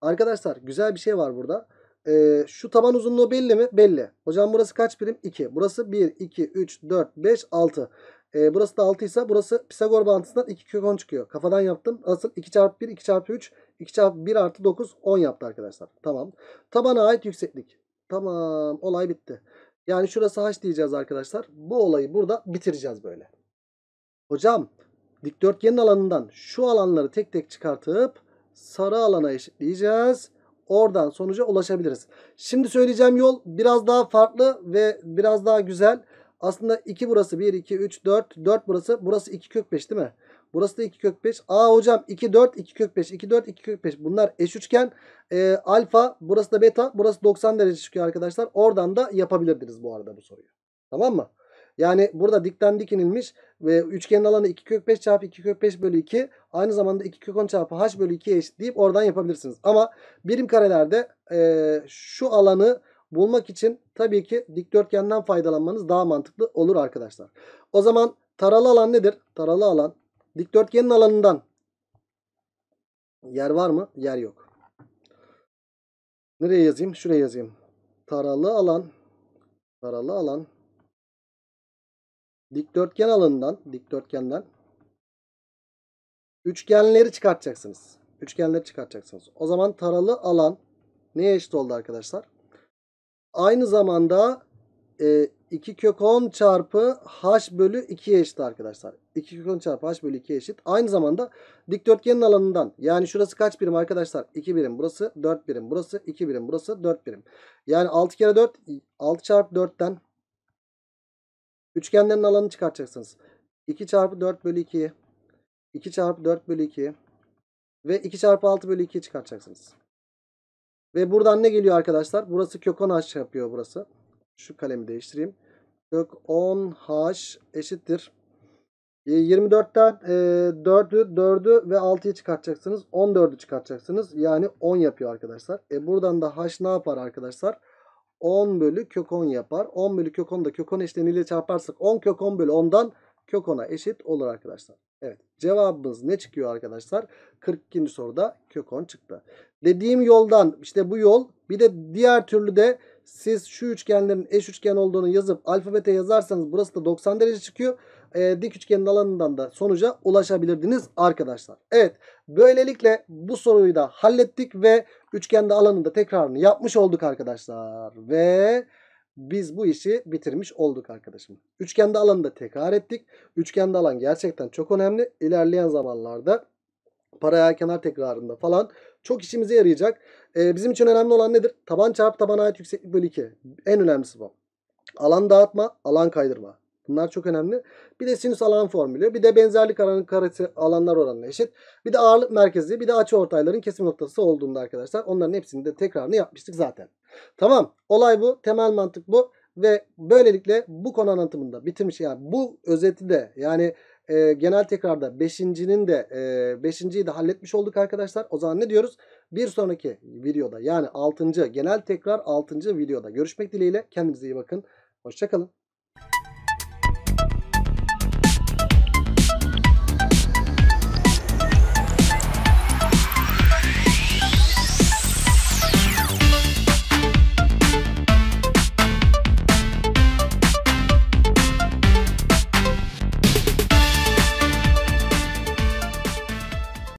Arkadaşlar güzel bir şey var burada. Ee, şu taban uzunluğu belli mi? Belli. Hocam burası kaç birim? 2. Burası 1, 2, 3, 4, 5, 6. Ee, burası da 6 ise burası Pisagor bağıntısından 2 kök 10 çıkıyor. Kafadan yaptım. Asıl 2 çarpı 1, 2 çarpı 3, 2 çarpı 1 artı 9, 10 yaptı arkadaşlar. Tamam. Tabana ait yükseklik. Tamam. Olay bitti. Yani şurası h diyeceğiz arkadaşlar. Bu olayı burada bitireceğiz böyle. Hocam dikdörtgenin alanından şu alanları tek tek çıkartıp sarı alana eşitleyeceğiz. Oradan sonuca ulaşabiliriz. Şimdi söyleyeceğim yol biraz daha farklı ve biraz daha güzel. Aslında 2 burası 1, 2, 3, 4. 4 burası. Burası 2 kök 5 değil mi? Burası da 2 kök 5. Aa hocam 2 4 2 kök 5. 2 4 2 kök 5. Bunlar eş üçgen. E, alfa burası da beta. Burası 90 derece çıkıyor arkadaşlar. Oradan da yapabilirdiniz bu arada bu soruyu. Tamam mı? Yani burada dikten dik inilmiş ve üçgenin alanı 2 kök 5 çarpı 2 kök 5 bölü 2 aynı zamanda 2 kök 10 çarpı h bölü 2 eşit eşitleyip oradan yapabilirsiniz. Ama birim karelerde e, şu alanı bulmak için tabii ki dikdörtgenden faydalanmanız daha mantıklı olur arkadaşlar. O zaman taralı alan nedir? Taralı alan dikdörtgenin alanından yer var mı? Yer yok. Nereye yazayım? Şuraya yazayım. Taralı alan taralı alan dikdörtgen alanından, dikdörtgenden üçgenleri çıkartacaksınız. Üçgenleri çıkartacaksınız. O zaman taralı alan neye eşit oldu arkadaşlar? Aynı zamanda e, 2 kök 10 çarpı h bölü 2'ye eşit arkadaşlar. 2 kök 10 çarpı h bölü 2'ye eşit. Aynı zamanda dikdörtgenin alanından yani şurası kaç birim arkadaşlar? 2 birim burası 4 birim burası 2 birim burası 4 birim. Yani 6 kere 4 6 çarpı 4'ten Üçgenlerin alanını çıkartacaksınız. 2 çarpı 4 bölü 2'yi 2 çarpı 4 bölü 2 ve 2 çarpı 6 bölü 2'yi çıkartacaksınız. Ve buradan ne geliyor arkadaşlar? Burası kök 10h yapıyor burası. Şu kalemi değiştireyim. Kök 10h eşittir. 24'ten 4'ü, 4'ü ve 6'yı çıkartacaksınız. 14'ü çıkartacaksınız. Yani 10 yapıyor arkadaşlar. E buradan da h ne yapar arkadaşlar? 10 bölü kök 10 yapar. 10 bölü kök 10 da kök 10 eşleniyle çarparsak 10 kök 10 bölü 10'dan kök 10'a eşit olur arkadaşlar. Evet cevabımız ne çıkıyor arkadaşlar? 42. soruda kök 10 çıktı. Dediğim yoldan işte bu yol bir de diğer türlü de siz şu üçgenlerin eş üçgen olduğunu yazıp alfabete yazarsanız burası da 90 derece çıkıyor. E, dik üçgenin alanından da sonuca ulaşabilirdiniz arkadaşlar. Evet böylelikle bu soruyu da hallettik ve Üçgende alanında tekrarını yapmış olduk arkadaşlar. Ve biz bu işi bitirmiş olduk arkadaşım. Üçgende alanı da tekrar ettik. Üçgende alan gerçekten çok önemli. İlerleyen zamanlarda paraya kenar tekrarında falan çok işimize yarayacak. Ee, bizim için önemli olan nedir? Taban çarpı tabana ait yükseklik bölü 2. En önemlisi bu. Alan dağıtma, alan kaydırma. Bunlar çok önemli. Bir de sinüs alan formülü. Bir de benzerlik alanın karesi alanlar oranına eşit. Bir de ağırlık merkezi. Bir de açı ortayların kesim noktası olduğunda arkadaşlar. Onların hepsini de tekrarını yapmıştık zaten. Tamam. Olay bu. Temel mantık bu. Ve böylelikle bu konu anlatımında bitirmiş. Yani bu özeti de yani e, genel tekrarda 5.'nin de 5.'yi e, beşinciyi de halletmiş olduk arkadaşlar. O zaman ne diyoruz? Bir sonraki videoda yani 6. genel tekrar 6. videoda görüşmek dileğiyle. Kendinize iyi bakın. Hoşçakalın.